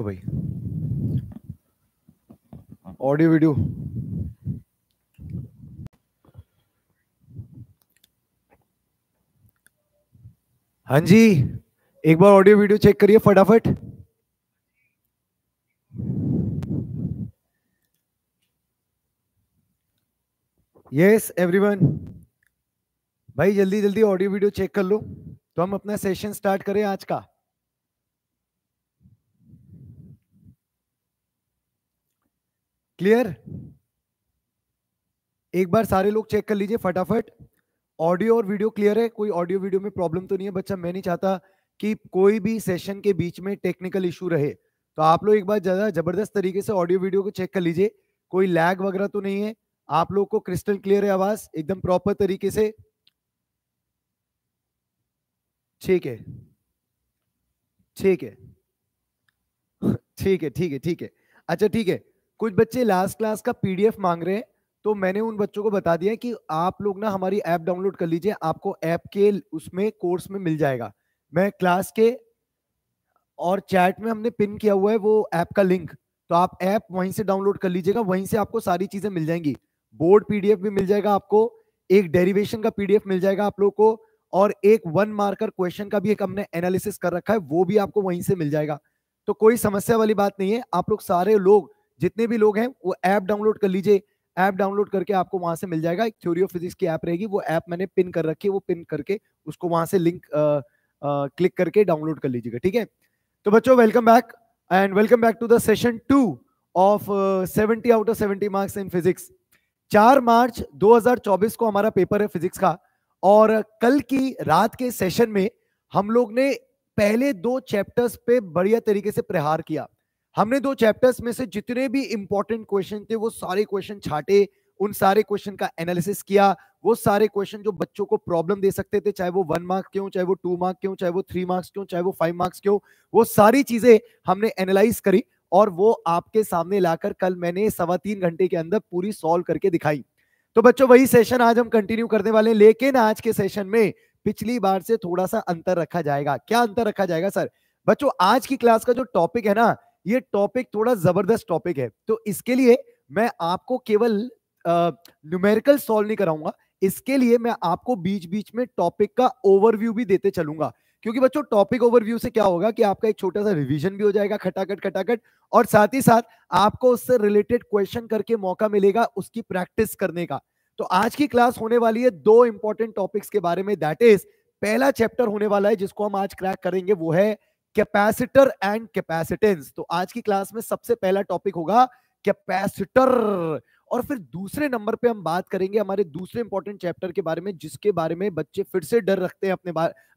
रखो भाई audio video हाँ जी एक बार ऑडियो वीडियो चेक करिए फटाफट यस एवरीवन भाई जल्दी जल्दी ऑडियो वीडियो चेक कर लो तो हम अपना सेशन स्टार्ट करें आज का क्लियर एक बार सारे लोग चेक कर लीजिए फटाफट ऑडियो और वीडियो क्लियर है कोई ऑडियो वीडियो में प्रॉब्लम तो नहीं है बच्चा मैं नहीं चाहता कि कोई भी सेशन के बीच में टेक्निकल इशू रहे तो आप लोग एक बार ज़्यादा जबरदस्त तरीके से ऑडियो वीडियो को चेक कर लीजिए कोई लैग वगैरह तो नहीं है आप लोग को क्रिस्टल क्लियर है आवाज एकदम प्रॉपर तरीके से ठीक है ठीक है ठीक है ठीक है ठीक है अच्छा ठीक है कुछ बच्चे लास्ट क्लास का पीडीएफ मांग रहे हैं तो मैंने उन बच्चों को बता दिया कि आप लोग ना हमारी ऐप डाउनलोड कर लीजिए आपको ऐप के उसमें कोर्स में मिल जाएगा मैं क्लास के और चैट में हमने पिन किया हुआ है वो ऐप का लिंक तो आप ऐप वहीं से डाउनलोड कर लीजिएगा वहीं से आपको सारी चीजें मिल जाएंगी बोर्ड पीडीएफ भी मिल जाएगा आपको एक डेरिवेशन का पीडीएफ मिल जाएगा आप लोग को और एक वन मार्कर क्वेश्चन का भी एक हमने एनालिसिस कर रखा है वो भी आपको वहीं से मिल जाएगा तो कोई समस्या वाली बात नहीं है आप लोग सारे लोग जितने भी लोग हैं वो ऐप डाउनलोड कर लीजिए ऐप डाउनलोड करके आपको वहां से मिल जाएगा एक थ्योरी ऑफ फिजिक्स की ऐप रहेगी वो ऐप मैंने पिन कर रखी है वो पिन करके उसको वहां से लिंक क्लिक करके डाउनलोड कर लीजिएगा ठीक है तो बच्चों welcome back and welcome back to the session two of seventy out of seventy marks in physics चार मार्च 2024 को हमारा पेपर है फिजिक्स का और कल की रात के सेशन में हम लोग ने पहले दो चैप्टर्स पे बढ़िया तरीके से प्रहार किया हमने दो चैप्टर्स में से जितने भी इंपॉर्टेंट क्वेश्चन थे वो सारे क्वेश्चन छाटे उन सारे क्वेश्चन का एनालिसिस किया वो सारे क्वेश्चन जो बच्चों को प्रॉब्लम दे सकते थे चाहे वो वन मार्क्स क्यों चाहे वो टू मार्क्स क्यों चाहे वो थ्री मार्क्स क्यों चाहे वो फाइव मार्क्स क्यों वो सारी चीजें हमने एनालाइज करी और वो आपके सामने लाकर कल मैंने सवा तीन घंटे के अंदर पूरी सॉल्व करके दिखाई तो बच्चों वही सेशन आज हम कंटिन्यू करने वाले हैं लेकिन आज के सेशन में पिछली बार से थोड़ा सा अंतर रखा जाएगा क्या अंतर रखा जाएगा सर बच्चों आज की क्लास का जो टॉपिक है ना ये टॉपिक थोड़ा जबरदस्त टॉपिक है तो इसके लिए मैं आपको केवल न्यूमेरिकल सॉल्व नहीं कराऊंगा इसके लिए मैं आपको बीच बीच में टॉपिक का ओवरव्यू भी देते चलूंगा क्योंकि बच्चों टॉपिक ओवरव्यू से क्या होगा कि आपका एक छोटा सा रिवीजन भी हो जाएगा खटाखट खटाखट और साथ ही साथ आपको उससे रिलेटेड क्वेश्चन करके मौका मिलेगा उसकी प्रैक्टिस करने का तो आज की क्लास होने वाली है दो इंपॉर्टेंट टॉपिक्स के बारे में दैट इज पहला चैप्टर होने वाला है जिसको हम आज क्रैक करेंगे वो है कैपेसिटर एंड कैपेसिटेंस तो आज की क्लास में सबसे पहला टॉपिक होगा कैपेसिटर और फिर दूसरे नंबर पे हम बात करेंगे हमारे दूसरे इंपॉर्टेंट चैप्टर के बारे में जिसके बारे में बच्चे फिर से डर रखते हैं अपने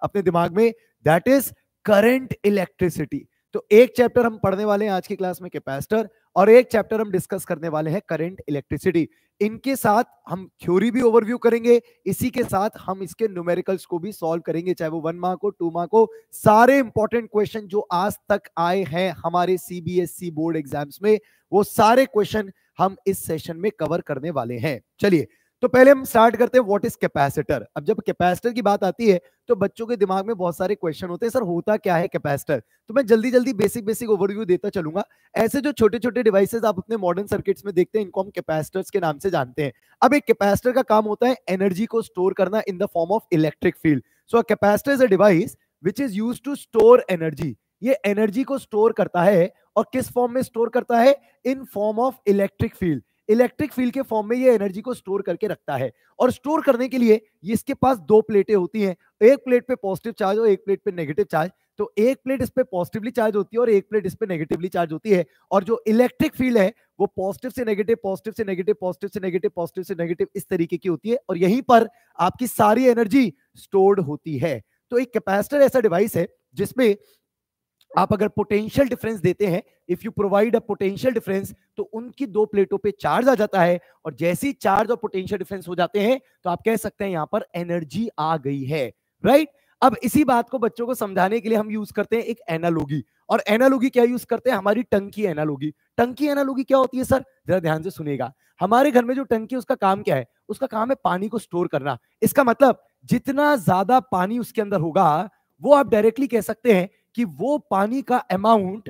अपने दिमाग में दैट इज करंट इलेक्ट्रिसिटी तो एक चैप्टर हम पढ़ने वाले हैं आज की क्लास में कैपेसिटर और एक चैप्टर हम डिस्कस करने वाले हैं करंट इलेक्ट्रिसिटी इनके साथ हम थ्योरी भी ओवरव्यू करेंगे इसी के साथ हम इसके न्यूमेरिकल्स को भी सॉल्व करेंगे चाहे वो वन मार्क हो टू मार्क हो सारे इंपॉर्टेंट क्वेश्चन जो आज तक आए हैं हमारे सीबीएसई बोर्ड एग्जाम्स में वो सारे क्वेश्चन हम इस सेशन में कवर करने वाले हैं चलिए तो पहले हम स्टार्ट करते हैं व्हाट इज कैपेसिटर अब जब कैपेसिटर की बात आती है तो बच्चों के दिमाग में बहुत सारे क्वेश्चन होते हैं सर होता क्या है कैपेसिटर तो मैं जल्दी जल्दी बेसिक बेसिक ओवरव्यू देता चलूंगा ऐसे जो छोटे छोटे डिवाइसेस आप अपने मॉडर्न सर्किट्स में देखते हैं इनको हम कैपेसिटर्स के नाम से जानते हैं अब एक कैपेसिटर का काम होता है एनर्जी को स्टोर करना in the form of electric field so a capacitor is a device which is use to store energy ये एनर्जी को स्टोर करता है और किस फॉर्म में स्टोर करता है in form of electric field electric field के फॉर्म में ये एनर्जी को स्टोर करके रखता है और स्टोर करने के लिए इसके पास दो प्लेटें होती हैं एक प्लेट पे पॉजिटिव चार्ज और एक प्लेट पे नेगेटिव चार्ज तो एक प्लेट इस पे पॉजिटिवली चार्ज होती है और एक प्लेट इस पे नेगेटिवली चार्ज होती है और जो इलेक्ट्रिक फील्ड है वो पॉजिटिव से नेगेटिव पॉजिटिव से नेगेटिव पॉजिटिव से नेगेटिव पॉजिटिव से नेगेटिव इस तरीके की होती है और यहीं पर आपकी सारी एनर्जी स्टोर्ड होती है तो एक कैपेसिटर ऐसा डिवाइस है जिसमें आप अगर पोटेंशियल डिफरेंस देते हैं if you provide a potential difference तो उनकी दो प्लेटों पे चार्ज आ जाता है और जैसे ही चार्ज और पोटेंशियल डिफरेंस हो जाते हैं तो आप कह सकते हैं यहां पर एनर्जी आ गई है राइट right? अब इसी बात को बच्चों को समझाने के लिए हम यूज करते हैं एक एनालोगी और एनालोगी क्या यूज करते हैं हमारी टंकी एनालोगी टंकी एनालोगी क्या होती है सर जरा ध्यान से सुनेगा हमारे घर में जो टंकी उसका काम क्या है उसका काम है पानी को स्टोर करना इसका मतलब जितना ज्यादा पानी उसके अंदर होगा वो आप डायरेक्टली कह सकते हैं कि वो पानी का अमाउंट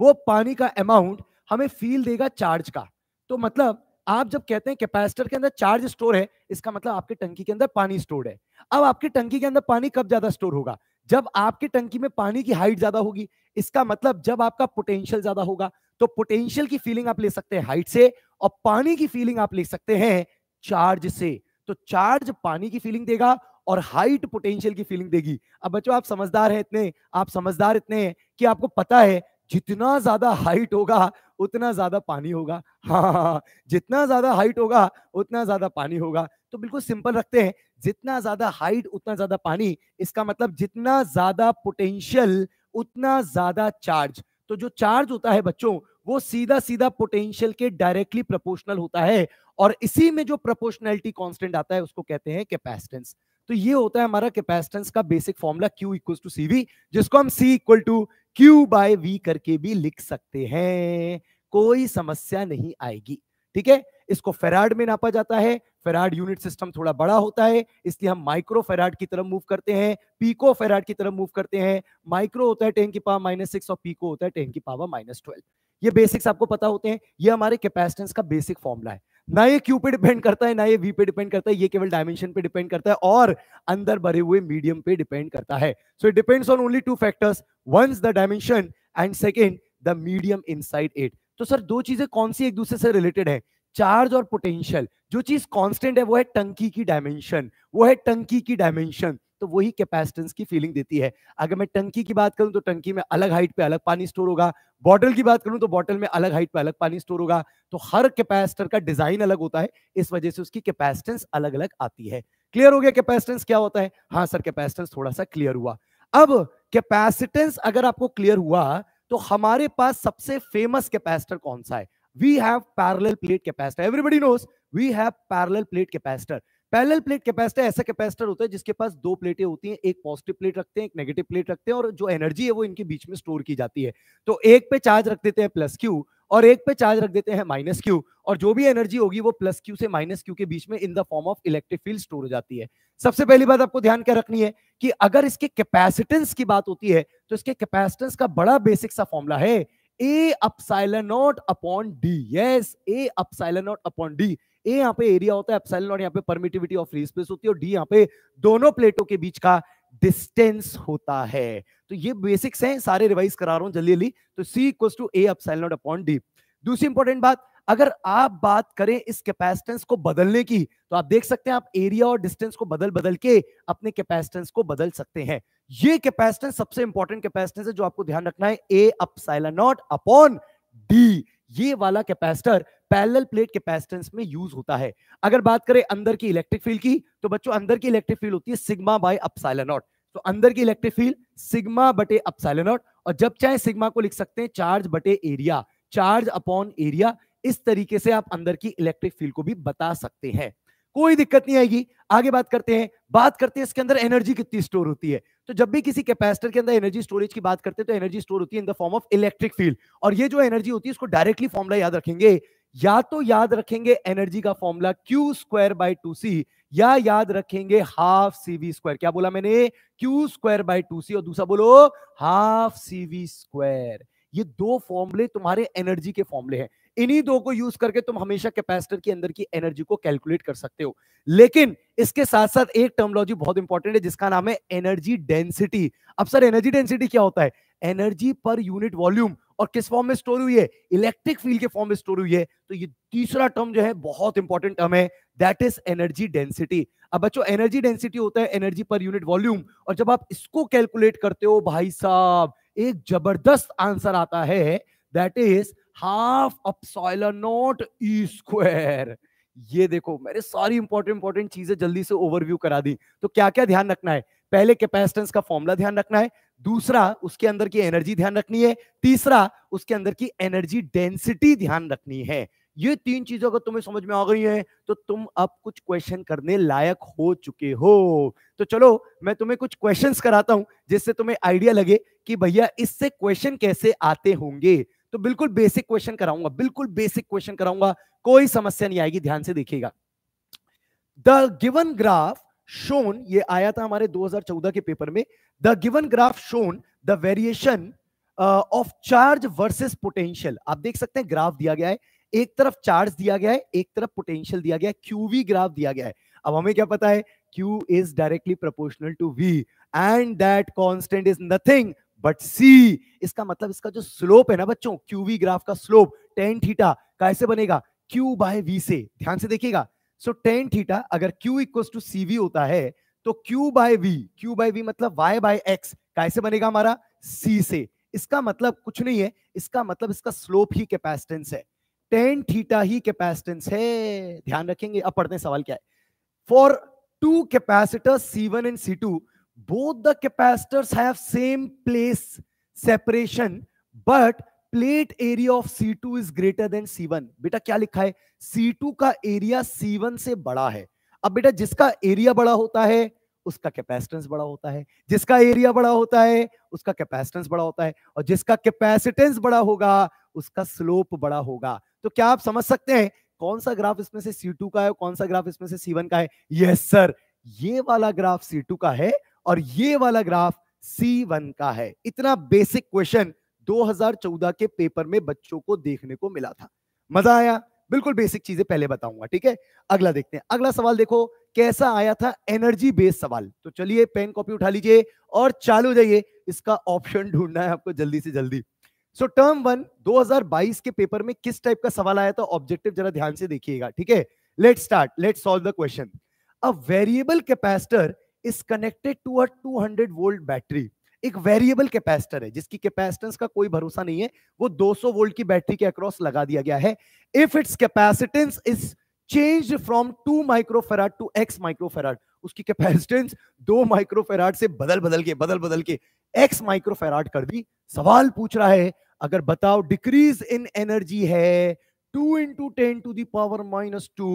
वो पानी का अमाउंट हमें फील देगा चार्ज का तो मतलब आप जब कहते हैं कैपेसिटर के अंदर चार्ज स्टोर है इसका मतलब आपकी टंकी के अंदर पानी स्टोर है अब आपकी टंकी के अंदर पानी कब ज्यादा स्टोर होगा जब आपकी टंकी में पानी की हाइट ज्यादा होगी इसका मतलब जब आपका पोटेंशियल ज्यादा होगा तो पोटेंशियल की फीलिंग आप ले सकते हैं हाइट से और पानी की फीलिंग आप ले सकते हैं चार्ज से तो चार्ज पानी की फीलिंग देगा और हाइट पोटेंशियल की फीलिंग देगी अब बच्चों आप समझदार हैं इतने आप समझदार इतने हैं कि आपको पता है जितना ज्यादा हाइट होगा उतना ज्यादा पानी होगा हाँ, हाँ, हाँ जितना ज्यादा हाइट होगा उतना ज्यादा पानी होगा तो बिल्कुल सिंपल रखते हैं जितना ज्यादा हाइट उतना ज्यादा पानी इसका मतलब जितना ज्यादा पोटेंशियल उतना ज्यादा चार्ज तो जो चार्ज होता है बच्चों वो सीधा सीधा पोटेंशियल के डायरेक्टली प्रोपोर्शनल होता है और इसी में जो प्रोपोर्शनैलिटी कांस्टेंट आता है उसको कहते हैं कैपेसिटेंस तो ये होता है हमारा कैपेसिटेंस का basic formula Q equal to C जिसको हम C equal to Q by V करके भी लिख सकते हैं कोई समस्या नहीं आएगी ठीक है इसको फेराड में नापा जाता है फेराड यूनिट सिस्टम थोड़ा बड़ा होता है इसलिए हम माइक्रो फेराड की तरफ मूव करते हैं पीको फेराड की तरफ मूव करते हैं माइक्रो होता है टेन की पावर माइनस सिक्स और पीको होता है टेन की पावर माइनस ट्वेल्व ये बेसिक्स आपको पता होते हैं ये हमारे कैपेसिटेंस का बेसिक फॉर्मुला है ना ये क्यू पे डिपेंड करता है ना ये वी पे डिपेंड करता है ये केवल डायमेंशन पे डिपेंड करता है और अंदर भरे हुए मीडियम पे डिपेंड करता है so it depends on only two factors once the dimension and second the medium inside it तो सर दो चीजें कौन सी एक दूसरे से रिलेटेड है चार्ज और पोटेंशियल जो चीज कांस्टेंट है वो है टंकी की डायमेंशन वो है टंकी की डायमेंशन तो वही कैपेसिटेंस की फीलिंग देती है अगर मैं टंकी की बात करूं तो टंकी में अलग हाइट पे अलग पानी स्टोर होगा बॉटल की बात करूं तो बॉटल में अलग हाइट पे अलग पानी स्टोर होगा तो हर कैपेसिटर का डिजाइन अलग होता है इस वजह से उसकी कैपेसिटेंस अलग अलग आती है क्लियर हो गया कैपेसिटेंस क्या होता है हाँ सर कैपेसिटेंस थोड़ा सा क्लियर हुआ अब कैपेसिटेंस अगर आपको क्लियर हुआ तो हमारे पास सबसे फेमस कैपेसिटर कौन सा है we have parallel plate capacitor everybody knows we have parallel plate capacitor parallel plate capacitor ऐसा कैपेसिटर होता है जिसके पास दो प्लेटें होती हैं एक पॉजिटिव प्लेट रखते हैं एक नेगेटिव प्लेट रखते हैं और जो एनर्जी है वो इनके बीच में स्टोर की जाती है तो एक पे चार्ज रख देते हैं प्लस क्यू और एक पे चार्ज रख देते हैं माइनस क्यू और जो भी एनर्जी होगी वो प्लस क्यू से माइनस क्यू के बीच में in the form of electric field store हो जाती है सबसे पहली बात आपको ध्यान क्या रखनी है कि अगर इसके कैपेसिटेंस की बात होती है तो इसके कैपेसिटेंस का बड़ा बेसिक सा फॉर्मुला है A epsilon naught upon D yes A epsilon naught upon D A यहाँ पे एरिया होता है एप्साइलन और यहाँ पे परमिटिविटी ऑफ फ्री स्पेस होती है और डी यहाँ पे दोनों प्लेटों के बीच का डिस्टेंस होता है तो ये बेसिक्स हैं सारे रिवाइज करा रहा हूं जल्दी जल्दी तो C equal to A naught upon D दूसरी इंपॉर्टेंट बात अगर आप बात करें इस कैपेसिटेंस को बदलने की तो आप देख सकते हैं आप एरिया और डिस्टेंस को बदल बदल के अपने कैपेसिटेंस को बदल सकते हैं ये कैपेसिटेंस सबसे इंपॉर्टेंट कैपेसिटेंस है जो आपको ध्यान रखना है A epsilon naught upon D ये वाला कैपेसिटर पैरेलल प्लेट कैपेसिटेंस में यूज होता है अगर बात करें अंदर की इलेक्ट्रिक फील्ड की तो बच्चों अंदर की इलेक्ट्रिक फील्ड होती है सिग्मा बाय अपसाइलानॉट तो अंदर की इलेक्ट्रिक फील्ड सिग्मा बटे अपसाइलानॉट और जब चाहे सिग्मा को लिख सकते हैं चार्ज बटे एरिया चार्ज अपॉन एरिया इस तरीके से आप अंदर की इलेक्ट्रिक फील्ड को भी बता सकते हैं कोई दिक्कत नहीं आएगी आगे बात करते हैं बात करते हैं इसके अंदर एनर्जी कितनी स्टोर होती है तो जब भी किसी कैपेसिटर के अंदर एनर्जी स्टोरेज की बात करते हैं तो एनर्जी स्टोर होती है in the form of electric field और ये जो एनर्जी होती है इसको डायरेक्टली फॉर्मुला याद रखेंगे या तो याद रखेंगे एनर्जी का formula Q square by two C या याद रखेंगे हाफ सीवी स्क्वायर क्या बोला मैंने Q square by two C और दूसरा बोलो हाफ सीवी स्क्वायर ये दो फॉर्मूले तुम्हारे एनर्जी के फॉर्मूले हैं इन्हीं दो को यूज करके तुम हमेशा कैपेसिटर के अंदर की एनर्जी को कैलकुलेट कर सकते हो लेकिन इसके साथ साथ एक टर्मोलॉजी बहुत इंपॉर्टेंट है जिसका नाम है एनर्जी डेंसिटी अब सर एनर्जी डेंसिटी क्या होता है एनर्जी पर यूनिट वॉल्यूम और किस फॉर्म में स्टोर हुई है इलेक्ट्रिक फील्ड के फॉर्म में स्टोर हुई है तो ये तीसरा टर्म जो है बहुत इंपॉर्टेंट टर्म है दैट इज एनर्जी डेंसिटी अब बच्चों एनर्जी डेंसिटी होता है एनर्जी पर यूनिट वॉल्यूम और जब आप इसको कैलकुलेट करते हो भाई साहब एक जबरदस्त आंसर आता है that is half epsilon naught E square ये देखो मैंने सारी इंपॉर्टेंट इंपॉर्टेंट चीजें जल्दी से ओवरव्यू करा दी तो क्या क्या ध्यान रखना है पहले कैपेसिटेंस का फॉर्मूला ध्यान रखना है दूसरा उसके अंदर की एनर्जी ध्यान रखनी है तीसरा उसके अंदर की एनर्जी डेंसिटी ध्यान रखनी है ये तीन चीजों अगर तुम्हें समझ में आ गई है तो तुम अब कुछ क्वेश्चन करने लायक हो चुके हो तो चलो मैं तुम्हें कुछ क्वेश्चंस कराता हूं जिससे तुम्हें आइडिया लगे कि भैया इससे क्वेश्चन कैसे आते होंगे तो बिल्कुल बेसिक क्वेश्चन कराऊंगा बिल्कुल बेसिक क्वेश्चन कराऊंगा कोई समस्या नहीं आएगी ध्यान से देखिएगा द गिवन ग्राफ शोन ये आया था हमारे 2014 के पेपर में the given graph shown the variation of charge versus potential आप देख सकते हैं ग्राफ दिया गया है एक तरफ चार्ज दिया गया है एक तरफ पोटेंशियल दिया गया है क्यूवी ग्राफ दिया गया है अब हमें क्या पता है Q is directly proportional to V and that constant is nothing but C इसका मतलब इसका जो स्लोप है ना बच्चों क्यूवी ग्राफ का स्लोप टेन थीटा कैसे बनेगा क्यू बाय वी से ध्यान से देखिएगा सो टेन थीटा अगर Q equal to C V होता है तो Q by V Q by V मतलब वाई बाय एक्स कैसे बनेगा हमारा सी से इसका मतलब कुछ नहीं है इसका मतलब इसका स्लोप ही कैपेसिटेंस है टेन थीटा ही कैपेसिटेंस है ध्यान रखेंगे अब पढ़ते हैं सवाल क्या है for two capacitor C one and C two both the capacitors have same place separation but plate area of C two is greater than C one बेटा क्या लिखा है सी टू का एरिया सी वन से बड़ा है अब बेटा जिसका एरिया बड़ा होता है उसका कैपेसिटेंस बड़ा होता है जिसका एरिया बड़ा होता है उसका कैपेसिटेंस बड़ा होता है और जिसका कैपेसिटेंस बड़ा होगा उसका स्लोप बड़ा होगा तो क्या आप समझ सकते हैं कौन सा ग्राफ इसमें से सी टू का है कौन सा ग्राफ इसमें से C1 का है यस सर ये वाला ग्राफ सी टू का है और ये वाला ग्राफ सी वन का है इतना बेसिक क्वेश्चन 2014 के पेपर में बच्चों को देखने को मिला था मजा आया बिल्कुल बेसिक चीजें पहले बताऊंगा ठीक है अगला देखते हैं अगला सवाल देखो कैसा आया था एनर्जी बेस्ड सवाल तो चलिए पेन कॉपी उठा लीजिए और चालू जाइए इसका ऑप्शन ढूंढना है आपको जल्दी से जल्दी सो टर्म वन 2022 के पेपर में किस टाइप का सवाल आया था ऑब्जेक्टिव जरा ध्यान से देखिएगा ठीक है let start let solve the question a variable capacitor is connected to a 200 volt battery एक वेरिएबल कैपेसिटर है जिसकी कैपेसिटेंस का कोई भरोसा नहीं है वो 200 वोल्ट की बैटरी के अक्रॉस लगा दिया गया है if its capacitance is change from two microfarad to X microfarad उसकी कैपेसिटेंस दो माइक्रोफेराड से बदल बदल के बदल बदल के एक्स माइक्रोफेराड कर दी सवाल पूछ रहा है अगर बताओ डिक्रीज इन एनर्जी है two into ten to the power minus two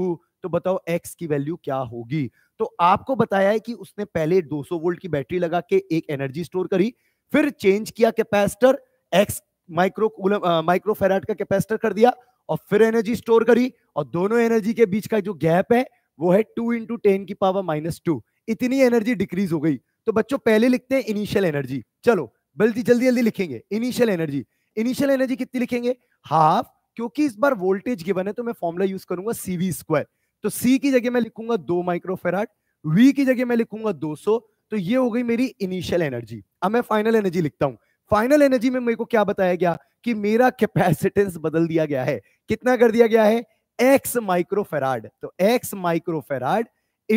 तो बताओ एक्स की वैल्यू क्या होगी तो आपको बताया है कि उसने पहले 200 वोल्ट की बैटरी लगा के एक एनर्जी स्टोर करी फिर चेंज किया कैपेसिटर एक्स माइक्रो माइक्रोफेराट का कैपेसिटर कर दिया और फिर एनर्जी स्टोर करी और दोनों एनर्जी के बीच का जो गैप है वो है टू इंटू की पावर माइनस इतनी एनर्जी डिक्रीज हो गई तो बच्चों पहले लिखते हैं इनिशियल एनर्जी चलो बल्कि जल्दी जल्दी लिखेंगे इनिशियल एनर्जी इनिशियल एनर्जी कितनी लिखेंगे हाफ क्योंकि इस बार वोल्टेज गिवन है तो मैं फॉर्मुला यूज करूंगा सीवी स्क्वायर तो सी की जगह मैं लिखूंगा दो माइक्रोफेराड वी की जगह मैं लिखूंगा 200 तो ये हो गई मेरी इनिशियल एनर्जी अब मैं फाइनल एनर्जी लिखता हूं फाइनल एनर्जी में मेरे को क्या बताया गया कि मेरा कैपेसिटेंस बदल दिया गया है कितना कर दिया गया है एक्स माइक्रोफेराड तो एक्स माइक्रोफेराड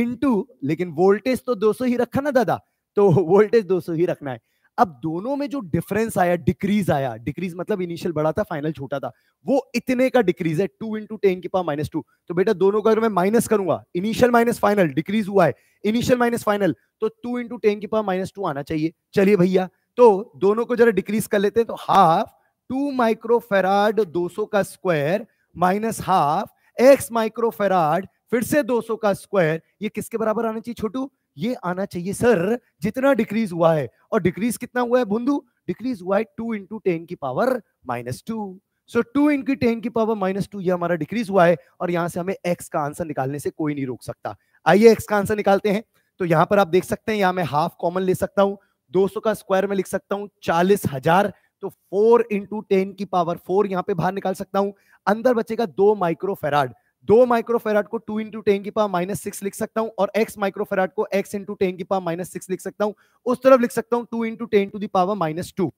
इनटू लेकिन वोल्टेज तो 200 ही रखा ना दादा तो वोल्टेज 200 ही रखना है अब दोनों में जो डिफरेंस आया डिक्रीज आया डिक्रीज मतलब इनिशियल बड़ा था फाइनल छोटा था वो इतने का डिक्रीज है टू इंटू टेन की पावर माइनस टू तो बेटा दोनों का अगर मैं माइनस करूंगा इनिशियल माइनस फाइनल डिक्रीज हुआ है इनिशियल माइनस फाइनल तो टू इंटू टेन की पावर माइनस टू आना चाहिए चलिए भैया तो दोनों को जरा डिक्रीज कर लेते हैं तो हाफ टू माइक्रो फेराड दो का square minus half X micro farad फिर से दो सौ का स्क्वायर ये किसके बराबर आना चाहिए छोटू ये आना चाहिए सर जितना डिक्रीज हुआ है और डिक्रीज कितना हुआ है बुंदू डिक्रीज हुआ है टू इंटू टेन की power minus two so two into ten की पावर माइनस टू ये हमारा डिक्रीज हुआ है और यहां से हमें एक्स का आंसर निकालने से कोई नहीं रोक सकता आइए एक्स का आंसर निकालते हैं तो यहां पर आप देख सकते हैं यहां मैं हाफ कॉमन ले सकता दो 200 का स्क्वायर में लिख सकता हूं चालीस हजार तो फोर इंटू टेन की पावर फोर यहां पे बाहर निकाल सकता हूं अंदर बचेगा दो माइक्रो फेराड दो माइक्रोफेराट को टू इंटू टेन की पावर माइनस सिक्स लिख सकता हूं और एक्स माइक्रोफेराट को एक्स इंटू टेन की पावर माइनस सिक्स लिख सकता हूं उस तरफ लिख सकता हूं two into ten to the power minus two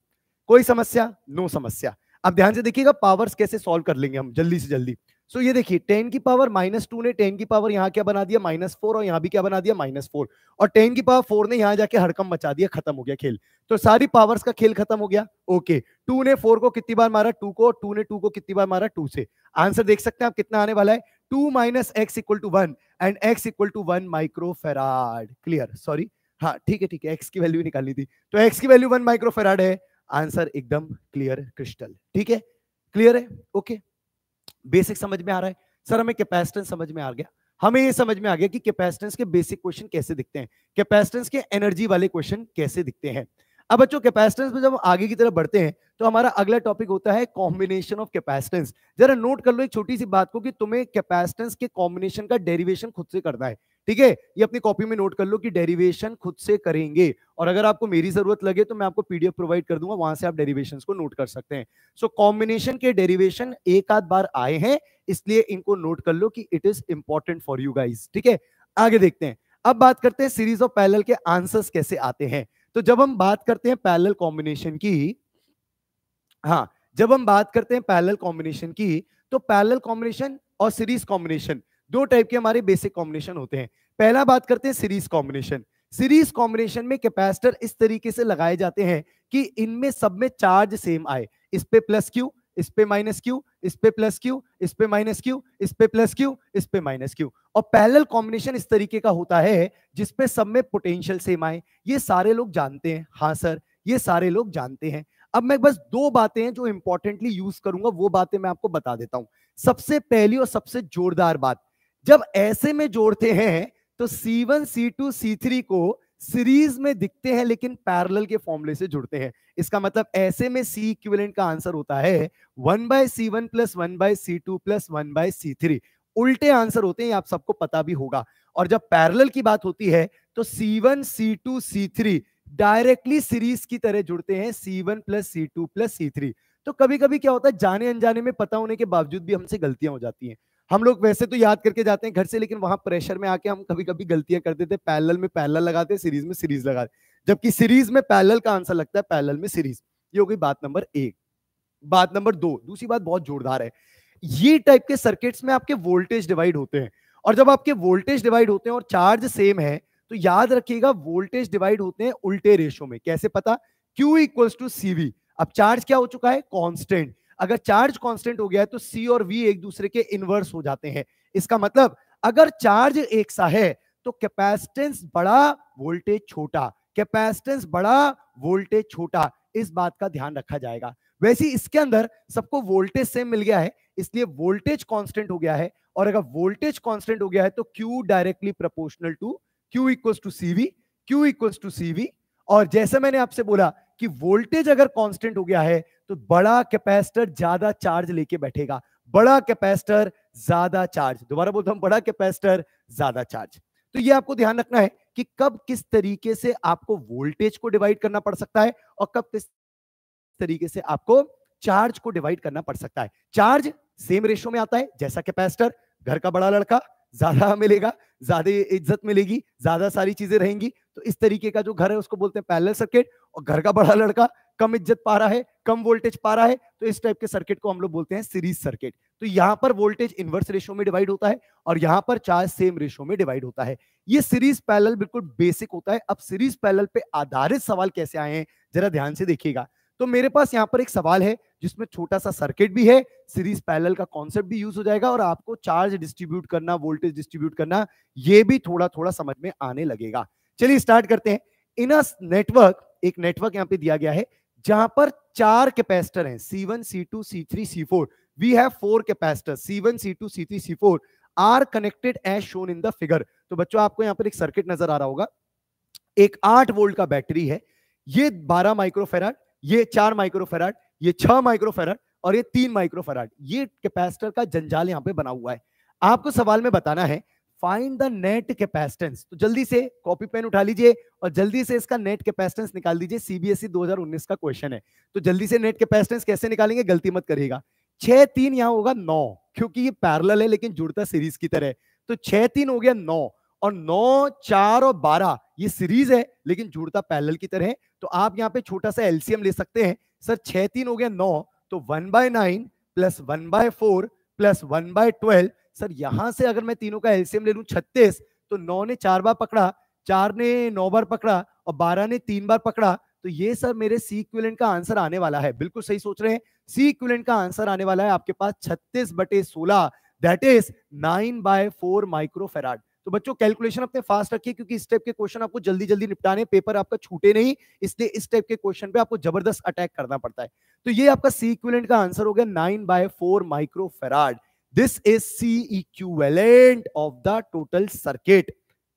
कोई समस्या नो समस्या अब ध्यान से देखिएगा पावर्स कैसे सॉल्व कर लेंगे हम जल्दी से जल्दी सो so, ये देखिए टेन की पावर माइनस टू ने टेन की पावर यहाँ क्या बना दिया माइनस फोर और यहाँ भी क्या बना दिया माइनस फोर और टेन की पावर फोर ने यहाँ जाके हड़कम मचा दिया खत्म हो गया खेल तो सारी पावर्स का खेल खत्म हो गया ओके टू ने फोर को कितनी बार मारा टू को और टू ने टू को कितनी बार मारा टू से आंसर देख सकते हैं आप कितना आने वाला है two minus X equal to one and X equal to one micro farad clear sorry हाँ ठीक है ठीक है एक्स की वैल्यू निकालनी थी तो एक्स की वैल्यू वन माइक्रो फेराड है आंसर एकदम क्लियर क्रिस्टल ठीक है क्लियर है ओके बेसिक समझ में आ रहा है सर हमें कैपेसिटेंस समझ में आ गया हमें ये समझ में आ गया कि कैपेसिटेंस के बेसिक क्वेश्चन कैसे दिखते हैं कैपेसिटेंस के एनर्जी वाले क्वेश्चन कैसे दिखते हैं अब बच्चों कैपेसिटेंस में जब आगे की तरफ बढ़ते हैं तो हमारा अगला टॉपिक होता है कॉम्बिनेशन ऑफ कैपेसिटेंस जरा नोट कर लो एक छोटी सी बात को कि तुम्हें कैपेसिटेंस के कॉम्बिनेशन का डेरिवेशन खुद से करना है ठीक है ये अपनी कॉपी में नोट कर लो कि डेरिवेशन खुद से करेंगे और अगर आपको मेरी जरूरत लगे तो मैं आपको पीडीएफ प्रोवाइड कर दूंगा वहां से आप डेरिवेशन को नोट कर सकते हैं सो so, कॉम्बिनेशन के डेरिवेशन एक आध बार आए हैं इसलिए इनको नोट कर लो कि it is important for you guys ठीक है आगे देखते हैं अब बात करते हैं सीरीज ऑफ पैनल के आंसर्स कैसे आते हैं तो जब हम बात करते हैं पैरेलल कॉम्बिनेशन की हाँ जब हम बात करते हैं पैरेलल कॉम्बिनेशन की तो पैरेलल कॉम्बिनेशन और सीरीज कॉम्बिनेशन दो टाइप के हमारे बेसिक कॉम्बिनेशन होते हैं पहला बात करते हैं सीरीज कॉम्बिनेशन सीरीज कॉम्बिनेशन में कैपेसिटर इस तरीके से लगाए जाते हैं कि इनमें सब में चार्ज सेम आए इस पे प्लस क्यू इस पे माइनस क्यू इस पे प्लस क्यू इस पे माइनस क्यू इस पे प्लस क्यू इस पे माइनस क्यू और पैरेलल कॉम्बिनेशन इस तरीके का होता है जिसपे सब में पोटेंशियल सेम आए ये सारे लोग जानते हैं हाँ सर ये सारे लोग जानते हैं अब मैं बस दो बातें हैं जो इंपॉर्टेंटली यूज करूंगा वो बातें मैं आपको बता देता हूं सबसे पहली और सबसे जोरदार बात जब ऐसे में जोड़ते हैं तो C1, C2, C3 को सीरीज में दिखते हैं लेकिन पैरेलल के फॉर्मूले से जुड़ते हैं इसका मतलब ऐसे में सी इक्विवेलेंट का आंसर होता है one by C one plus one by C two plus one by C three उल्टे आंसर होते हैं आप सबको पता भी होगा और जब पैरेलल की बात होती है तो C one C two C three directly series की तरह जुड़ते हैं C one plus C two plus C three तो कभी कभी क्या होता है जाने अनजाने में पता होने के बावजूद भी हमसे गलतियां हो जाती हैं हम लोग वैसे तो याद करके जाते हैं घर से लेकिन वहां प्रेशर में आके हम कभी कभी गलतियां करते थे पैरल में पैरल लगाते सीरीज में सीरीज लगाते जबकि सीरीज में पैरल का आंसर लगता है पैरल में सीरीज ये हो गई बात नंबर एक बात नंबर दो दूसरी बात बहुत जोरदार है ये टाइप के सर्किट्स में आपके वोल्टेज डिवाइड होते हैं और जब आपके वोल्टेज डिवाइड होते हैं और चार्ज सेम है तो याद रखिएगा वोल्टेज डिवाइड होते हैं उल्टे रेशो में कैसे पता क्यू इक्वल्स टू सीवी अब चार्ज क्या हो चुका है कॉन्स्टेंट अगर चार्ज कांस्टेंट हो गया है तो सी और वी एक दूसरे के इनवर्स हो जाते हैं इसका मतलब अगर चार्ज एक सा है तो कैपेसिटेंस बड़ा वोल्टेज छोटा कैपेसिटेंस बड़ा वोल्टेज छोटा इस बात का ध्यान रखा जाएगा वैसे इसके अंदर सबको वोल्टेज सेम मिल गया है इसलिए वोल्टेज कांस्टेंट हो गया है और अगर वोल्टेज कांस्टेंट हो गया है तो Q directly proportional to Q equals to CV Q equals to CV और जैसे मैंने आपसे बोला कि वोल्टेज अगर कांस्टेंट हो गया है तो बड़ा कैपेसिटर ज्यादा चार्ज लेके बैठेगा बड़ा कैपेसिटर ज्यादा चार्ज दोबारा बोलता हूं बड़ा कैपेसिटर ज्यादा चार्ज तो ये आपको ध्यान रखना है कि कब किस तरीके से आपको वोल्टेज को डिवाइड करना पड़ सकता है और कब किस तरीके से आपको चार्ज को डिवाइड करना पड़ सकता है चार्ज सेम रेशो में आता है जैसा कैपेसिटर घर का बड़ा लड़का ज्यादा मिलेगा ज्यादा इज्जत मिलेगी ज्यादा सारी चीजें रहेंगी तो इस तरीके का जो घर है उसको बोलते हैं पैरेलल सर्किट और घर का बड़ा लड़का कम इज्जत पा रहा है कम वोल्टेज पा रहा है तो इस टाइप के सर्किट को हम लोग बोलते हैं सीरीज सर्किट तो यहाँ पर वोल्टेज इनवर्स रेशो में डिवाइड होता है और यहाँ पर चार्ज सेम रेशो में डिवाइड होता है ये सीरीज पैरेलल बिल्कुल बेसिक होता है अब सीरीज पैरेलल पे आधारित सवाल कैसे आए हैं जरा ध्यान से देखिएगा तो मेरे पास यहाँ पर एक सवाल है जिसमें छोटा सा सर्किट भी है सीरीज पैरेलल का कॉन्सेप्ट भी यूज हो जाएगा और आपको चार्ज डिस्ट्रीब्यूट करना वोल्टेज डिस्ट्रीब्यूट करना ये भी थोड़ा थोड़ा समझ में आने लगेगा चलिए स्टार्ट करते हैं इन अ नेटवर्क एक नेटवर्क यहाँ पे दिया गया है जहां पर चार कैपेसिटर हैं C1, C2, C3, C4. We have four capacitors C1, C2, C3, C4 are connected as shown in the figure. तो बच्चों आपको यहाँ पर एक सर्किट नजर आ रहा होगा एक आठ वोल्ट का बैटरी है ये बारह माइक्रोफेराड ये चार माइक्रोफेराड ये छह माइक्रोफेराड और ये तीन माइक्रोफेराड ये कैपेसिटर का जंजाल यहाँ पे बना हुआ है आपको सवाल में बताना है फाइंड द नेट कैपेसिटेंस तो जल्दी से कॉपी पेन उठा लीजिए और जल्दी से इसका नेट कैपेसिटेंस निकाल दीजिए e सीबीएसई 2019 का क्वेश्चन है तो जल्दी से नेट कैपेसिटेंस कैसे निकालेंगे गलती मत करिएगा छह तीन यहाँ होगा नौ क्योंकि ये पैरल है लेकिन जुड़ता सीरीज की तरह तो छह तीन हो गया नौ और नौ चार और बारह ये सीरीज है लेकिन जुड़ता पैरल की तरह तो आप यहाँ पे छोटा सा एलसीएम ले सकते हैं सर छह तीन हो गया नौ तो one by nine plus one by four plus one by twelve sir यहां से अगर मैं तीनों का एलसीएम ले लू छत्तीस तो नौ ने चार बार पकड़ा चार ने नौ बार पकड़ा और बारह ने तीन बार पकड़ा तो ये सर मेरे सी इक्विलेंट का आंसर आने वाला है बिल्कुल सही सोच रहे हैं सी इक्विलेंट का आंसर आने वाला है आपके पास छत्तीस बटे सोलह that is nine by four microfarad तो बच्चों कैलकुलेशन अपने फास्ट रखिए क्योंकि इस टाइप के क्वेश्चन आपको जल्दी जल्दी निपटाने पेपर आपका छूटे नहीं इसलिए इस टाइप के क्वेश्चन पे आपको जबरदस्त अटैक करना पड़ता है तो ये आपका सी इक्विलेंट का आंसर हो गया nine by four microfarad this is c equivalent of the total circuit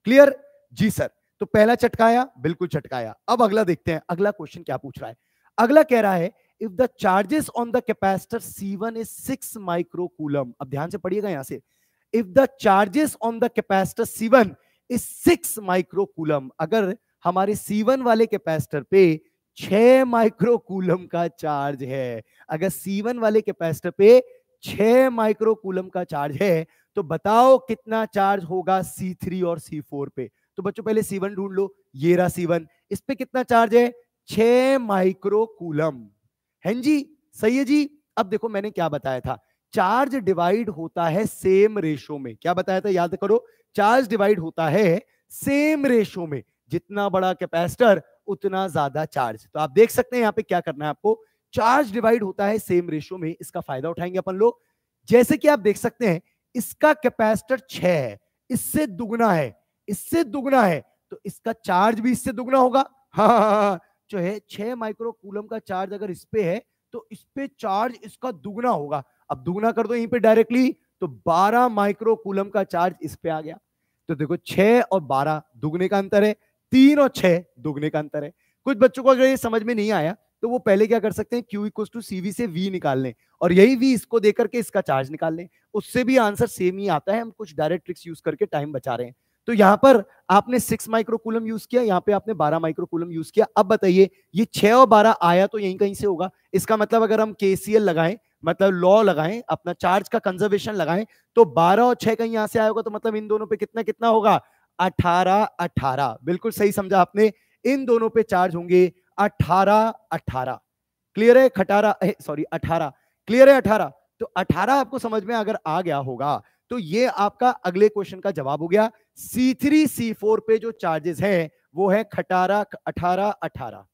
clear जी सर तो पहला चटकाया बिल्कुल चटकाया अब अगला देखते हैं अगला क्वेश्चन क्या पूछ रहा है अगला कह रहा है if the charges on the capacitor C1 is six micro coulomb अब ध्यान से पढ़िएगा यहां से if the charges on the capacitor C1 is six micro coulomb अगर हमारे C1 वाले कैपेसिटर पे छ माइक्रो कूलम का चार्ज है अगर C1 वाले कैपेसिटर पे छह माइक्रोकूलम का चार्ज है तो बताओ कितना चार्ज होगा सी थ्री और सी फोर पे तो बच्चों पहले C1 ढूंढ लो ये रहा C1 वन इस पे कितना चार्ज है छह माइक्रोकूलम है जी सही है जी अब देखो मैंने क्या बताया था चार्ज डिवाइड होता है सेम रेशो में क्या बताया था याद करो चार्ज डिवाइड होता है सेम रेशो में जितना बड़ा कैपेसिटर उतना ज्यादा चार्ज तो आप देख सकते हैं यहाँ पे क्या करना है आपको चार्ज डिवाइड होता है सेम रेशियो में इसका फायदा उठाएंगे अपन लोग जैसे कि आप देख सकते हैं इसका कैपेसिटर छ है इससे दुगना है इससे दुगना है तो इसका चार्ज भी इससे दुगना होगा हाँ, हाँ, हाँ, जो है छह माइक्रो कूलम का चार्ज अगर इस पे है तो इस पे चार्ज इसका दुगना होगा अब दुगना कर दो यहीं पे डायरेक्टली तो 12 माइक्रो कूलम का चार्ज इस पे आ गया तो देखो छह और बारह दुगने का अंतर है तीन और छह दुगने का अंतर है कुछ बच्चों को अगर ये समझ में नहीं आया तो वो पहले क्या कर सकते हैं क्यू इक्व टू सी से वी निकाल लें और यही वी इसको दे करके इसका चार्ज निकाल लें उससे भी आंसर सेम ही आता है हम कुछ डायरेक्ट ट्रिक्स यूज करके टाइम बचा रहे हैं तो यहाँ पर आपने सिक्स माइक्रोकुलम यूज किया यहाँ पे आपने बारह माइक्रोकुलम यूज किया अब बताइए ये छह और बारह आया तो यहीं कहीं से होगा इसका मतलब अगर हम एल लगाएं मतलब लॉ लगाएं अपना चार्ज का कंजर्वेशन लगाएं तो बारह और छह कहीं यहां से आएगा तो मतलब इन दोनों पे कितना कितना होगा अठारह अठारह बिल्कुल सही समझा आपने इन दोनों पे चार्ज होंगे अठारह अठारह क्लियर है खटारा सॉरी अठारह क्लियर है अठारह तो अठारह आपको समझ में अगर आ गया होगा तो ये आपका अगले क्वेश्चन का जवाब हो गया सी थ्री सी फोर पे जो चार्जेस हैं वो है खटारा अठारह अठारह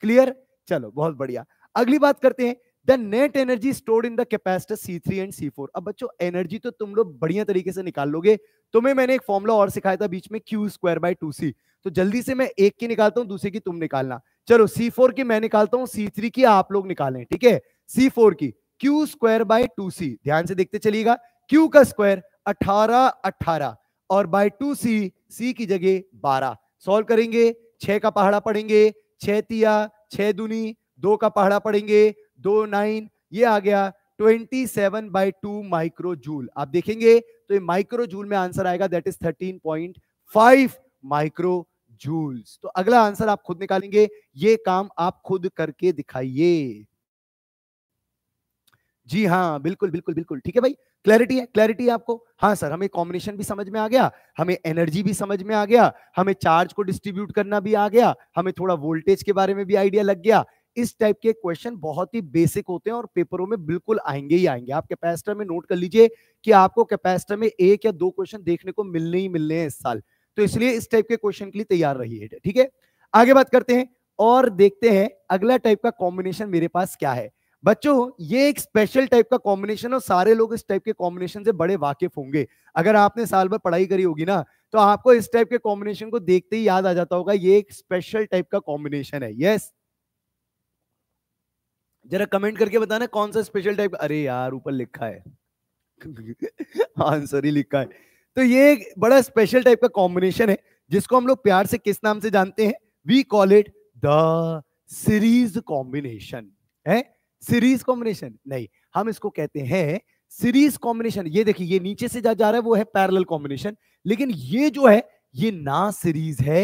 क्लियर चलो बहुत बढ़िया अगली बात करते हैं the net energy stored in the capacitor C three and C four अब बच्चों एनर्जी तो तुम लोग बढ़िया तरीके से निकाल लोगे तुम्हें मैंने एक फॉर्मुला और सिखाया था बीच में Q square by two C तो जल्दी से मैं एक की निकालता हूं दूसरे की तुम निकालना चलो C4 की मैं निकालता हूं C3 की आप लोग निकालें ठीक है C4 की Q स्क्वायर बाय 2C सी ध्यान से देखते चलिएगा Q का स्क्वायर 18 18 और बाय टू सी की जगह 12 सॉल्व करेंगे 6 का पहाड़ा पड़ेंगे 6 तिया छह दुनी दो का पहाड़ा पड़ेंगे दो नाइन ये आ गया 27 बाई टू माइक्रो जूल आप देखेंगे तो ये माइक्रो जूल में आंसर आएगा दैट इज 13.5 माइक्रो जूल्स तो अगला आंसर आप खुद निकालेंगे ये काम आप खुद करके दिखाइए जी हाँ बिल्कुल बिल्कुल बिल्कुल ठीक है भाई क्लैरिटी है क्लैरिटी है आपको हाँ सर हमें कॉम्बिनेशन भी समझ में आ गया हमें एनर्जी भी समझ में आ गया हमें चार्ज को डिस्ट्रीब्यूट करना भी आ गया हमें थोड़ा वोल्टेज के बारे में भी आइडिया लग गया इस टाइप के क्वेश्चन बहुत ही बेसिक होते हैं और पेपरों में बिल्कुल आएंगे ही आएंगे आप कैपेसिटर में नोट कर लीजिए कि आपको कैपेसिटर में एक या दो क्वेश्चन देखने को मिलने ही मिलने हैं इस साल तो इसलिए इस टाइप के क्वेश्चन के लिए तैयार रहिए ठीक है आगे बात करते हैं और देखते हैं अगला टाइप का कॉम्बिनेशन मेरे पास क्या है बच्चों ये एक स्पेशल टाइप का कॉम्बिनेशन और सारे लोग इस टाइप के कॉम्बिनेशन से बड़े वाकिफ होंगे अगर आपने साल भर पढ़ाई करी होगी ना तो आपको इस टाइप के कॉम्बिनेशन को देखते ही याद आ जाता होगा ये एक स्पेशल टाइप का कॉम्बिनेशन है यस जरा कमेंट करके बताना कौन सा स्पेशल टाइप अरे यार ऊपर लिखा है आंसर ही लिखा है तो ये एक बड़ा स्पेशल टाइप का कॉम्बिनेशन है जिसको हम लोग प्यार से किस नाम से जानते हैं we call it the series combination है सीरीज कॉम्बिनेशन नहीं हम इसको कहते हैं सीरीज कॉम्बिनेशन ये देखिए ये नीचे से जा जा रहा है वो है पैरेलल कॉम्बिनेशन लेकिन ये जो है ये ना सीरीज है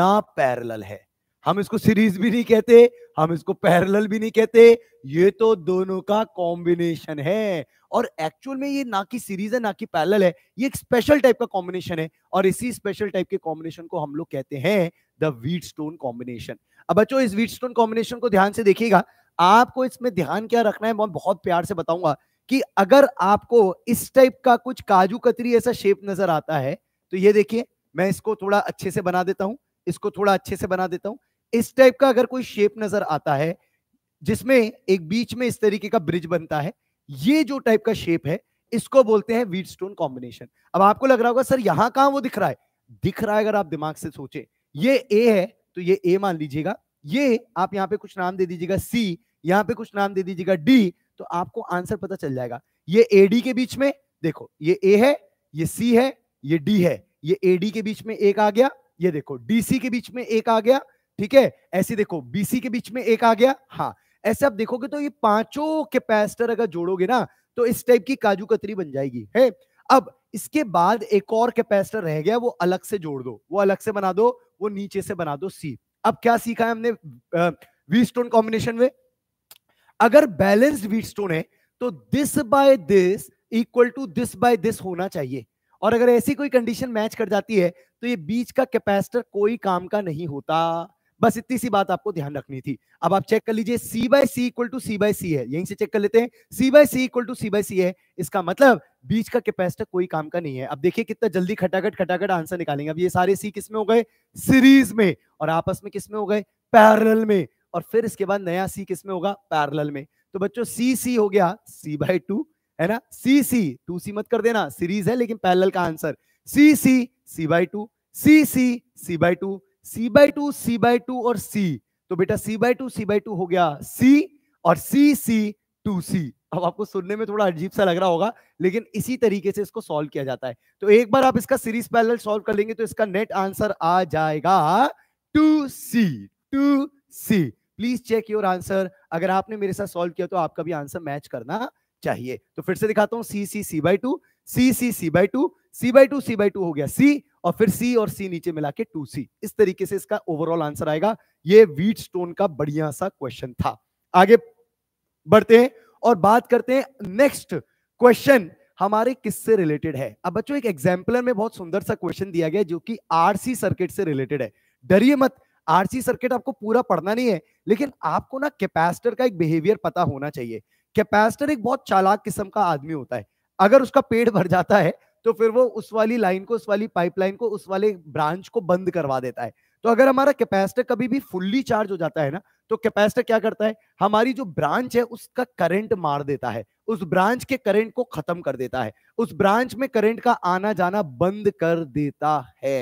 ना पैरेलल है हम इसको सीरीज भी नहीं कहते हम इसको पैरेलल भी नहीं कहते ये तो दोनों का कॉम्बिनेशन है और एक्चुअल में ये ना कि सीरीज है ना कि पैरेलल है ये एक स्पेशल टाइप का कॉम्बिनेशन है और इसी स्पेशल टाइप के कॉम्बिनेशन को हम लोग कहते हैं द वीट स्टोन कॉम्बिनेशन अब बच्चों इस वीट स्टोन कॉम्बिनेशन को ध्यान से देखिएगा आपको इसमें ध्यान क्या रखना है मैं बहुत प्यार से बताऊंगा कि अगर आपको इस टाइप का कुछ काजू कतरी ऐसा शेप नजर आता है तो ये देखिए मैं इसको थोड़ा अच्छे से बना देता हूं इसको थोड़ा अच्छे से बना देता हूं इस टाइप का अगर कोई शेप नजर आता है जिसमें एक बीच में इस तरीके का ब्रिज बनता है ये जो टाइप का शेप है इसको बोलते हैं वीट स्टोन कॉम्बिनेशन अब आपको लग रहा होगा सर यहां कहां वो दिख रहा है दिख रहा है अगर आप दिमाग से सोचे ये ए है तो ये ए मान लीजिएगा ये आप यहाँ पे कुछ नाम दे दीजिएगा सी यहाँ पे कुछ नाम दे दीजिएगा डी तो आपको आंसर पता चल जाएगा ये ए डी के बीच में देखो ये ए है ये सी है ये डी है ये ए डी के बीच में एक आ गया ये देखो डी सी के बीच में एक आ गया ठीक है ऐसे देखो बीसी के बीच में एक आ गया हाँ ऐसे आप देखोगे तो ये पांचों कैपेसिटर अगर जोड़ोगे ना तो इस टाइप की काजू कतरी बन जाएगी है अब इसके बाद एक और कैपेसिटर रह गया वो अलग से जोड़ दो वो अलग से बना दो वो नीचे से बना दो सी अब क्या सीखा है हमने वी स्टोन कॉम्बिनेशन में अगर बैलेंस वी स्टोन है तो this by this equal to this by this होना चाहिए और अगर ऐसी कोई कंडीशन मैच कर जाती है तो ये बीच का कैपेसिटर कोई काम का नहीं होता बस इतनी सी बात आपको ध्यान रखनी थी अब आप चेक कर लीजिए C by C equal to C by C है यहीं से चेक कर लेते हैं C by C equal to C by C है इसका मतलब बीच का कैपेसिटर कोई काम का नहीं है अब देखिए कितना जल्दी खटाखट खटाखट आंसर निकालेंगे अब ये सारे सी किस में हो गए सीरीज में और आपस में किस में हो गए पैरल में और फिर इसके बाद नया सी किस में होगा पैरल में तो बच्चों सी सी हो गया सी बाई टू है ना सी सी टू सी मत कर देना सीरीज है लेकिन पैरल का answer C C C by two C C C by two C by two C by two और C तो बेटा C by two C by two हो गया C और सी सी टू सी अब आपको सुनने में थोड़ा अजीब सा लग रहा होगा लेकिन इसी तरीके से इसको सॉल्व किया जाता है तो एक बार आप इसका सीरीज पैरेलल सॉल्व कर लेंगे तो इसका नेट आंसर आ जाएगा two C two C please check your answer अगर आपने मेरे साथ सॉल्व किया तो आपका भी आंसर मैच करना चाहिए तो फिर से दिखाता हूं C C C by two C C C by two C by two C by two हो गया सी और फिर सी और सी नीचे मिला के टू सी इस तरीके से इसका ओवरऑल आंसर आएगा ये वीट स्टोन का बढ़िया सा क्वेश्चन था आगे बढ़ते हैं और बात करते हैं नेक्स्ट क्वेश्चन हमारे किससे रिलेटेड है अब बच्चों एक एग्जाम्पलर में बहुत सुंदर सा क्वेश्चन दिया गया जो कि आरसी सर्किट से रिलेटेड है डरिए मत आरसी सर्किट आपको पूरा पढ़ना नहीं है लेकिन आपको ना कैपेसिटर का एक बिहेवियर पता होना चाहिए कैपेसिटर एक बहुत चालाक किस्म का आदमी होता है अगर उसका पेट भर जाता है तो फिर वो उस वाली लाइन को उस वाली पाइपलाइन को उस वाले ब्रांच को बंद करवा देता है तो अगर हमारा कैपेसिटर कभी भी फुल्ली चार्ज हो जाता है ना तो कैपेसिटर क्या करता है हमारी जो ब्रांच है उसका करंट मार देता है उस ब्रांच के करंट को खत्म कर देता है उस ब्रांच में करंट का आना जाना बंद कर देता है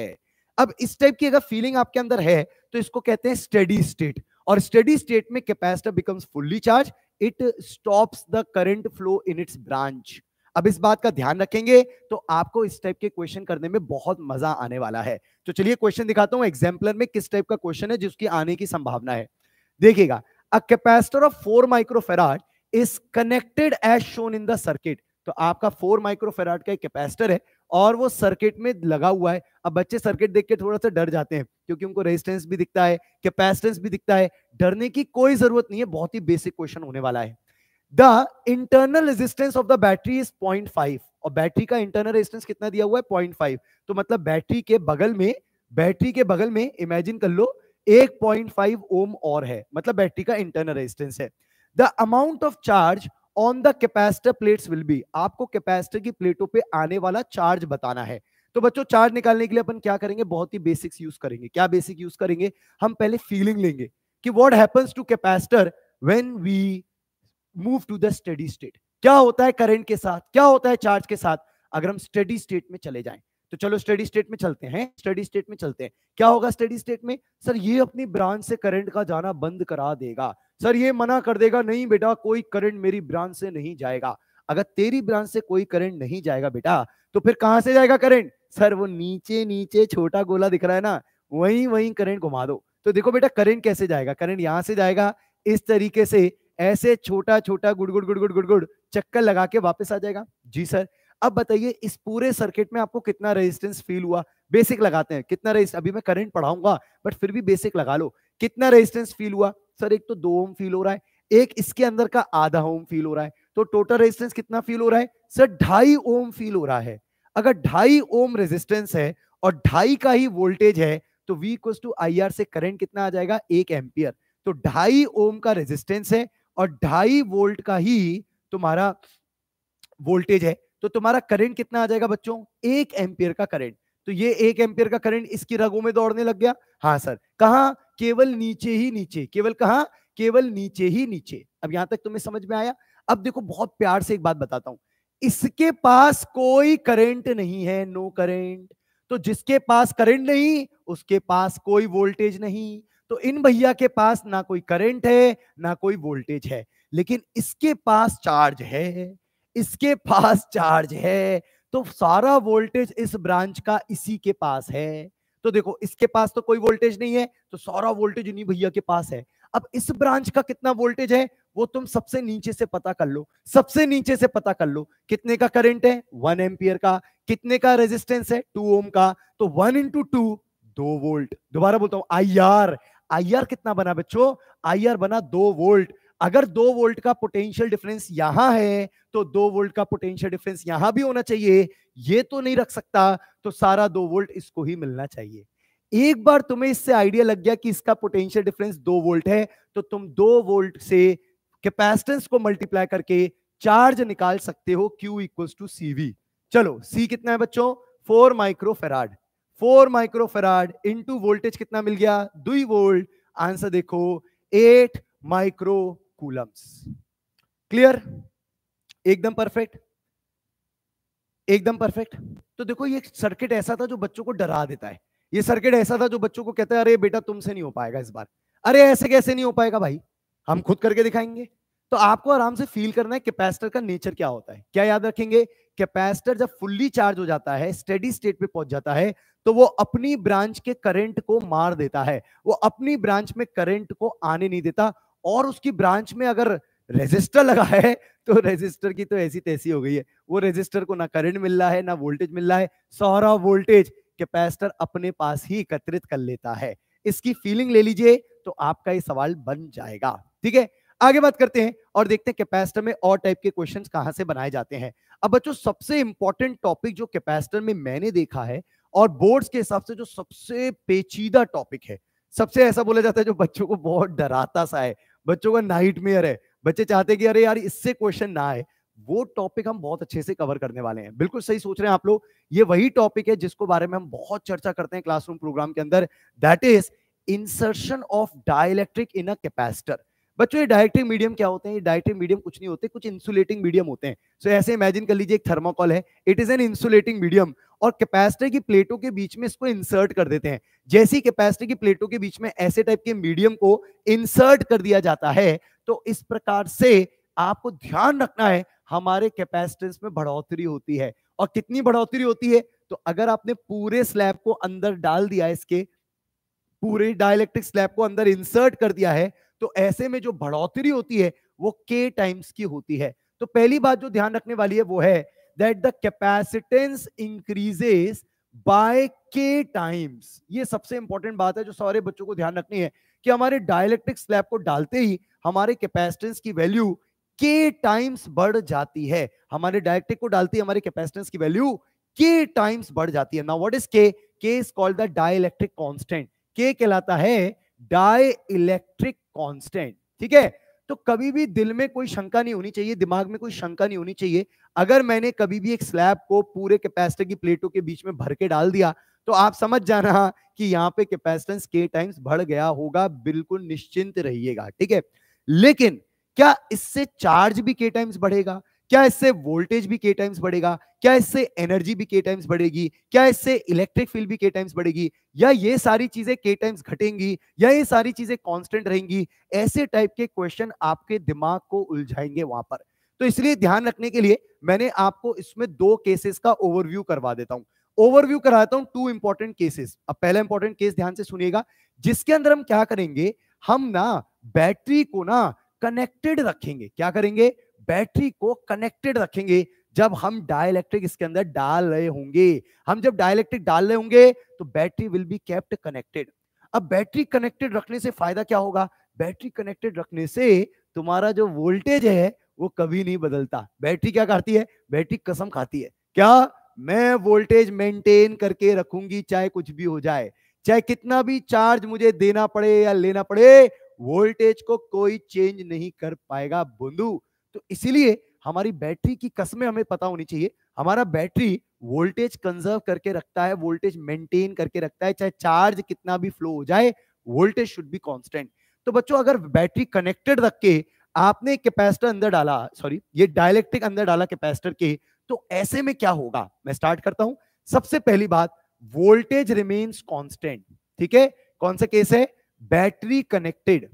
अब इस टाइप की अगर फीलिंग आपके अंदर है तो इसको कहते हैं स्टडी स्टेट और स्टडी स्टेट में capacitor becomes fully charge it stops the current flow in its branch अब इस बात का ध्यान रखेंगे तो आपको इस टाइप के क्वेश्चन करने में बहुत मजा आने वाला है तो चलिए क्वेश्चन दिखाता हूं एग्जाम्पलर में किस टाइप का क्वेश्चन है जिसकी आने की संभावना है देखिएगा a capacitor of four microfarad is connected as shown in the circuit तो आपका फोर माइक्रोफेराड का एक कैपेसिटर है और वो सर्किट में लगा हुआ है अब बच्चे सर्किट देख के थोड़ा सा डर जाते हैं क्योंकि उनको रेजिस्टेंस भी दिखता है कैपेसिटेंस भी दिखता है डरने की कोई जरूरत नहीं है बहुत ही बेसिक क्वेश्चन होने वाला है the internal resistance of the battery is point five और बैटरी का इंटरनल रेजिस्टेंस कितना दिया हुआ है पॉइंट फाइव तो मतलब बैटरी के बगल में बैटरी के बगल में इमेजिन कर लो एक पॉइंट फाइव ओम और है मतलब बैटरी का इंटरनल रेजिस्टेंस है the amount of charge on the capacitor plates will be आपको कैपेसिटर की प्लेटों पे आने वाला चार्ज बताना है तो बच्चों चार्ज निकालने के लिए अपन क्या करेंगे बहुत ही बेसिक्स यूज करेंगे क्या बेसिक यूज करेंगे हम पहले फीलिंग लेंगे कि what happens to capacitor when we move to the steady state क्या होता है करंट के साथ क्या होता है चार्ज के साथ अगर हम स्टडी स्टेट में चले जाएं तो चलो स्टडी स्टेट में चलते हैं स्टडी स्टेट में चलते हैं क्या होगा स्टडी स्टेट में सर ये अपनी ब्रांच से करंट का जाना बंद करा देगा सर ये मना कर देगा नहीं बेटा कोई करंट मेरी ब्रांच से नहीं जाएगा अगर तेरी ब्रांच से कोई करंट नहीं जाएगा बेटा तो फिर कहां से जाएगा करंट सर वो नीचे नीचे छोटा गोला दिख रहा है ना वहीं वहीं करंट घुमा दो तो देखो बेटा करंट कैसे जाएगा करंट यहां से जाएगा इस तरीके से ऐसे छोटा छोटा गुड़ गुड़ गुड़ गुड़ गुड़ गुड़ चक्कर लगा के वापस आ जाएगा जी सर अब बताइए इस पूरे सर्किट में आपको कितना रेजिस्टेंस फील हुआ बेसिक लगाते हैं कितना रेजिस्ट अभी मैं करंट पढ़ाऊंगा बट फिर भी बेसिक लगा लो कितना रेजिस्टेंस फील हुआ सर एक तो दो ओम फील हो रहा है एक इसके अंदर का आधा ओम फील हो रहा है तो टोटल रेजिस्टेंस कितना फील हो रहा है सर ढाई ओम फील हो रहा है अगर ढाई ओम रेजिस्टेंस है और ढाई का ही वोल्टेज है तो वी इक्वल टू आई से करंट कितना आ जाएगा एक एम्पियर तो ढाई ओम का रेजिस्टेंस है और ढाई वोल्ट का ही तुम्हारा वोल्टेज है तो तुम्हारा करंट कितना आ जाएगा बच्चों एक एम्पियर का करंट तो ये एक एम्पियर का करंट इसकी रगों में दौड़ने लग गया हाँ सर कहा केवल नीचे ही नीचे केवल कहा केवल नीचे ही नीचे अब यहां तक तुम्हें समझ में आया अब देखो बहुत प्यार से एक बात बताता हूं इसके पास कोई करंट नहीं है नो करंट तो जिसके पास करंट नहीं उसके पास कोई वोल्टेज नहीं तो इन भैया के पास ना कोई करंट है ना कोई वोल्टेज है लेकिन इसके पास चार्ज है इसके पास चार्ज है तो सारा वोल्टेज इस ब्रांच का इसी के पास है तो देखो इसके पास तो कोई वोल्टेज नहीं है तो सारा वोल्टेज इन्हीं भैया के पास है अब इस ब्रांच का कितना वोल्टेज है वो तुम सबसे नीचे से पता कर लो सबसे नीचे से पता कर लो कितने का करंट है वन एम्पियर का कितने का रेजिस्टेंस है टू ओम का तो वन इंटू टू दो वोल्ट दोबारा बोलता हूं आई आर आईआर कितना बना बच्चों आईआर बना दो वोल्ट अगर दो वोल्ट का पोटेंशियल डिफरेंस यहां है तो दो वोल्ट का पोटेंशियल डिफरेंस यहां भी होना चाहिए ये तो नहीं रख सकता तो सारा दो वोल्ट इसको ही मिलना चाहिए एक बार तुम्हें इससे आइडिया लग गया कि इसका पोटेंशियल डिफरेंस दो वोल्ट है तो तुम दो वोल्ट से कैपेसिटेंस को मल्टीप्लाई करके चार्ज निकाल सकते हो क्यू इक्वल्स टू सीवी चलो सी कितना है बच्चों four micro farad four microfarad two voltage कितना मिल गया दुई वोल्ट आंसर देखो एट माइक्रो कूलम्स क्लियर एकदम परफेक्ट एकदम परफेक्ट तो देखो ये सर्किट ऐसा था जो बच्चों को डरा देता है ये सर्किट ऐसा था जो बच्चों को कहता है अरे बेटा तुमसे नहीं हो पाएगा इस बार अरे ऐसे कैसे नहीं हो पाएगा भाई हम खुद करके दिखाएंगे तो आपको आराम से फील करना है कैपेसिटर का नेचर क्या होता है क्या याद रखेंगे कैपेसिटर जब फुल्ली चार्ज हो जाता है स्टेडी स्टेट पे पहुंच जाता है तो वो अपनी ब्रांच के करंट को मार देता है वो अपनी ब्रांच में करंट को आने नहीं देता और उसकी ब्रांच में अगर रेजिस्टर लगा है तो रेजिस्टर की तो ऐसी तैसी हो गई है वो रेजिस्टर को ना करंट मिल रहा है ना वोल्टेज मिल रहा है सौरा वोल्टेज कैपेसिटर अपने पास ही एकत्रित कर लेता है इसकी फीलिंग ले लीजिए तो आपका ये सवाल बन जाएगा ठीक है आगे बात करते हैं और देखते हैं कैपेसिटर में और टाइप के क्वेश्चंस कहां से बनाए जाते हैं अब बच्चों सबसे इंपॉर्टेंट टॉपिक जो कैपेसिटर में मैंने देखा है और बोर्ड्स के हिसाब से जो सबसे पेचीदा टॉपिक है सबसे ऐसा बोला जाता है जो बच्चों को बहुत डराता सा है बच्चों का नाइट है बच्चे चाहते हैं कि अरे यार इससे क्वेश्चन ना आए वो टॉपिक हम बहुत अच्छे से कवर करने वाले हैं बिल्कुल सही सोच रहे हैं आप लोग ये वही टॉपिक है जिसको बारे में हम बहुत चर्चा करते हैं क्लासरूम प्रोग्राम के अंदर that is insertion of dielectric in a capacitor बच्चों ये डायरेक्टिव मीडियम क्या होते हैं ये डायरेक्टिव मीडियम कुछ नहीं होते कुछ इंसुलेटिंग मीडियम होते हैं सो so, ऐसे इमेजिन कर लीजिए एक थर्माकॉल है it is an insulating medium और कैपेसिटर की प्लेटों के बीच में इसको इंसर्ट कर देते हैं जैसी कैपेसिटर की प्लेटों के बीच में ऐसे टाइप के मीडियम को इंसर्ट कर दिया जाता है तो इस प्रकार से आपको ध्यान रखना है हमारे कैपेसिटेंस में बढ़ोतरी होती है और कितनी बढ़ोतरी होती है तो अगर आपने पूरे स्लैब को अंदर डाल दिया इसके पूरे डायलैक्ट्रिक स्लैब को अंदर इंसर्ट कर दिया है तो ऐसे में जो बढ़ोतरी होती है वो के टाइम्स की होती है तो पहली बात जो ध्यान रखने वाली है वो है that the capacitance increases by K times ये सबसे इंपॉर्टेंट बात है जो सारे बच्चों को ध्यान रखनी है कि हमारे डायलेक्ट्रिक स्लैब को डालते ही हमारे कैपेसिटेंस की वैल्यू के टाइम्स बढ़ जाती है हमारे डायलेक्ट्रिक को डालती है हमारे कैपेसिटेंस की वैल्यू के टाइम्स बढ़ जाती है now what is K K is called the dielectric constant K कहलाता है डाई इलेक्ट्रिक कॉन्स्टेंट ठीक है तो कभी भी दिल में कोई शंका नहीं होनी चाहिए दिमाग में कोई शंका नहीं होनी चाहिए अगर मैंने कभी भी एक स्लैब को पूरे कैपेसिटर की प्लेटों के बीच में भर के डाल दिया तो आप समझ जाना कि यहाँ पे कैपेसिटेंस के टाइम्स बढ़ गया होगा बिल्कुल निश्चिंत रहिएगा ठीक है लेकिन क्या इससे चार्ज भी के टाइम्स बढ़ेगा क्या इससे वोल्टेज भी के टाइम्स बढ़ेगा क्या इससे एनर्जी भी के टाइम्स बढ़ेगी क्या इससे इलेक्ट्रिक फील्ड भी के टाइम्स बढ़ेगी या ये सारी चीजें के टाइम्स घटेंगी या ये सारी चीजें कांस्टेंट रहेंगी ऐसे टाइप के क्वेश्चन आपके दिमाग को उलझाएंगे वहां पर तो इसलिए ध्यान रखने के लिए मैंने आपको इसमें दो केसेस का ओवरव्यू करवा देता हूं ओवरव्यू कराता हूं टू इंपॉर्टेंट केसेस अब पहला इंपॉर्टेंट केस ध्यान से सुनिएगा जिसके अंदर हम क्या करेंगे हम ना बैटरी को ना कनेक्टेड रखेंगे क्या करेंगे बैटरी को कनेक्टेड रखेंगे जब हम डायलैक्ट्रिक इसके अंदर डाल रहे होंगे हम जब डायलैक्ट्रिक डाल रहे होंगे तो battery will be kept connected अब बैटरी कनेक्टेड रखने से फायदा क्या होगा बैटरी कनेक्टेड रखने से तुम्हारा जो वोल्टेज है वो कभी नहीं बदलता बैटरी क्या करती है बैटरी कसम खाती है क्या मैं वोल्टेज मेंटेन करके रखूंगी चाहे कुछ भी हो जाए चाहे कितना भी चार्ज मुझे देना पड़े या लेना पड़े वोल्टेज को कोई चेंज नहीं कर पाएगा बुंदू तो इसीलिए हमारी बैटरी की कस्में हमें पता होनी चाहिए हमारा बैटरी वोल्टेज कंजर्व करके रखता है वोल्टेज मेंटेन करके रखता है चाहे चार्ज कितना भी फ्लो हो जाए वोल्टेज शुड बी कांस्टेंट तो बच्चों अगर बैटरी कनेक्टेड रख के आपने कैपेसिटर अंदर डाला सॉरी ये डायलेक्ट्रिक अंदर डाला कैपेसिटर के तो ऐसे में क्या होगा मैं स्टार्ट करता हूं सबसे पहली बात वोल्टेज रिमेन्स कॉन्स्टेंट ठीक है कौन सा केस है battery connected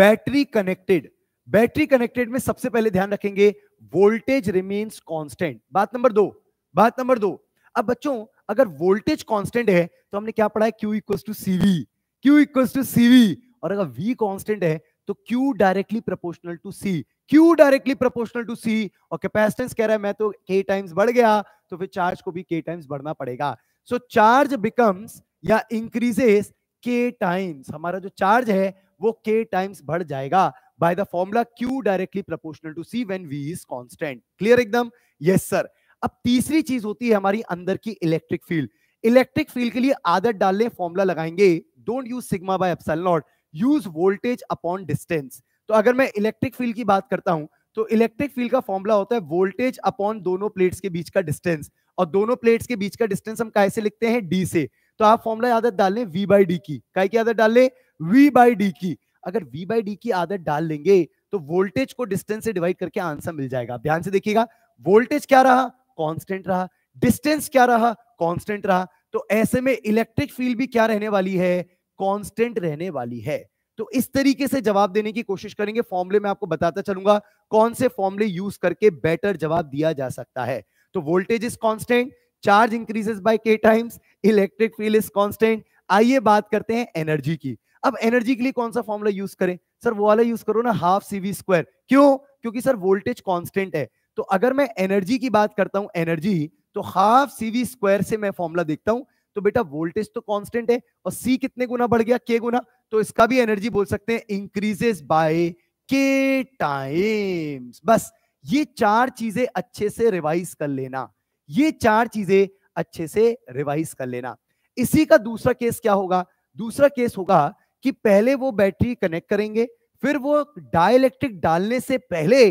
battery connected battery connected में सबसे पहले ध्यान रखेंगे वोल्टेज रिमेन्स कांस्टेंट बात नंबर दो बात नंबर दो अब बच्चों अगर वोल्टेज कांस्टेंट है तो हमने क्या पढ़ा है Q equal to CV Q equal to CV और अगर V कांस्टेंट है तो Q directly proportional to C Q directly proportional to C और कैपेसिटेंस कह रहा है मैं तो K टाइम्स बढ़ गया तो फिर चार्ज को भी K टाइम्स बढ़ना पड़ेगा सो चार्ज बिकम्स या इंक्रीजेस K टाइम्स हमारा जो चार्ज है वो K टाइम्स बढ़ जाएगा by the formula q directly proportional to c when v is constant clear एकदम yes sir अब तीसरी चीज होती है हमारी अंदर की इलेक्ट्रिक फील्ड इलेक्ट्रिक फील्ड के लिए आदत डाल लें फॉर्मूला लगाएंगे don't use sigma by epsilon naught use voltage upon distance तो अगर मैं इलेक्ट्रिक फील्ड की बात करता हूं तो इलेक्ट्रिक फील्ड का फॉर्मूला होता है वोल्टेज अपॉन दोनों प्लेट्स के बीच का डिस्टेंस और दोनों प्लेट्स के बीच का डिस्टेंस हम कैसे लिखते हैं डी से तो आप फॉर्मूला आदत डाल लें वी बाई डी की काय की आदत डाल लें वी बाई डी की अगर वी बाई डी की आदत डाल लेंगे तो वोल्टेज को डिस्टेंस से डिवाइड करके आंसर मिल जाएगा ध्यान से देखिएगा वोल्टेज क्या रहा कॉन्स्टेंट रहा डिस्टेंस क्या रहा कॉन्स्टेंट रहा तो ऐसे में इलेक्ट्रिक फील्ड भी क्या रहने वाली है कॉन्स्टेंट रहने वाली है तो इस तरीके से जवाब देने की कोशिश करेंगे फॉर्मुले में आपको बताता चलूंगा कौन से फॉर्मुले यूज करके बेटर जवाब दिया जा सकता है तो voltage is constant charge increases by K times electric field is constant आइए बात करते हैं एनर्जी की अब एनर्जी के लिए कौन सा फॉर्मुला यूज करें सर वो वाला यूज करो ना हाफ सीवी स्क्वायर क्यों क्योंकि सर वोल्टेज कांस्टेंट है तो अगर मैं एनर्जी की बात करता हूं एनर्जी तो हाफ सीवी स्क्वायर से मैं फॉर्मुला देखता हूं तो बेटा वोल्टेज तो कॉन्स्टेंट है और सी कितने गुना बढ़ गया के गुना तो इसका भी एनर्जी बोल सकते हैं इंक्रीजेस बाय के टाइम्स बस ये चार चीजें अच्छे से रिवाइज कर लेना ये चार चीजें अच्छे से रिवाइज कर लेना इसी का दूसरा केस क्या होगा दूसरा केस होगा कि पहले वो बैटरी कनेक्ट करेंगे फिर वो डायलैक्ट्रिक डालने से पहले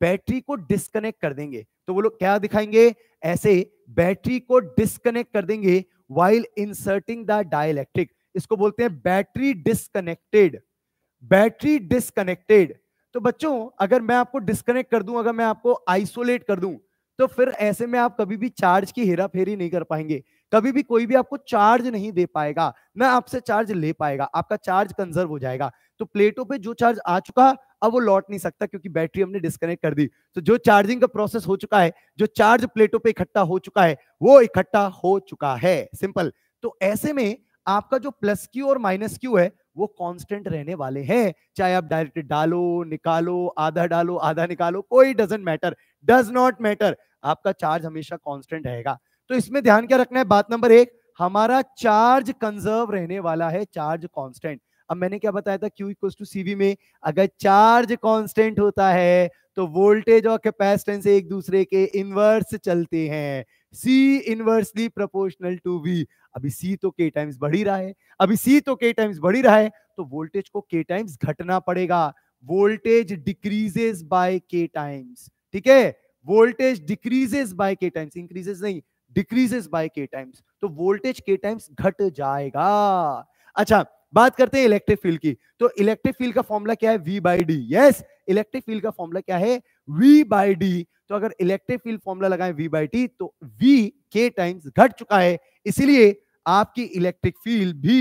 बैटरी को डिस्कनेक्ट कर देंगे तो वो लोग क्या दिखाएंगे ऐसे बैटरी को डिस्कनेक्ट कर देंगे वाइल इंसर्टिंग द डायलैक्ट्रिक इसको बोलते हैं बैटरी डिस्कनेक्टेड बैटरी डिस्कनेक्टेड तो बच्चों अगर मैं आपको डिस्कनेक्ट कर दूं अगर मैं आपको आइसोलेट कर दूं तो फिर ऐसे में आप कभी भी चार्ज की हेरा फेरी नहीं कर पाएंगे कभी भी कोई भी आपको चार्ज नहीं दे पाएगा ना आपसे चार्ज ले पाएगा आपका चार्ज कंजर्व हो जाएगा तो प्लेटों पे जो चार्ज आ चुका अब वो लौट नहीं सकता क्योंकि बैटरी हमने डिस्कनेक्ट कर दी तो जो चार्जिंग का प्रोसेस हो चुका है जो चार्ज प्लेटों पे इकट्ठा हो चुका है वो इकट्ठा हो चुका है सिंपल तो ऐसे में आपका जो प्लस क्यू और माइनस क्यू है वो कांस्टेंट रहने वाले हैं चाहे आप डायरेक्ट डालो निकालो आधा डालो आधा निकालो कोई doesn't matter does not matter आपका चार्ज हमेशा कांस्टेंट रहेगा तो इसमें ध्यान क्या रखना है बात नंबर एक हमारा चार्ज कंजर्व रहने वाला है चार्ज कांस्टेंट अब मैंने क्या बताया था क्यू इक्वल टू सीवी में अगर चार्ज कांस्टेंट होता है तो वोल्टेज और कैपेसिटेंस एक दूसरे के इनवर्स चलते हैं C inversely proportional to V अभी C तो K टाइम्स बढ़ी रहा है अभी C तो K टाइम्स बढ़ी रहा है तो वोल्टेज को K टाइम्स घटना पड़ेगा voltage decreases by K times ठीक है voltage decreases by K times increases नहीं डिक्रीजेस बाय के टाइम्स तो वोल्टेज के टाइम्स घट जाएगा अच्छा बात करते हैं इलेक्ट्रिक फील्ड की तो इलेक्ट्रिक फील्ड का फॉर्मूला क्या है V by D yes electric field का फॉर्मूला क्या है वी बाई डी तो अगर इलेक्ट्रिक फील्ड फॉर्मूला लगाए वी बाई टी तो वी के टाइम्स घट चुका है इसीलिए आपकी इलेक्ट्रिक फील्ड भी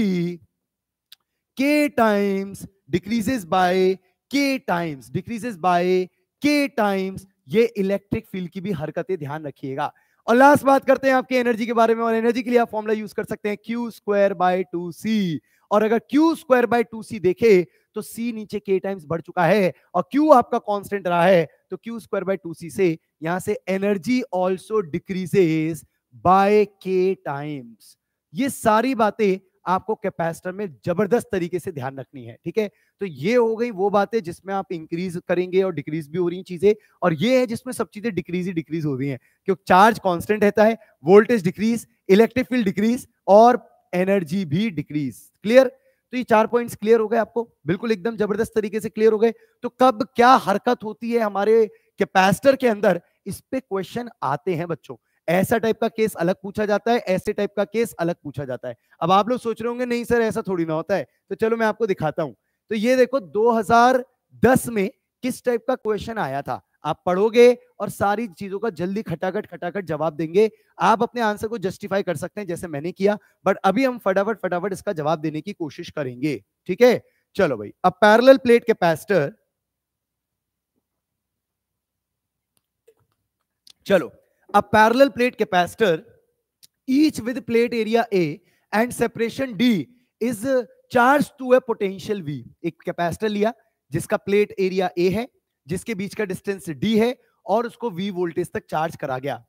K times decreases by K times decreases by K times ये इलेक्ट्रिक फील्ड की भी हरकतें ध्यान रखिएगा और लास्ट बात करते हैं आपके एनर्जी के बारे में और एनर्जी के लिए आप फॉर्मुला यूज कर सकते हैं Q square by two C और अगर Q square by two C देखे तो सी नीचे के टाइम्स बढ़ चुका है और क्यू आपका कांस्टेंट रहा है तो Q square by two C से यहां से energy also decreases by K times ये सारी बातें आपको कैपेसिटर में जबरदस्त तरीके से ध्यान रखनी है ठीक है तो ये हो गई वो बातें जिसमें आप इंक्रीज करेंगे और डिक्रीज भी हो रही चीजें और ये है जिसमें सब चीजें डिक्रीज ही डिक्रीज हो रही है क्योंकि चार्ज कॉन्स्टेंट रहता है voltage decrease electric field decrease और एनर्जी भी डिक्रीज क्लियर तो ये चार पॉइंट्स क्लियर हो गए आपको बिल्कुल एकदम जबरदस्त तरीके से क्लियर हो गए तो कब क्या हरकत होती है हमारे कैपेसिटर के अंदर इस पे क्वेश्चन आते हैं बच्चों ऐसा टाइप का केस अलग पूछा जाता है ऐसे टाइप का केस अलग पूछा जाता है अब आप लोग सोच रहे होंगे नहीं सर ऐसा थोड़ी ना होता है तो चलो मैं आपको दिखाता हूँ तो ये देखो 2010 में किस टाइप का क्वेश्चन आया था आप पढ़ोगे और सारी चीजों का जल्दी खटाखट खटाखट जवाब देंगे आप अपने आंसर को जस्टिफाई कर सकते हैं जैसे मैंने किया बट अभी हम फटाफट फटाफट इसका जवाब देने की कोशिश करेंगे ठीक है चलो भाई अब पैरेलल प्लेट कैपेसिटर चलो अब parallel plate capacitor each with plate area A and separation D is charge to a potential V एक कैपेसिटर लिया जिसका प्लेट एरिया ए है जिसके बीच का डिस्टेंस डी है और उसको वी वोल्टेज तक चार्ज करा गया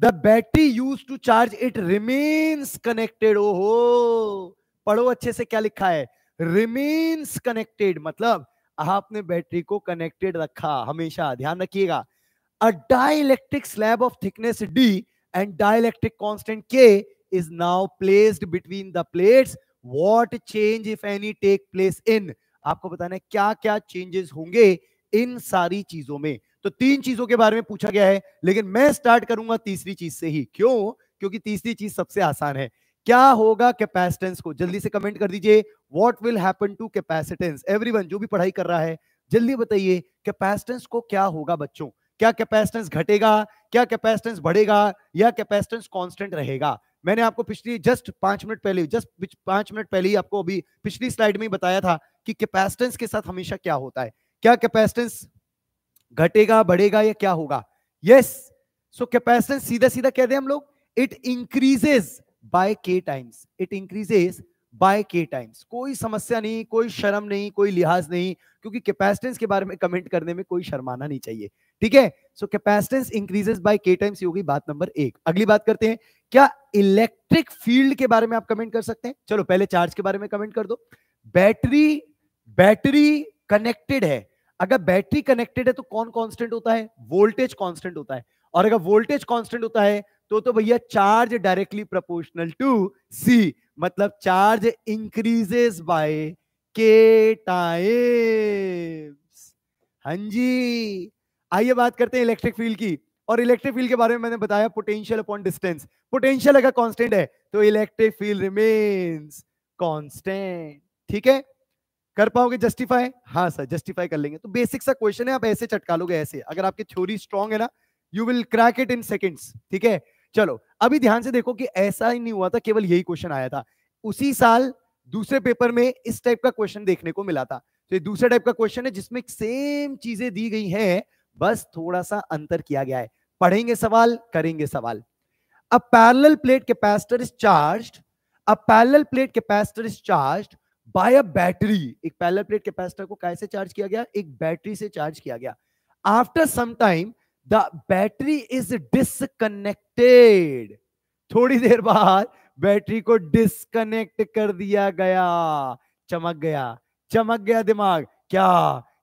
the battery used to charge it remains connected हो पढ़ो अच्छे से क्या लिखा है रिमेन्स कनेक्टेड मतलब आपने बैटरी को कनेक्टेड रखा हमेशा ध्यान रखिएगा a dielectric slab of thickness D and dielectric constant K is now placed between the plates what change if any take place in आपको बताना है क्या क्या चेंजेस होंगे इन सारी चीजों में तो तीन चीजों के बारे में पूछा गया है लेकिन मैं स्टार्ट करूंगा तीसरी चीज से ही क्यों क्योंकि तीसरी चीज सबसे आसान है क्या होगा कैपेसिटेंस को जल्दी से कमेंट कर दीजिए what will happen to capacitance everyone जो भी पढ़ाई कर रहा है जल्दी बताइए कैपेसिटेंस को क्या होगा बच्चों क्या कैपेसिटेंस घटेगा क्या कैपेसिटेंस बढ़ेगा या कैपेसिटेंस कांस्टेंट रहेगा मैंने आपको पिछली जस्ट पांच मिनट पहले जस्ट पांच मिनट पहले ही आपको अभी पिछली स्लाइड में बताया था कि कैपेसिटेंस के साथ हमेशा क्या होता है क्या कैपेसिटेंस घटेगा बढ़ेगा या क्या होगा यस सो कैपेसिटेंस सीधा सीधा कह दें हम लोग it increases by K times it increases by K times कोई समस्या नहीं कोई शर्म नहीं कोई लिहाज नहीं क्योंकि कैपेसिटेंस के बारे में कमेंट करने में कोई शर्माना नहीं चाहिए ठीक है so capacitance increases by K times होगी बात नंबर एक अगली बात करते हैं क्या इलेक्ट्रिक फील्ड के बारे में आप कमेंट कर सकते हैं चलो पहले चार्ज के बारे में कमेंट कर दो बैटरी बैटरी कनेक्टेड है अगर बैटरी कनेक्टेड है तो कौन कांस्टेंट होता है वोल्टेज कांस्टेंट होता है और अगर वोल्टेज कांस्टेंट होता है तो तो भैया charge directly proportional to C मतलब charge increases by K times हां जी आइए बात करते हैं इलेक्ट्रिक फील्ड की और इलेक्ट्रिक फील्ड के बारे में मैंने बताया पोटेंशियल अपॉन डिस्टेंस पोटेंशियल अगर कांस्टेंट है तो इलेक्ट्रिक फील्ड रिमेन्स कांस्टेंट ठीक है कर पाओगे जस्टिफाई हाँ सर जस्टिफाई कर लेंगे तो बेसिक सा क्वेश्चन है आप ऐसे चटका लोगे ऐसे अगर आपकी थ्योरी स्ट्रॉन्ग है ना you will crack it in seconds ठीक है चलो अभी ध्यान से देखो कि ऐसा ही नहीं हुआ था केवल यही क्वेश्चन आया था उसी साल दूसरे पेपर में इस टाइप का क्वेश्चन देखने को मिला था तो ये दूसरा टाइप का क्वेश्चन है जिसमें सेम चीजें दी गई हैं बस थोड़ा सा अंतर किया गया है पढ़ेंगे सवाल करेंगे सवाल a parallel plate capacitor is charged a parallel plate capacitor is charged by a battery एक पैरेलल प्लेट कैपेसिटर को कैसे चार्ज किया गया एक बैटरी से चार्ज किया गया after some time the battery is disconnected थोड़ी देर बाद बैटरी को डिसकनेक्ट कर दिया गया चमक गया चमक गया दिमाग क्या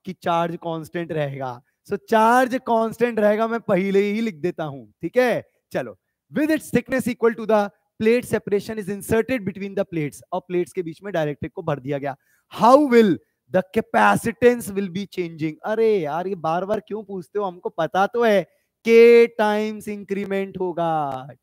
कि चार्ज कांस्टेंट रहेगा सो चार्ज कांस्टेंट रहेगा मैं पहले ही लिख देता हूं ठीक है चलो with its thickness equal to the plate separation is inserted between the plates और प्लेट्स के बीच में डायरेक्टिव को भर दिया गया how will the capacitance will be changing अरे यार ये बार बार क्यों पूछते हो हमको पता तो है के टाइम्स इंक्रीमेंट होगा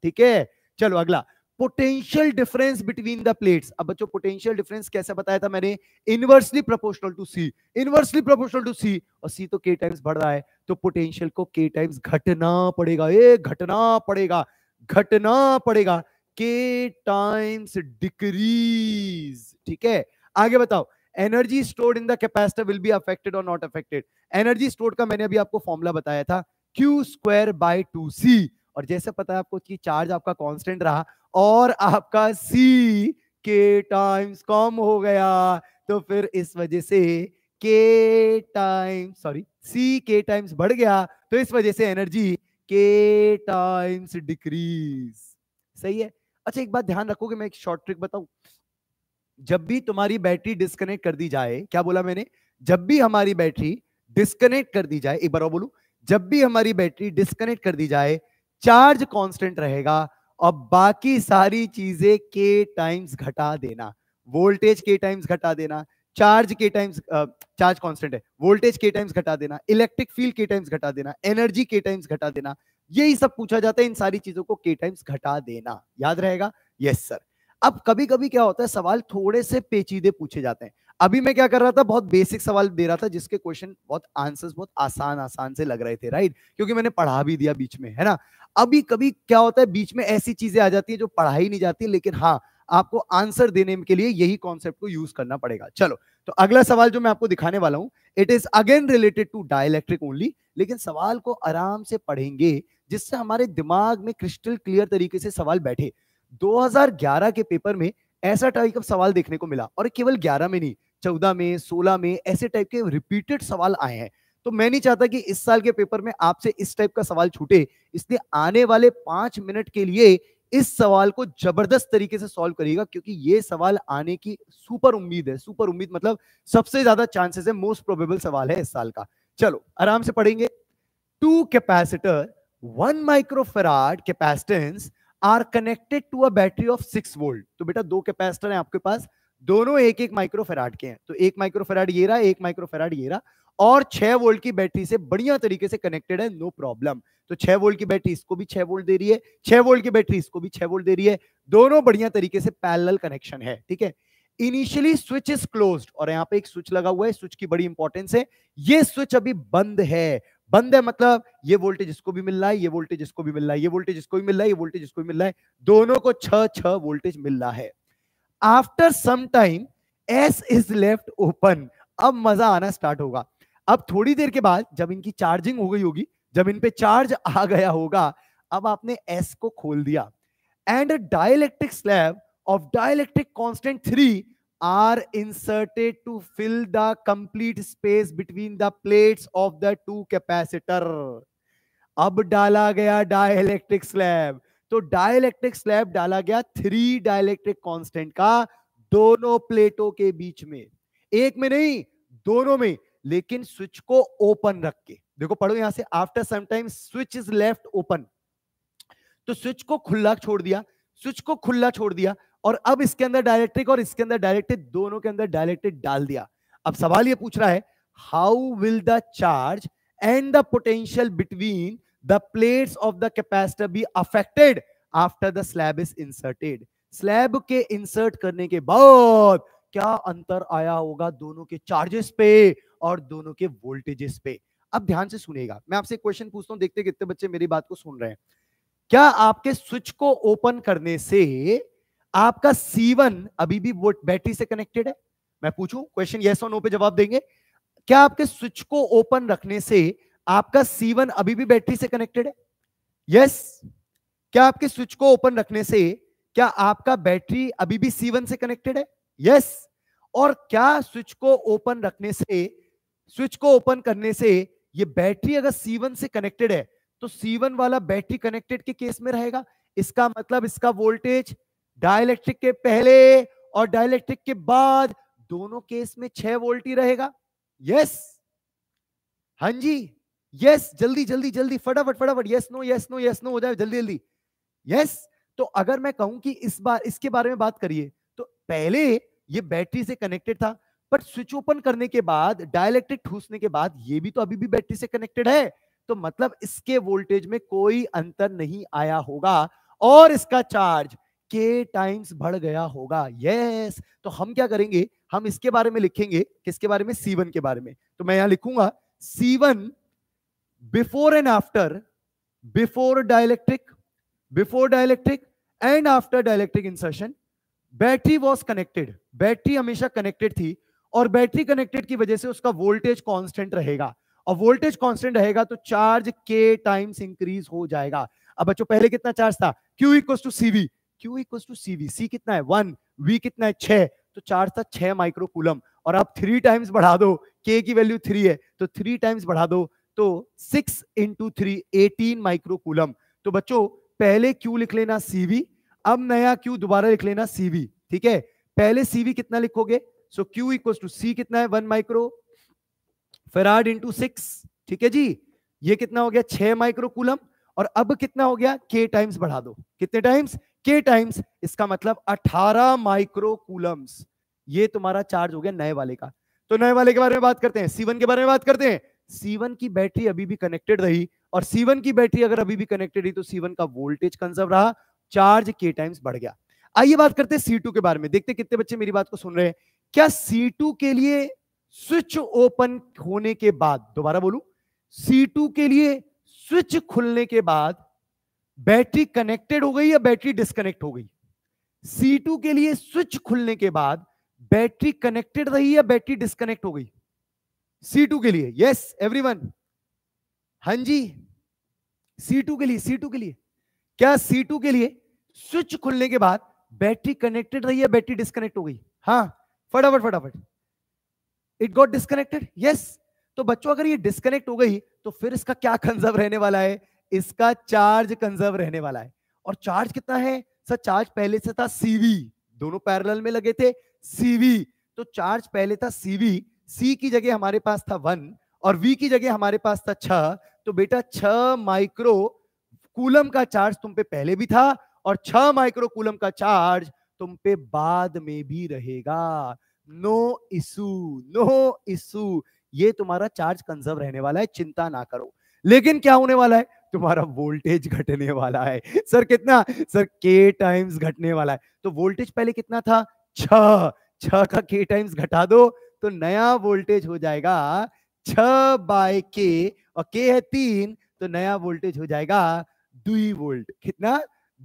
ठीक है चलो अगला potential difference between the plates अब बच्चों पोटेंशियल डिफरेंस कैसे बताया था मैंने inversely proportional to C inversely proportional to C और सी तो के टाइम्स बढ़ रहा है तो पोटेंशियल को के टाइम्स घटना पड़ेगा ए घटना पड़ेगा घटना पड़ेगा के टाइम्स डिक्रीज ठीक है आगे बताओ energy stored in the capacitor will be affected और नॉट अफेक्टेड एनर्जी स्टोर्ड का मैंने अभी आपको फॉर्मूला बताया था Q square by two C और जैसे पता है आपको कि चार्ज आपका कांस्टेंट रहा और आपका सी के टाइम्स कॉम हो गया तो फिर इस वजह से के टाइम सॉरी सी के टाइम्स बढ़ गया तो इस वजह से एनर्जी के टाइम्स डिक्रीज सही है अच्छा एक बात ध्यान रखोगे मैं एक शॉर्ट ट्रिक बताऊं जब भी तुम्हारी बैटरी डिस्कनेक्ट कर दी जाए क्या बोला मैंने जब भी हमारी बैटरी डिस्कनेक्ट कर दी जाए एक बार और बोलू जब भी हमारी बैटरी डिस्कनेक्ट कर दी जाए चार्ज कांस्टेंट रहेगा और बाकी सारी चीजें के टाइम्स घटा देना वोल्टेज के टाइम्स घटा देना charge K times charge constant है वोल्टेज के टाइम्स घटा देना इलेक्ट्रिक फील्ड के टाइम्स घटा देना एनर्जी के टाइम्स घटा देना यही सब पूछा जाता है इन सारी चीजों को के टाइम्स घटा देना याद रहेगा यस सर अब कभी कभी क्या होता है सवाल थोड़े से पेचीदे पूछे जाते हैं अभी मैं क्या कर रहा था बहुत बेसिक सवाल दे रहा था जिसके क्वेश्चन बहुत आंसर्स बहुत आसान आसान से लग रहे थे राइट क्योंकि मैंने पढ़ा भी दिया बीच में है ना अभी कभी क्या होता है बीच में ऐसी चीजें आ जाती है जो पढ़ाई नहीं जाती लेकिन हाँ आपको आंसर देने के लिए यही कॉन्सेप्ट को यूज करना पड़ेगा चलो तो अगला सवाल जो मैं आपको दिखाने वाला हूँ it is again related to dielectric only लेकिन सवाल को आराम से पढ़ेंगे जिससे हमारे दिमाग में क्रिस्टल क्लियर तरीके से सवाल बैठे 2011 के पेपर में ऐसा टाइप का सवाल देखने को मिला और केवल 11 में नहीं चौदह में सोलह में ऐसे टाइप के रिपीटेड सवाल आए हैं तो मैं नहीं चाहता कि इस साल के पेपर में आपसे इस टाइप का सवाल छूटे इसलिए आने वाले पांच मिनट के लिए इस सवाल को जबरदस्त तरीके से सॉल्व करिएगा क्योंकि ये सवाल आने की सुपर उम्मीद है सुपर उम्मीद मतलब सबसे ज्यादा चांसेस है मोस्ट प्रोबेबल सवाल है इस साल का चलो आराम से पढ़ेंगे two capacitor one microfarad capacitance are connected to a battery of six volt तो बेटा दो कैपेसिटर है आपके पास दोनों एक एक माइक्रोफेराड के हैं तो एक माइक्रोफेराड ये रहा एक माइक्रोफेराड ये रहा और 6 वोल्ट की बैटरी से बढ़िया तरीके से कनेक्टेड है नो प्रॉब्लम तो 6 वोल्ट की बैटरी इसको भी 6 वोल्ट दे रही है 6 वोल्ट की बैटरी इसको भी 6 वोल्ट दे रही है दोनों बढ़िया तरीके से पैरेलल कनेक्शन है ठीक है इनिशियली स्विच इज क्लोज और यहाँ पे एक स्विच लगा हुआ है स्विच की बड़ी इंपॉर्टेंस है ये स्विच अभी बंद है बंद है मतलब ये वोल्टेज इसको भी मिल रहा है ये वोल्टेज इसको भी मिल रहा है ये वोल्टेज इसको भी मिल रहा है ये वोल्टेज इसको भी मिल रहा है दोनों को छह छह वोल्टेज मिल रहा है after some time S is left open अब मजा आना स्टार्ट होगा अब थोड़ी देर के बाद जब इनकी चार्जिंग हो गई होगी जब इन पे चार्ज आ गया होगा अब आपने एस को खोल दिया and dielectric slab of dielectric constant three are inserted to fill the complete space between the plates of the two capacitor अब डाला गया डायलेक्ट्रिक स्लैब तो डायलैक्ट्रिक स्लैब डाला गया थ्री डायलैक्ट्रिक कांस्टेंट का दोनों प्लेटों के बीच में एक में नहीं दोनों में लेकिन स्विच को ओपन रख के देखो पढ़ो यहां से after some switch is left open तो स्विच को खुला छोड़ दिया स्विच को खुला छोड़ दिया और अब इसके अंदर डायरेक्ट्रिक और इसके अंदर डायलेक्ट्रिक दोनों के अंदर डायलेक्ट्रिक डाल दिया अब सवाल ये पूछ रहा है how will the charge and the potential between the plates of the capacitor be affected after the slab is inserted slab insert karne ke के बाद antar aaya hoga dono ke charges pe aur dono ke voltages pe ab dhyan se sunega main मैं आपसे question पूछता hu dekhte kitne बच्चे मेरी बात को सुन रहे हैं क्या आपके स्विच को ओपन करने से आपका C1 अभी भी बैटरी से कनेक्टेड है मैं पूछूं क्वेश्चन यस और नो पे जवाब देंगे क्या आपके स्विच को ओपन रखने से आपका C1 अभी भी बैटरी से कनेक्टेड है यस yes. क्या आपके स्विच को ओपन रखने से क्या आपका बैटरी अभी भी C1 से कनेक्टेड है यस yes. और क्या स्विच को ओपन रखने से स्विच को ओपन करने से ये बैटरी अगर C1 से कनेक्टेड है तो C1 वाला बैटरी कनेक्टेड के केस में रहेगा इसका मतलब इसका वोल्टेज डायलैक्ट्रिक के पहले और डायलैक्ट्रिक के बाद दोनों केस में छह वोल्ट ही रहेगा यस yes. हां जी यस जल्दी जल्दी जल्दी फटाफट फटाफट yes no yes no yes no हो जाए जल्दी जल्दी यस तो अगर मैं कहूं कि इस बार इसके बारे में बात करिए तो पहले ये बैटरी से कनेक्टेड था बट स्विच ओपन करने के बाद डायलैक्ट्रिक ठूसने के बाद ये भी तो अभी भी बैटरी से कनेक्टेड है तो मतलब इसके वोल्टेज में कोई अंतर नहीं आया होगा और इसका चार्ज के टाइम्स बढ़ गया होगा यस तो हम क्या करेंगे हम इसके बारे में लिखेंगे किसके बारे में सीवन के बारे में तो मैं यहां लिखूंगा C one before and after, before dielectric, before dielectric and after dielectric insertion, battery was connected battery हमेशा कनेक्टेड थी और बैटरी कनेक्टेड की वजह से उसका वोल्टेज कॉन्स्टेंट रहेगा और वोल्टेज कॉन्स्टेंट रहेगा तो चार्ज के टाइम्स इंक्रीज हो जाएगा अब बच्चों पहले कितना चार्ज था Q equal to CV Q equal to CV C कितना है वन वी कितना है छह तो चार्ज था छ माइक्रोकूलम और आप थ्री टाइम्स बढ़ा दो के की वैल्यू थ्री है तो थ्री टाइम्स बढ़ा दो तो six into three eighteen microcoulomb तो बच्चों पहले क्यू लिख लेना सीवी अब नया क्यू दोबारा लिख लेना सीवी ठीक है पहले सीवी कितना लिखोगे सो क्यू इक्व टू सी कितना है one micro farad into six ठीक है जी ये कितना हो गया छह माइक्रोकुलम और अब कितना हो गया के टाइम्स बढ़ा दो कितने टाइम्स के टाइम्स इसका मतलब अठारह माइक्रोकूलम्स ये तुम्हारा चार्ज हो गया नए वाले का तो नए वाले के बारे में बात करते हैं सीवन के बारे में बात करते हैं C1 की बैटरी अभी भी कनेक्टेड रही और C1 की बैटरी अगर अभी भी कनेक्टेड रही तो C1 का वोल्टेज कंजर्व रहा चार्ज के टाइम्स बढ़ गया आइए बात करते हैं C2 के बारे में देखते कितने बच्चे मेरी बात को सुन रहे हैं क्या C2 के लिए स्विच ओपन होने के बाद दोबारा बोलू C2 के लिए स्विच खुलने के बाद बैटरी कनेक्टेड हो गई या बैटरी डिस्कनेक्ट हो गई सी के लिए स्विच खुलने के बाद बैटरी कनेक्टेड रही या बैटरी डिस्कनेक्ट हो गई सी टू के लिए यस एवरीवन हां जी सी टू के लिए सी टू के लिए क्या सी टू के लिए स्विच खुलने के बाद बैटरी कनेक्टेड रही है बैटरी डिस्कनेक्ट हो गई हाँ फटाफट फटाफट इट गॉट डिस्कनेक्टेड यस तो बच्चों अगर ये डिस्कनेक्ट हो गई तो फिर इसका क्या कंजर्व रहने वाला है इसका चार्ज कंजर्व रहने वाला है और चार्ज कितना है सर चार्ज पहले से था सीवी दोनों पैरल में लगे थे सीवी तो चार्ज पहले था सीवी सी की जगह हमारे पास था वन और वी की जगह हमारे पास था छ तो बेटा छ माइक्रो कूलम का चार्ज तुम पे पहले भी था और छ माइक्रो कूलम का चार्ज तुम पे बाद में भी रहेगा नो इशू नो इशू ये तुम्हारा चार्ज कंजर्व रहने वाला है चिंता ना करो लेकिन क्या होने वाला है तुम्हारा वोल्टेज घटने वाला है सर कितना सर के टाइम्स घटने वाला है तो वोल्टेज पहले कितना था छ छ का के टाइम्स घटा दो तो नया वोल्टेज हो जाएगा छ बाय के और के है तीन तो नया वोल्टेज हो जाएगा दुई वोल्ट कितना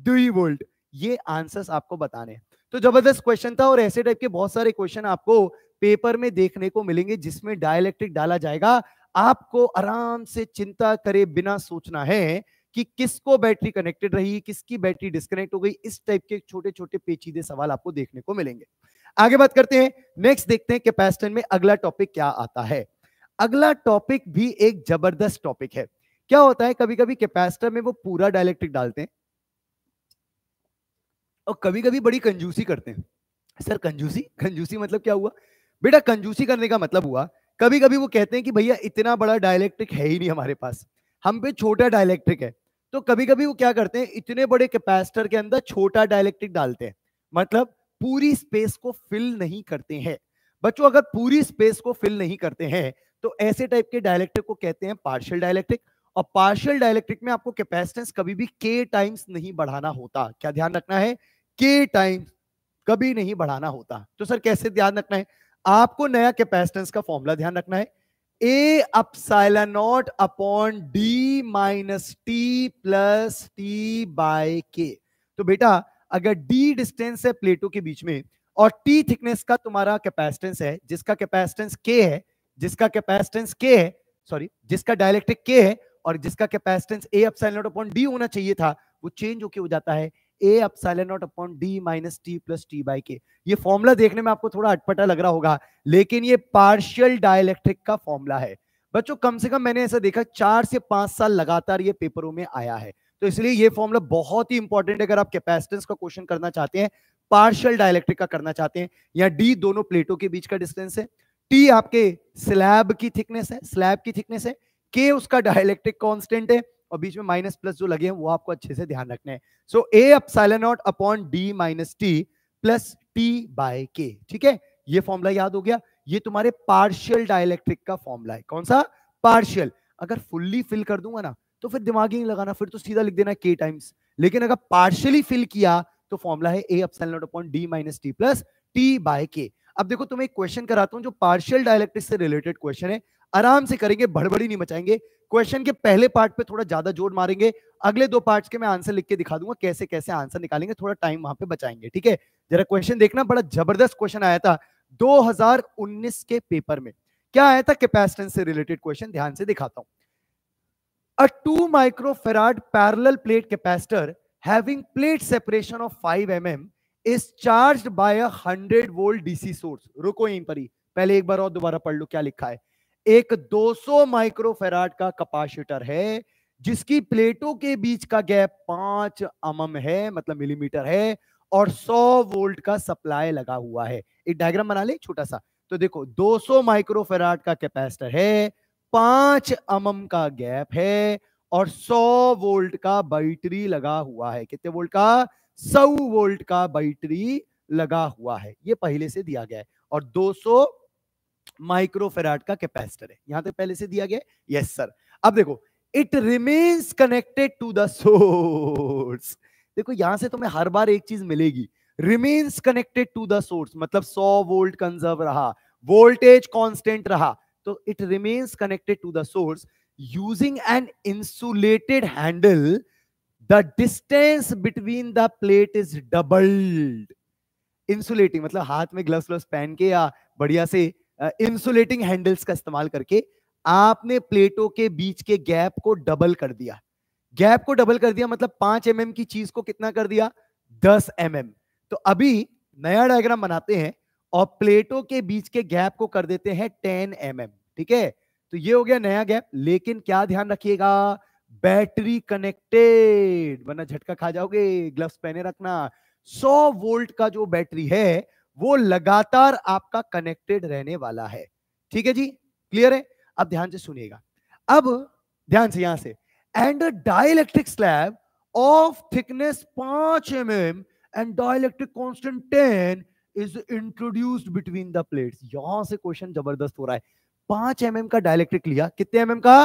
दुई वोल्ट ये आंसर्स आपको बताने तो जबरदस्त क्वेश्चन था और ऐसे टाइप के बहुत सारे क्वेश्चन आपको पेपर में देखने को मिलेंगे जिसमें डायलैक्ट्रिक डाला जाएगा आपको आराम से चिंता करे बिना सोचना है कि किसको बैटरी कनेक्टेड रही किसकी बैटरी डिस्कनेक्ट हो गई इस टाइप के छोटे छोटे पेचीदे सवाल आपको देखने को मिलेंगे आगे बात करते हैं नेक्स्ट देखते हैं कैपेसिटर में अगला टॉपिक क्या आता है अगला टॉपिक भी एक जबरदस्त टॉपिक है क्या होता है कभी कभी कैपेसिटर में वो पूरा डायलेक्ट्रिक डालते हैं और कभी कभी बड़ी कंजूसी करते हैं सर कंजूसी कंजूसी मतलब क्या हुआ बेटा कंजूसी करने का मतलब हुआ कभी कभी वो कहते हैं कि भैया इतना बड़ा डायलेक्ट्रिक है ही नहीं हमारे पास हम पे छोटा डायलेक्ट्रिक है तो कभी कभी वो क्या करते हैं इतने बड़े कैपेसिटर के अंदर छोटा डायलेक्ट्रिक डालते हैं मतलब पूरी स्पेस को फिल नहीं करते हैं बच्चों अगर पूरी स्पेस को फिल नहीं करते हैं तो ऐसे टाइप के डायलेक्ट्रिक को कहते हैं पार्शियल डायलेक्ट्रिक और पार्शियल डायलेक्ट्रिक में आपको कैपेसिटेंस कभी भी के टाइम्स नहीं बढ़ाना होता क्या ध्यान रखना है के टाइम्स कभी नहीं बढ़ाना होता तो सर कैसे ध्यान रखना है आपको नया कैपेसिटेंस का फॉर्मूला ध्यान रखना है A epsilon naught upon D minus T plus T by K तो बेटा अगर डी डिस्टेंस है प्लेटों के बीच में और टी थिकनेस का तुम्हारा कैपेसिटेंस है जिसका कैपेसिटेंस के है जिसका कैपेसिटेंस के है सॉरी जिसका डायलेक्ट्रिक के है और जिसका capacitance A epsilon upon D होना चाहिए था वो चेंज होके हो जाता है A epsilon upon D minus T plus T by K ये फॉर्मूला देखने में आपको थोड़ा अटपटा लग रहा होगा लेकिन ये पार्शियल डायलेक्ट्रिक का फॉर्मूला है बच्चों कम से कम मैंने ऐसा देखा चार से पांच साल लगातार ये पेपरों में आया है तो इसलिए ये फॉर्मुला बहुत ही इंपॉर्टेंट है अगर आप कैपेसिटेंस का क्वेश्चन करना चाहते हैं पार्शियल डायलेक्ट्रिक का करना चाहते हैं या डी दोनों प्लेटों के बीच का डिस्टेंस है टी आपके स्लैब की थिकनेस है स्लैब की थिकनेस है के उसका डायलेक्ट्रिक कॉन्स्टेंट है और बीच में माइनस प्लस जो लगे हैं वो आपको अच्छे से ध्यान रखना है so A epsilon naught upon D minus T plus T by K ठीक है ये फॉर्मूला याद हो गया ये तुम्हारे पार्शियल डायलेक्ट्रिक का फॉर्मूला है कौन सा पार्शियल अगर फुल्ली फिल कर दूंगा ना तो फिर दिमाग ही नहीं लगाना फिर तो सीधा लिख देना के टाइम्स लेकिन अगर पार्शियली फिल किया तो फॉर्मुला है A epsilon not upon D minus T plus T by K अब देखो तुम्हें एक क्वेश्चन कराता हूं जो पार्शियल डायलेक्ट्रिक से रिलेटेड क्वेश्चन है आराम से करेंगे भड़बड़ी नहीं मचाएंगे क्वेश्चन के पहले पार्ट पे थोड़ा ज्यादा जोर मारेंगे अगले दो पार्ट्स के मैं आंसर लिख के दिखा दूंगा कैसे कैसे आंसर निकालेंगे थोड़ा टाइम वहां पे बचाएंगे ठीक है जरा क्वेश्चन देखना बड़ा जबरदस्त क्वेश्चन आया था 2019 के पेपर में क्या आया था कैपेसिटेंस से रिलेटेड क्वेश्चन ध्यान से दिखाता हूँ A 2 microfarad parallel plate capacitor having plate separation of 5 mm is charged by a 100 volt DC source. रुको इन पर ही पहले एक बार और दोबारा पढ़ लो क्या लिखा है एक 200 माइक्रोफेराड का कैपेसिटर है जिसकी प्लेटों के बीच का गैप पांच अमम है मतलब मिलीमीटर है और 100 वोल्ट का सप्लाई लगा हुआ है एक डायग्राम बना ले छोटा सा तो देखो 200 माइक्रोफेराड का कैपेसिटर है पांच अमम का गैप है और सौ वोल्ट का बैटरी लगा हुआ है कितने वोल्ट का सौ वोल्ट का बैटरी लगा हुआ है ये पहले से दिया गया है और 200 माइक्रोफेराट का कैपेसिटर है यहां तक पहले से दिया गया यस सर अब देखो it remains connected to the source देखो यहां से तुम्हें हर बार एक चीज मिलेगी remains connected to the source मतलब 100 वोल्ट कंजर्व रहा वोल्टेज कांस्टेंट रहा तो it remains connected to the source using an insulated handle the distance between the plate is doubled insulating मतलब हाथ में ग्लव्स व्लव्स पहन के या बढ़िया से इंसुलेटिंग uh, हैंडल्स का इस्तेमाल करके आपने प्लेटों के बीच के गैप को डबल कर दिया गैप को डबल कर दिया मतलब पांच एम mm की चीज को कितना कर दिया दस एम mm. तो अभी नया डायग्राम बनाते हैं और प्लेटों के बीच के गैप को कर देते हैं टेन एम एम ठीक है तो ये हो गया नया गैप लेकिन क्या ध्यान रखिएगा बैटरी कनेक्टेड वरना झटका खा जाओगे ग्लव्स पहने रखना 100 वोल्ट का जो बैटरी है वो लगातार आपका कनेक्टेड रहने वाला है ठीक है जी क्लियर है अब ध्यान से सुनिएगा अब ध्यान से यहां से and dielectric slab of thickness पांच M M and dielectric constant ten is introduced between the plates यहां से क्वेश्चन जबरदस्त हो रहा है पांच एम mm का डायलेक्ट्रिक लिया कितने एम mm का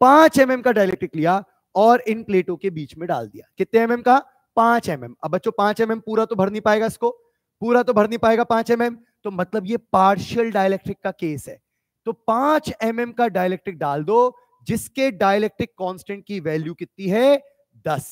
पांच एम mm का डायलेक्ट्रिक लिया और इन प्लेटों के बीच में डाल दिया कितने एम mm का पांच एम mm. अब बच्चों पांच एम mm पूरा तो भर नहीं पाएगा इसको पूरा तो भर नहीं पाएगा पांच एम mm. तो मतलब ये पार्शियल डायलेक्ट्रिक का केस है तो पांच एम mm का डायलेक्ट्रिक डाल दो जिसके डायलेक्ट्रिक कॉन्स्टेंट की वैल्यू कितनी है दस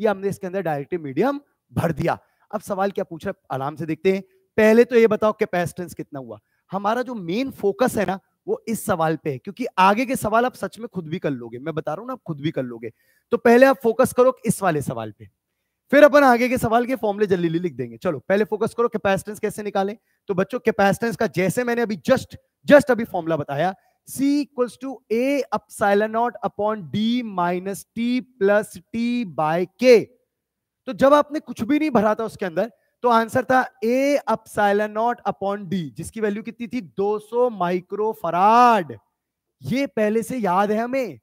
ये हमने इसके अंदर डायरेक्टिव मीडियम भर दिया अब सवाल क्या पूछ रहा है आराम से देखते हैं पहले तो ये बताओ कैपेसिटेंस कितना हुआ हमारा जो मेन फोकस है ना वो इस सवाल पे है क्योंकि आगे के सवाल आप सच में खुद भी कर लोगे मैं बता रहा हूं ना आप खुद भी कर लोगे तो पहले आप फोकस करो इस वाले सवाल पे फिर अपन आगे के सवाल के फॉर्मुले जल्दी लिख देंगे चलो पहले फोकस करो कैपेसिटेंस कैसे निकालें तो बच्चों कैपेसिटेंस का जैसे मैंने अभी जस्ट जस्ट अभी फॉर्मुला बताया C equals to A epsilon naught upon D minus T plus T by K तो जब आपने कुछ भी नहीं भरा था उसके अंदर तो आंसर था A epsilon not upon D जिसकी वैल्यू कितनी थी 200 माइक्रो फराड ये पहले से याद है हमें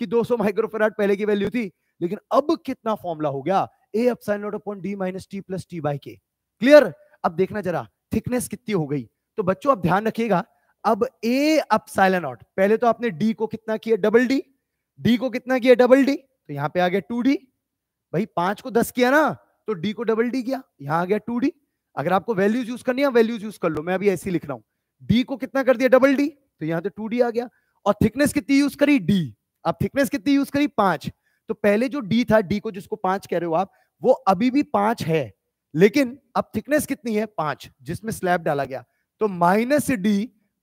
कि 200 माइक्रो फराड पहले की वैल्यू थी लेकिन अब कितना फॉर्मूला हो गया A epsilon naught upon D minus T plus T by K clear अब देखना जरा थिकनेस कितनी हो गई तो बच्चों अब ध्यान रखिएगा अब ए अपसाइलन नॉट पहले तो आपने डी को कितना किया डबल डी डी को कितना किया डबल डी तो यहां पर आ गया टू डी भाई पांच को दस किया ना तो डी को डबल डी किया यहां आ गया टू डी अगर आपको वैल्यूज यूज करनी है वैल्यूज यूज कर लो मैं अभी ऐसे लिख रहा हूं डी को कितना कर दिया डबल डी तो यहां तो टू डी आ गया और थिकनेस कितनी यूज करी डी अब थिकनेस कितनी यूज करी पांच तो पहले जो डी था डी को जिसको पांच कह रहे हो आप वो अभी भी पांच है लेकिन अब थिकनेस कितनी है पांच जिसमें स्लैब डाला गया तो minus D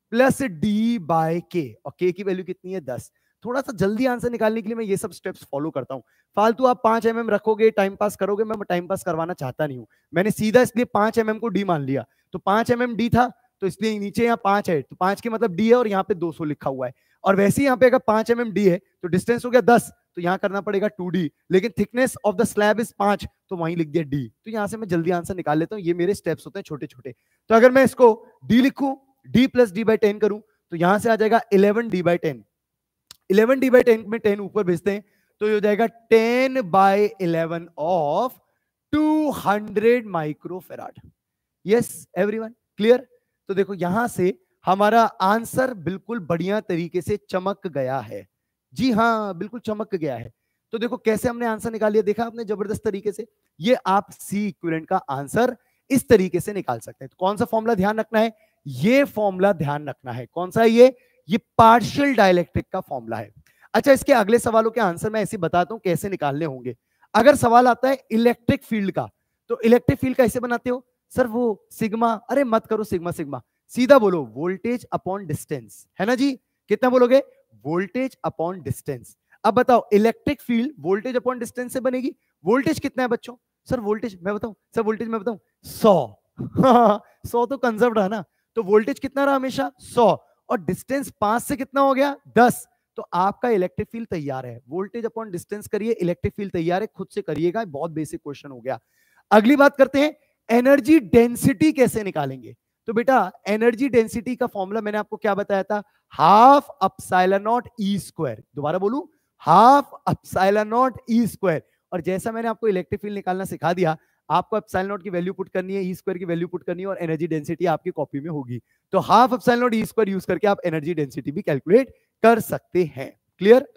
plus D by K और के की वैल्यू कितनी है दस थोड़ा सा जल्दी आंसर निकालने के लिए मैं ये सब स्टेप्स फॉलो करता हूँ फालतू आप पांच एम रखोगे टाइम पास करोगे मैं टाइम पास करवाना चाहता नहीं हूँ मैंने सीधा इसलिए पांच एम को डी मान लिया तो पांच एम डी था तो इसलिए नीचे यहाँ पांच है तो पांच के मतलब डी है और यहाँ पे दो लिखा हुआ है और वैसे यहाँ पे अगर पांच एम डी है तो डिस्टेंस हो गया दस तो यहाँ करना पड़ेगा टू डी लेकिन thickness of the slab is पांच तो वहीं लिख दिया डी तो यहाँ से मैं जल्दी आंसर निकाल लेता हूँ ये मेरे स्टेप्स होते हैं छोटे छोटे तो अगर मैं इसको डी लिखू D plus D by ten करूं तो यहां से आ जाएगा eleven D by ten eleven D by ten में टेन ऊपर भेजते हैं तो ये हो जाएगा ten by eleven of two hundred micro farad yes every clear तो देखो यहां से हमारा आंसर बिल्कुल बढ़िया तरीके से चमक गया है जी हाँ बिल्कुल चमक गया है तो देखो कैसे हमने आंसर निकाल लिया देखा आपने जबरदस्त तरीके से ये आप सी इक्विवेलेंट का आंसर इस तरीके से निकाल सकते हैं तो कौन सा फॉर्मूला ध्यान रखना है ये फॉर्मूला ध्यान रखना है कौन सा ये ये पार्शियल डायलेक्ट्रिक का फॉर्मूला है अच्छा इसके अगले सवालों के आंसर मैं ऐसे बताता हूँ कैसे निकालने होंगे अगर सवाल आता है इलेक्ट्रिक फील्ड का तो इलेक्ट्रिक फील्ड कैसे बनाते हो सर वो सिग्मा अरे मत करो सिग्मा सिग्मा सीधा बोलो वोल्टेज अपॉन डिस्टेंस है ना जी कितना बोलोगे वोल्टेज अपॉन डिस्टेंस अब बताओ electric field voltage upon distance से बनेगी वोल्टेज कितना है बच्चों सर वोल्टेज मैं बताऊं सर वोल्टेज मैं बताऊं सौ सौ तो कंजर्व रहा ना तो वोल्टेज कितना रहा हमेशा सौ और डिस्टेंस पांच से कितना हो गया दस तो आपका इलेक्ट्रिक फील्ड तैयार है वोल्टेज अपॉन डिस्टेंस करिए इलेक्ट्रिक फील्ड तैयार है खुद से करिएगा बहुत बेसिक क्वेश्चन हो गया अगली बात करते हैं एनर्जी डेंसिटी कैसे निकालेंगे तो बेटा एनर्जी डेंसिटी का फॉर्मूला मैंने आपको क्या बताया था हाफ अपसाइलानॉट ई स्क्वायर दोबारा बोलू हाफ अपसाइलानॉट ई स्क्वायर और जैसा मैंने आपको इलेक्ट्रिक फील्ड निकालना सिखा दिया आपको एप्साइल नॉट की वैल्यू पुट करनी है ई e स्क्वायर की वैल्यू पुट करनी है और एनर्जी डेंसिटी आपकी कॉपी में होगी तो half epsilon naught E square use करके आप एनर्जी डेंसिटी भी कैलकुलेट कर सकते हैं क्लियर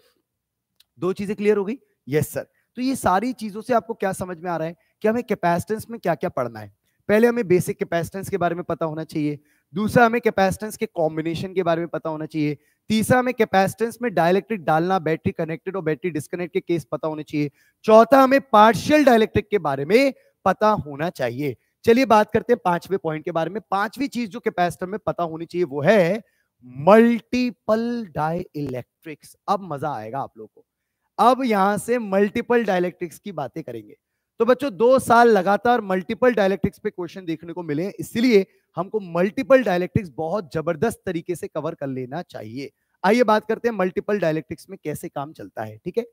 दो चीजें क्लियर हो गई यस सर तो ये सारी चीजों से आपको क्या समझ में आ रहा है कि हमें कैपेसिटेंस में क्या क्या पढ़ना है पहले हमें बेसिक कैपेसिटेंस के बारे में पता होना चाहिए दूसरा हमें कैपेसिटेंस के कॉम्बिनेशन के बारे में पता होना चाहिए तीसरा हमें कैपेसिटेंस में डायलेक्ट्रिक डालना बैटरी कनेक्टेड और बैटरी डिस्कनेक्ट के केस पता होने चाहिए चौथा हमें पार्शियल डायलेक्ट्रिक के बारे में पता होना चाहिए चलिए बात करते हैं पांचवे पॉइंट के बारे में पांचवी चीज जो कैपेसिटर में पता होनी चाहिए वो है मल्टीपल डाई अब मजा आएगा आप लोग को अब यहां से मल्टीपल डायलैक्ट्रिक्स की बातें करेंगे तो बच्चों दो साल लगातार मल्टीपल डायलैक्ट्रिक्स पे क्वेश्चन देखने को मिले इसलिए हमको मल्टीपल डायलैक्ट्रिक्स बहुत जबरदस्त तरीके से कवर कर लेना चाहिए आइए बात करते हैं मल्टीपल डायलैक्ट्रिक्स में कैसे काम चलता है ठीक है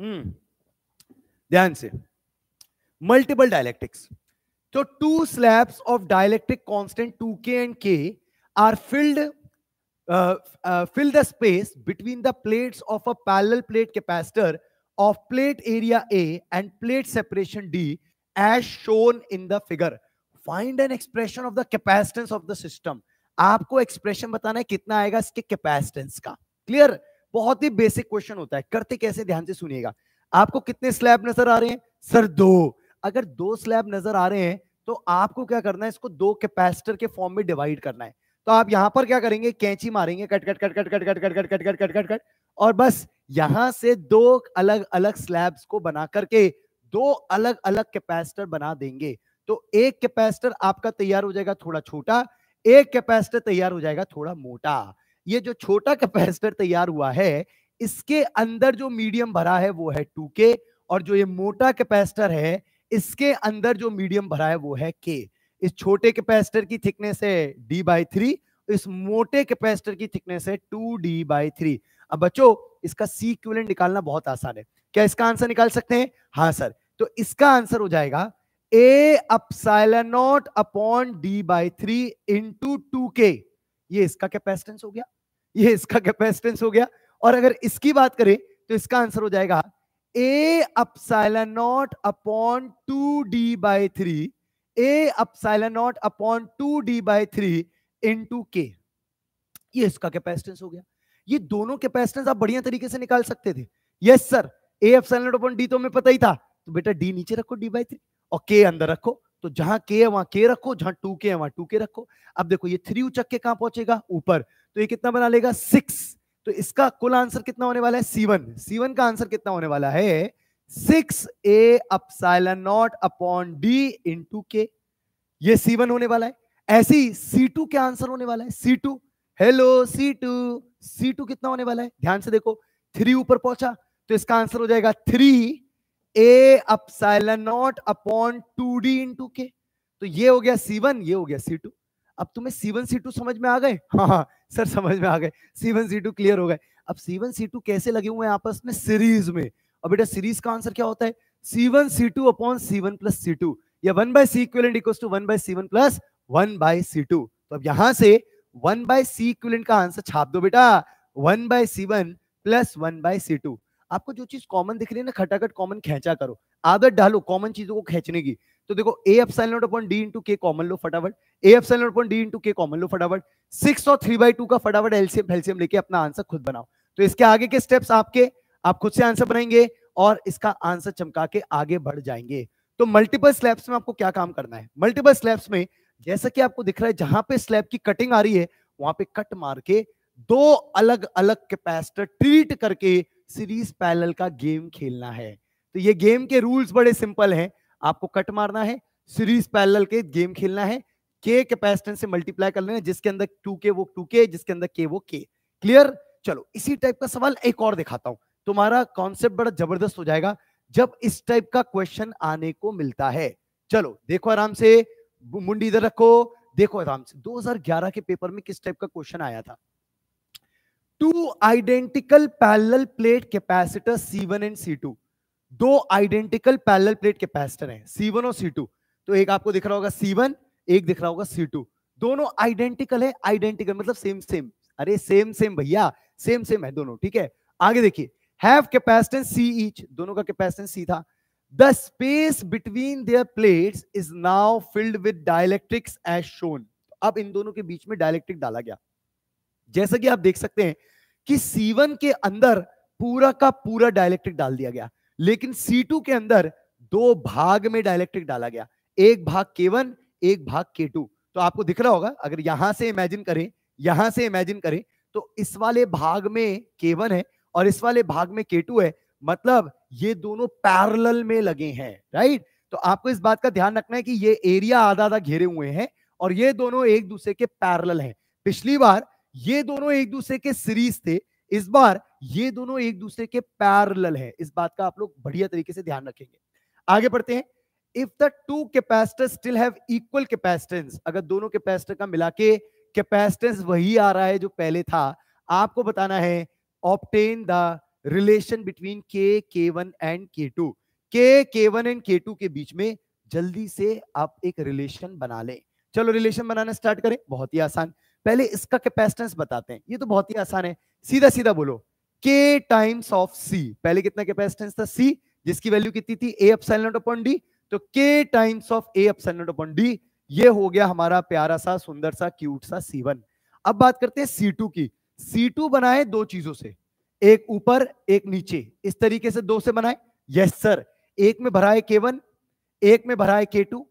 हम्म ध्यान से मल्टीपल डायलेक्टिक्स तो two slabs of dielectric constant two K and K are filled fill the space between the plates of a parallel plate capacitor of plate area A and plate separation D as shown in the figure find an expression of the capacitance of the system आपको expression बताना है कितना आएगा इसके capacitance का clear बहुत ही basic question होता है करते कैसे ध्यान से सुनिएगा आपको कितने स्लैब नजर आ रहे हैं सर दो अगर दो स्लैब नजर आ रहे हैं तो आपको क्या करना है इसको दो कैपेसिटर के फॉर्म में डिवाइड करना है तो आप यहां पर क्या करेंगे कैंची मारेंगे cut cut cut cut cut cut cut cut cut cut cut cut cut और बस यहां से दो अलग अलग स्लैब्स को बना करके दो अलग अलग कैपेसिटर बना देंगे तो एक कैपेसिटर आपका तैयार हो जाएगा थोड़ा छोटा एक कैपेसिटर तैयार हो जाएगा थोड़ा मोटा ये जो छोटा कैपेसिटर तैयार हुआ है इसके अंदर जो मीडियम भरा है वो है 2k और जो ये मोटा कैपेसिटर है इसके अंदर जो मीडियम भरा है वो है k इस छोटे कैपेसिटर की थिकनेस है डी बाई थ्री इस मोटे कैपेसिटर की थिकनेस है टू डी बाई थ्री अब बच्चों इसका सी क्यूलेंट निकालना बहुत आसान है क्या इसका आंसर निकाल सकते हैं हाँ सर तो इसका आंसर हो जाएगा A epsilon naught upon D by three into two K ये इसका कैपेसिटेंस हो गया ये इसका कैपेसिटेंस हो गया और अगर इसकी बात करें तो इसका आंसर हो जाएगा A epsilon naught upon two D by three A epsilon naught upon two D by three into K ये इसका कैपेसिटेंस हो गया ये दोनों कैपेसिटेंस आप बढ़िया तरीके से निकाल सकते थे yes sir A epsilon not upon D तो हमें पता ही था तो बेटा डी नीचे रखो डी बाई थ्री और के अंदर रखो तो जहां के है वहां के रखो जहां टू के है वहां टू के रखो अब देखो ये थ्री उचक के कहां पहुंचेगा ऊपर तो ये कितना बना लेगा सिक्स तो इसका कुल आंसर कितना होने वाला है सी वन सी वन का आंसर कितना होने वाला है six A epsilon naught upon D into K ये सी वन होने वाला है ऐसे ही सी टू क्या आंसर होने वाला है C two hello C two C two कितना होने वाला है ध्यान से देखो थ्री ऊपर पहुंचा तो इसका आंसर हो जाएगा three A epsilon naught upon two D into K तो ये हो गया सी वन ये हो गया सी टू अब तुम्हें सी वन सी टू समझ में आ गए हाँ हाँ सर समझ में आ गए C one C two clear हो गए अब सी वन सी टू कैसे लगे हुए हैं आपस में सीरीज में अब बेटा सीरीज का आंसर क्या होता है C one C two upon C one plus C two या one by C equivalent equal to one by C one plus one by C two तो अब यहां से वन बाय सी इक्वलेंट का आंसर छाप दो बेटा one by C one plus one by C two आपको जो चीज कॉमन दिख रही है ना खटाखट कॉमन खेचा करो आदत डालो कॉमन चीजों को खेचने की तो देखो A epsilon naught upon D into K common लो फटाफट A epsilon naught upon D into K common लो फटाफट सिक्स और थ्री बाई टू का फटाफट एलसीएम एलसीएम लेके अपना आंसर खुद बनाओ तो इसके आगे के स्टेप्स आपके आप खुद से आंसर बनाएंगे और इसका आंसर चमका के आगे बढ़ जाएंगे तो मल्टीपल स्लैब्स में आपको क्या काम करना है मल्टीपल स्लैब्स में जैसा कि आपको दिख रहा है जहां पे स्लैब की कटिंग आ रही है वहां पे कट मार के दो अलग अलग कैपेसिटर ट्रीट करके सीरीज पैरेलल का गेम खेलना है तो ये गेम के रूल्स बड़े सिंपल हैं आपको कट मारना है सीरीज पैरल के गेम खेलना है के कैपेसिटेंस से मल्टीप्लाई कर लेना जिसके अंदर टू के वो टू के जिसके अंदर के वो के क्लियर चलो इसी टाइप का सवाल एक और दिखाता हूं तुम्हारा कॉन्सेप्ट बड़ा जबरदस्त हो जाएगा जब इस टाइप का क्वेश्चन आने को मिलता है चलो देखो आराम से मुंडी इधर रखो देखो आराम से 2011 के पेपर में किस टाइप का क्वेश्चन आया था two identical parallel plate capacitor C1 and C2 दो आइडेंटिकल पैरेलल प्लेट कैपेसिटर हैं C1 और C2 तो एक आपको दिख रहा होगा C1 एक दिख रहा होगा C2 दोनों आइडेंटिकल है आइडेंटिकल मतलब सेम सेम अरे सेम सेम भैया सेम सेम है दोनों ठीक है आगे देखिए हैव कैपेसिटेंस C ईच दोनों का कैपेसिटेंस C था the space between their plates is now filled with dielectrics as shown अब इन दोनों के बीच में डायलेक्ट्रिक डाला गया जैसा कि आप देख सकते हैं कि C1 के अंदर पूरा का पूरा डायलेक्ट्रिक डाल दिया गया लेकिन C2 के अंदर दो भाग में डायलेक्ट्रिक डाला गया एक भाग K1 एक भाग K2 तो आपको दिख रहा होगा अगर यहां से इमेजिन करें यहां से इमेजिन करें तो इस वाले भाग में K1 है और इस वाले भाग में K2 है मतलब ये दोनों पैरल में लगे हैं राइट तो आपको इस बात का ध्यान रखना है कि ये एरिया आधा आधा घेरे हुए हैं और ये दोनों एक दूसरे के पैरल हैं पिछली बार ये दोनों एक दूसरे के सीरीज थे इस बार ये दोनों एक दूसरे के पैरल है इस बात का आप लोग बढ़िया तरीके से ध्यान रखेंगे आगे बढ़ते हैं if the two capacitor still have equal capacitance अगर दोनों कैपेसिटर का मिला के कैपेसिटेंस वही आ रहा है जो पहले था आपको बताना है ऑप्टेन द रिलेशन बिटवीन के के वन एंड के टू के के वन एंड के टू के बीच में जल्दी से आप एक रिलेशन बना लें चलो रिलेशन बनाना स्टार्ट करें बहुत ही आसान पहले इसका कैपेसिटेंस बताते हैं ये तो बहुत ही आसान है सीधा सीधा बोलो के टाइम्स ऑफ सी पहले कितना कैपेसिटेंस था सी जिसकी वैल्यू कितनी थी A epsilon not upon D तो K times of A epsilon not upon D ये हो गया हमारा प्यारा सा सुंदर सा क्यूट सा सी वन अब बात करते हैं सी टू की सी टू बनाए दो चीजों से एक ऊपर एक नीचे इस तरीके से दो से बनाए यस सर एक में भरा है के वन एक में भरा है के टू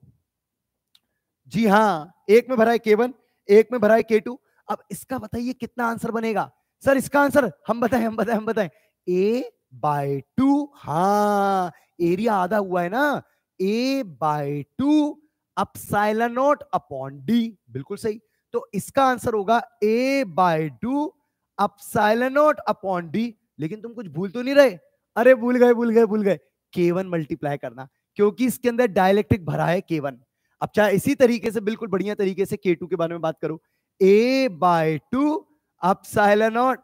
जी हाँ एक में भरा है के वन एक में भरा है के टू अब इसका बताइए कितना आंसर बनेगा सर इसका आंसर हम बताएं हम बताएं हम बताएं ए बाय टू हा एरिया आधा हुआ है ना A by two epsilon naught upon D बिल्कुल सही तो इसका आंसर होगा A by two epsilon naught upon D लेकिन तुम कुछ भूल तो नहीं रहे अरे भूल गए भूल गए भूल गए के वन मल्टीप्लाई करना क्योंकि इसके अंदर डायलेक्ट्रिक भरा है के वन अब चाहे इसी तरीके से बिल्कुल बढ़िया तरीके से के टू के बारे में बात करो A by two up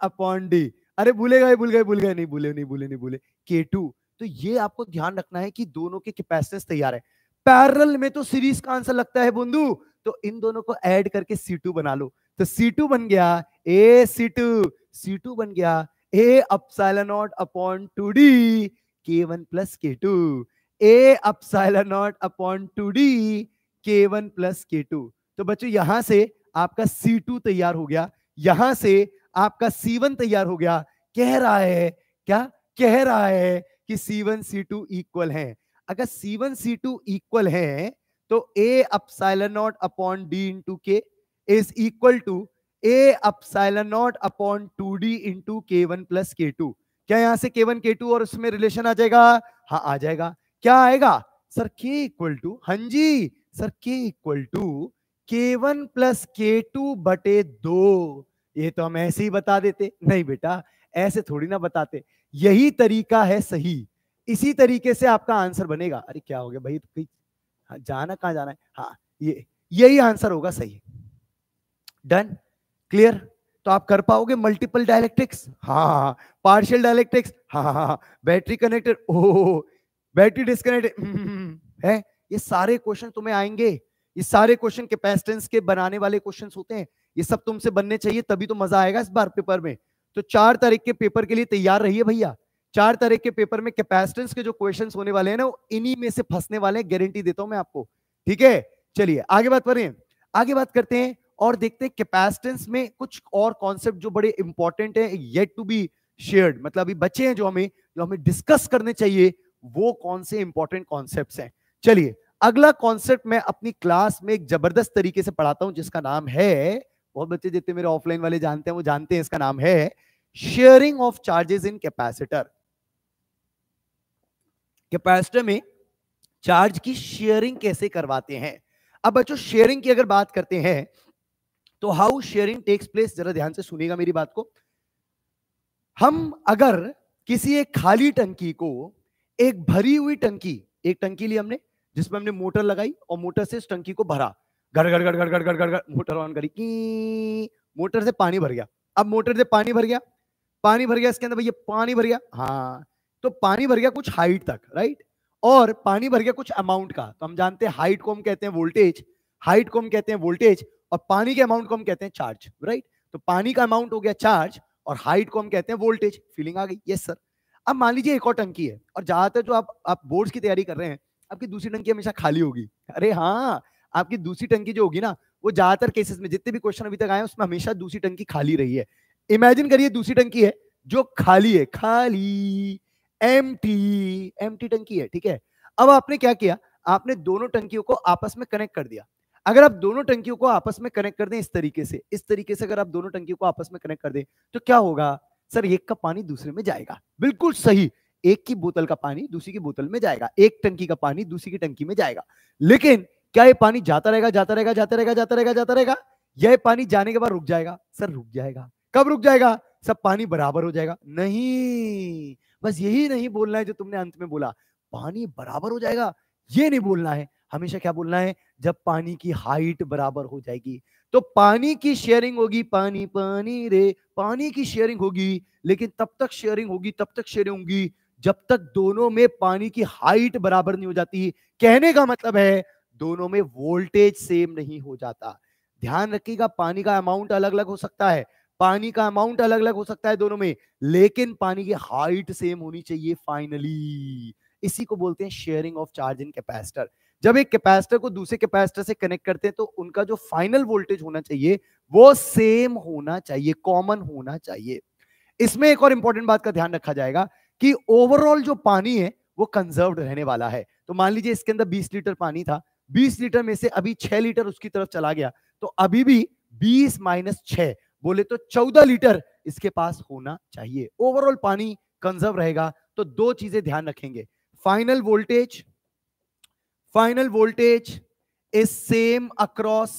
upon D अरे भूले गए भूल गए भूल गए नहीं भूले नहीं भूले नहीं भूले के टू तो ये आपको ध्यान रखना है कि दोनों के कैपेसिटेंस तैयार है पैरल में तो सीरीज का आंसर लगता है बुंदू तो इन दोनों को ऐड करके सी टू बना लो तो सी टू बन गया ए सी टू सी टू बन गया A epsilon naught upon two D K one plus K two A epsilon naught upon two D K one plus K two तो बच्चों यहां से आपका सी टू तैयार हो गया यहां से आपका C1 तैयार हो गया कह रहा है क्या कह रहा है कि C1 C2 इक्वल है अगर C1 C2 इक्वल है तो A epsilon naught upon D into K is equal to A epsilon naught upon two two into one plus K two क्या यहां से के वन के टू और उसमें रिलेशन आ जाएगा हाँ आ जाएगा क्या आएगा सर के इक्वल टू हांजी sir K equal to K one plus K two बटे दो ये तो हम ऐसे ही बता देते नहीं बेटा ऐसे थोड़ी ना बताते यही तरीका है सही इसी तरीके से आपका आंसर बनेगा अरे क्या हो गया भाई तो हाँ, जाना कहाँ जाना है हाँ ये यही आंसर होगा सही डन क्लियर तो आप कर पाओगे मल्टीपल डायलेक्ट्रिक्स हाँ, हाँ, हाँ। पार्शियल डायलेक्ट्रिक्स हाँ हाँ बैटरी कनेक्टेड ओ बैटरी डिस्कनेक्टेड हम्म, हम्म, हम्म, है ये सारे क्वेश्चन तुम्हें आएंगे ये सारे क्वेश्चन कैपेसिटेंस के बनाने वाले क्वेश्चन होते हैं ये सब तुमसे बनने चाहिए तभी तो मजा आएगा इस बार पेपर में तो चार तारीख के पेपर के लिए तैयार रहिए भैया चार तारीख के पेपर में कैपेसिटेंस के जो क्वेश्चन होने वाले हैं ना वो इन्हीं में से फंसने वाले हैं गारंटी देता हूं मैं आपको ठीक है चलिए आगे बात करें आगे बात करते हैं और देखते हैं कैपेसिटेंस में कुछ और कॉन्सेप्ट जो बड़े इंपॉर्टेंट है येट टू बी शेयर्ड मतलब अभी बचे हैं जो हमें जो हमें डिस्कस करने चाहिए वो कौन से इंपॉर्टेंट कॉन्सेप्ट हैं चलिए अगला कॉन्सेप्ट मैं अपनी क्लास में एक जबरदस्त तरीके से पढ़ाता हूं जिसका नाम है बहुत बच्चे जितने मेरे ऑफलाइन वाले जानते हैं वो जानते हैं इसका नाम है sharing of charges in capacitor capacitor में चार्ज की शेयरिंग कैसे करवाते हैं अब बच्चों शेयरिंग की अगर बात करते हैं तो हाउ शेयरिंग टेक्स प्लेस जरा ध्यान से सुनेगा मेरी बात को हम अगर किसी एक खाली टंकी को एक भरी हुई टंकी एक टंकी ली हमने जिसमें हमने मोटर लगाई और मोटर से टंकी को भरा घर गड़ घर घर घर घर घर मोटर ऑन करी की मोटर से पानी भर गया अब मोटर से पानी भर गया पानी भर गया इसके अंदर भैया पानी भर गया हाँ तो पानी भर गया कुछ हाइट तक राइट और पानी भर गया कुछ अमाउंट का तो हम जानते हैं हाइट को हम कहते हैं वोल्टेज हाइट को हम कहते हैं वोल्टेज और पानी के अमाउंट को हम कहते हैं चार्ज राइट तो पानी का अमाउंट हो गया चार्ज और हाइट को हम कहते हैं वोल्टेज फीलिंग आ गई यस सर अब मान लीजिए एक और टंकी है और ज्यादातर जो आप आप बोर्ड की तैयारी कर रहे हैं आपकी दूसरी टंकी हमेशा खाली होगी अरे हाँ आपकी दूसरी टंकी जो होगी ना वो ज्यादातर केसेस में जितने भी क्वेश्चन अभी तक आए उसमें हमेशा दूसरी टंकी खाली रही है इमेजिन करिए दूसरी टंकी है जो खाली है खाली एम टी एम टी टंकी है ठीक है अब आपने क्या किया आपने दोनों टंकियों को आपस में कनेक्ट कर दिया अगर आप दोनों टंकियों को आपस में कनेक्ट कर दें इस तरीके से इस तरीके से अगर आप दोनों टंकियों को आपस में कनेक्ट कर दें तो क्या होगा सर एक का पानी दूसरे में जाएगा बिल्कुल सही एक की बोतल का पानी दूसरी की बोतल में जाएगा एक टंकी का पानी दूसरी की टंकी में जाएगा लेकिन क्या ये पानी जाता रहेगा जाता रहेगा जाता रहेगा जाता रहेगा जाता रहेगा यह पानी जाने के बाद रुक जाएगा सर रुक जाएगा कब रुक जाएगा सब पानी बराबर हो जाएगा नहीं बस यही नहीं बोलना है जो तुमने अंत में बोला पानी बराबर हो जाएगा ये नहीं बोलना है हमेशा क्या बोलना है जब पानी की हाइट बराबर हो जाएगी तो पानी की शेयरिंग होगी पानी पानी रे पानी की शेयरिंग होगी लेकिन तब तक शेयरिंग होगी तब तक शेयरिंग होगी जब तक दोनों में पानी की हाइट बराबर नहीं हो जाती कहने का मतलब है दोनों में वोल्टेज सेम नहीं हो जाता ध्यान रखिएगा पानी का अमाउंट अलग अलग हो सकता है पानी का अमाउंट अलग अलग हो सकता है दोनों में लेकिन पानी की हाइट सेम होनी चाहिए फाइनली इसी को बोलते हैं sharing of charge in capacitor जब एक कैपेसिटर को दूसरे कैपेसिटर से कनेक्ट करते हैं तो उनका जो फाइनल वोल्टेज होना चाहिए वो सेम होना चाहिए कॉमन होना चाहिए इसमें एक और इंपॉर्टेंट बात का ध्यान रखा जाएगा कि ओवरऑल जो पानी है वो कंजर्व रहने वाला है तो मान लीजिए इसके अंदर 20 लीटर पानी था 20 लीटर में से अभी 6 लीटर उसकी तरफ चला गया तो अभी भी 20 माइनस छह बोले तो 14 लीटर इसके पास होना चाहिए ओवरऑल पानी कंजर्व रहेगा तो दो चीजें ध्यान रखेंगे final voltage final voltage is same across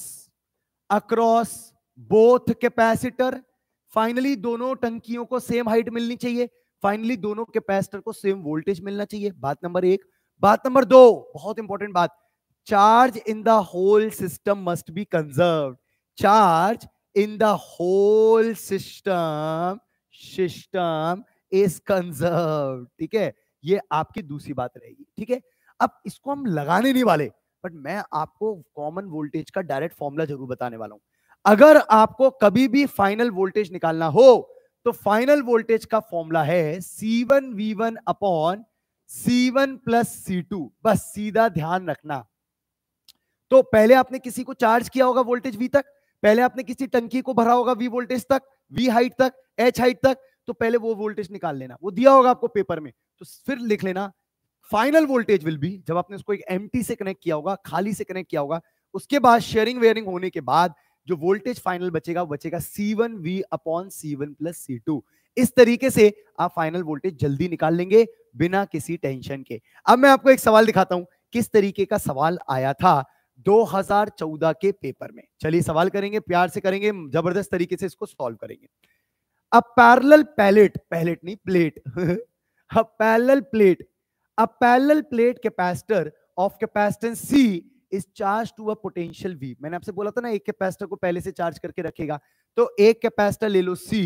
across both capacitor finally दोनों टंकियों को सेम हाइट मिलनी चाहिए फाइनली दोनों कैपेसिटर को सेम वोल्टेज मिलना चाहिए बात नंबर एक बात नंबर दो बहुत इंपॉर्टेंट बात charge in the whole system must be conserve charge in the whole system system is conserve ठीक है ये आपकी दूसरी बात रहेगी ठीक है अब इसको हम लगाने नहीं वाले बट मैं आपको कॉमन वोल्टेज का डायरेक्ट फॉर्मूला जरूर बताने वाला हूं अगर आपको कभी भी फाइनल वोल्टेज निकालना हो तो फाइनल वोल्टेज का फॉर्मूला है C one V one upon C one plus C two बस सीधा ध्यान रखना तो पहले आपने किसी को चार्ज किया होगा वोल्टेज वी तक पहले आपने किसी टंकी को भरा होगा वी वोल्टेज तक वी हाइट तक एच हाइट तक तो पहले वो वोल्टेज निकाल लेना वो दिया होगा आपको पेपर में तो फिर लिख लेना फाइनल वोल्टेज विल बी जब आपने उसको एक एम से कनेक्ट किया होगा खाली से कनेक्ट किया होगा उसके बाद शेयरिंग वेयरिंग होने के बाद जो वोल्टेज फाइनल बचेगा बचेगा C one V upon C one plus C two इस तरीके से आप फाइनल वोल्टेज जल्दी निकाल लेंगे बिना किसी टेंशन के अब मैं आपको एक सवाल दिखाता हूं किस तरीके का सवाल आया था 2014 के पेपर में चलिए सवाल करेंगे प्यार से करेंगे जबरदस्त तरीके से इसको सॉल्व करेंगे अ पैरेलल पैलेट पैलेट नहीं plate a parallel plate a parallel plate capacitor of capacitance C is charge to a potential V मैंने आपसे बोला था ना एक कैपेसिटर को पहले से चार्ज करके रखेगा तो एक कैपेसिटर ले लो सी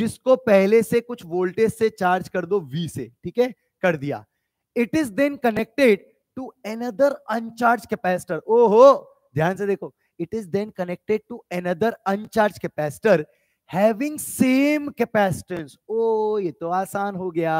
जिसको पहले से कुछ वोल्टेज से चार्ज कर दो वी से ठीक है कर दिया it is then connected to another uncharge capacitor ओहो ध्यान से देखो it is then connected to another uncharge capacitor having same capacitance ओ ये तो आसान हो गया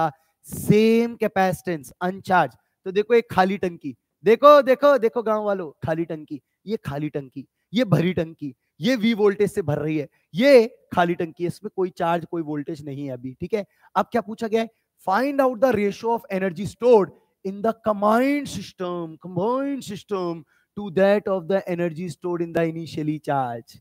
सेम कैपेसिटेंस अनचार्ज तो देखो एक खाली टंकी देखो देखो देखो गांव वालों खाली टंकी ये खाली टंकी ये भरी टंकी ये वी वोल्टेज से भर रही है ये खाली टंकी इसमें कोई चार्ज कोई वोल्टेज नहीं है अभी ठीक है अब क्या पूछा गया है find out the ratio of energy stored in the combined system combined system to that of the energy stored in the initially charge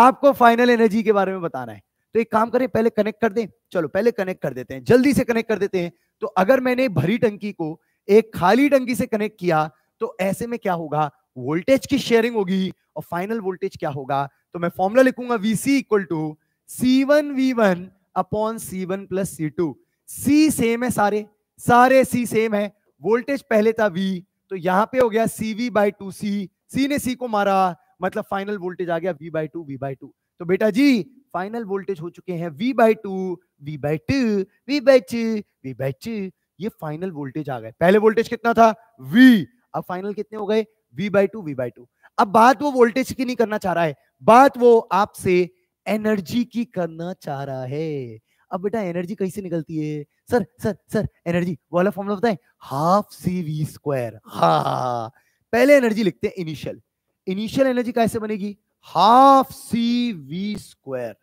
आपको फाइनल एनर्जी के बारे में बताना है तो एक काम करें पहले कनेक्ट कर दें चलो पहले कनेक्ट कर देते हैं जल्दी से कनेक्ट कर देते हैं तो अगर मैंने भरी टंकी को एक खाली टंकी से कनेक्ट किया तो ऐसे में क्या होगा वोल्टेज की शेयरिंग होगी और फाइनल वोल्टेज क्या होगा तो मैं फॉर्मूला लिखूंगा V C equal to C one V one upon C one plus C two C same है सारे सारे सी सेम है वोल्टेज पहले था वी तो यहां पे हो गया C V by two C C ने सी को मारा मतलब फाइनल वोल्टेज आ गया V by two V by two तो बेटा जी फाइनल वोल्टेज हो चुके हैं V by two V by two V by two V by two ये फाइनल वोल्टेज आ गए पहले वोल्टेज कितना था V अब फाइनल कितने हो गए V by two V by two अब बात वो वोल्टेज की नहीं करना चाह रहा है बात वो आपसे एनर्जी की करना चाह रहा है अब बेटा एनर्जी कैसे निकलती है सर सर सर एनर्जी वो वाला फॉर्मूला बताए हाफ सी वी स्क्वायर हा पहले एनर्जी लिखते हैं इनिशियल इनिशियल एनर्जी कैसे बनेगी हाफ सी वी स्क्वायर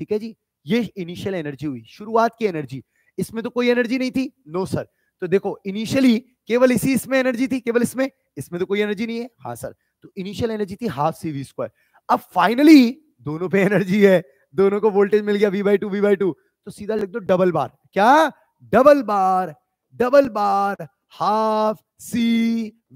ठीक है जी ये इनिशियल एनर्जी हुई शुरुआत की एनर्जी इसमें तो कोई एनर्जी नहीं थी नो सर तो देखो इनिशियली केवल इसी इसमें एनर्जी थी केवल इसमें इसमें तो कोई एनर्जी नहीं है हाँ सर तो इनिशियल एनर्जी थी हाफ सी वी स्क्वायर अब फाइनली दोनों पे एनर्जी है दोनों को वोल्टेज मिल गया V by two V by two तो सीधा लिख दो डबल बार क्या डबल बार डबल बार half C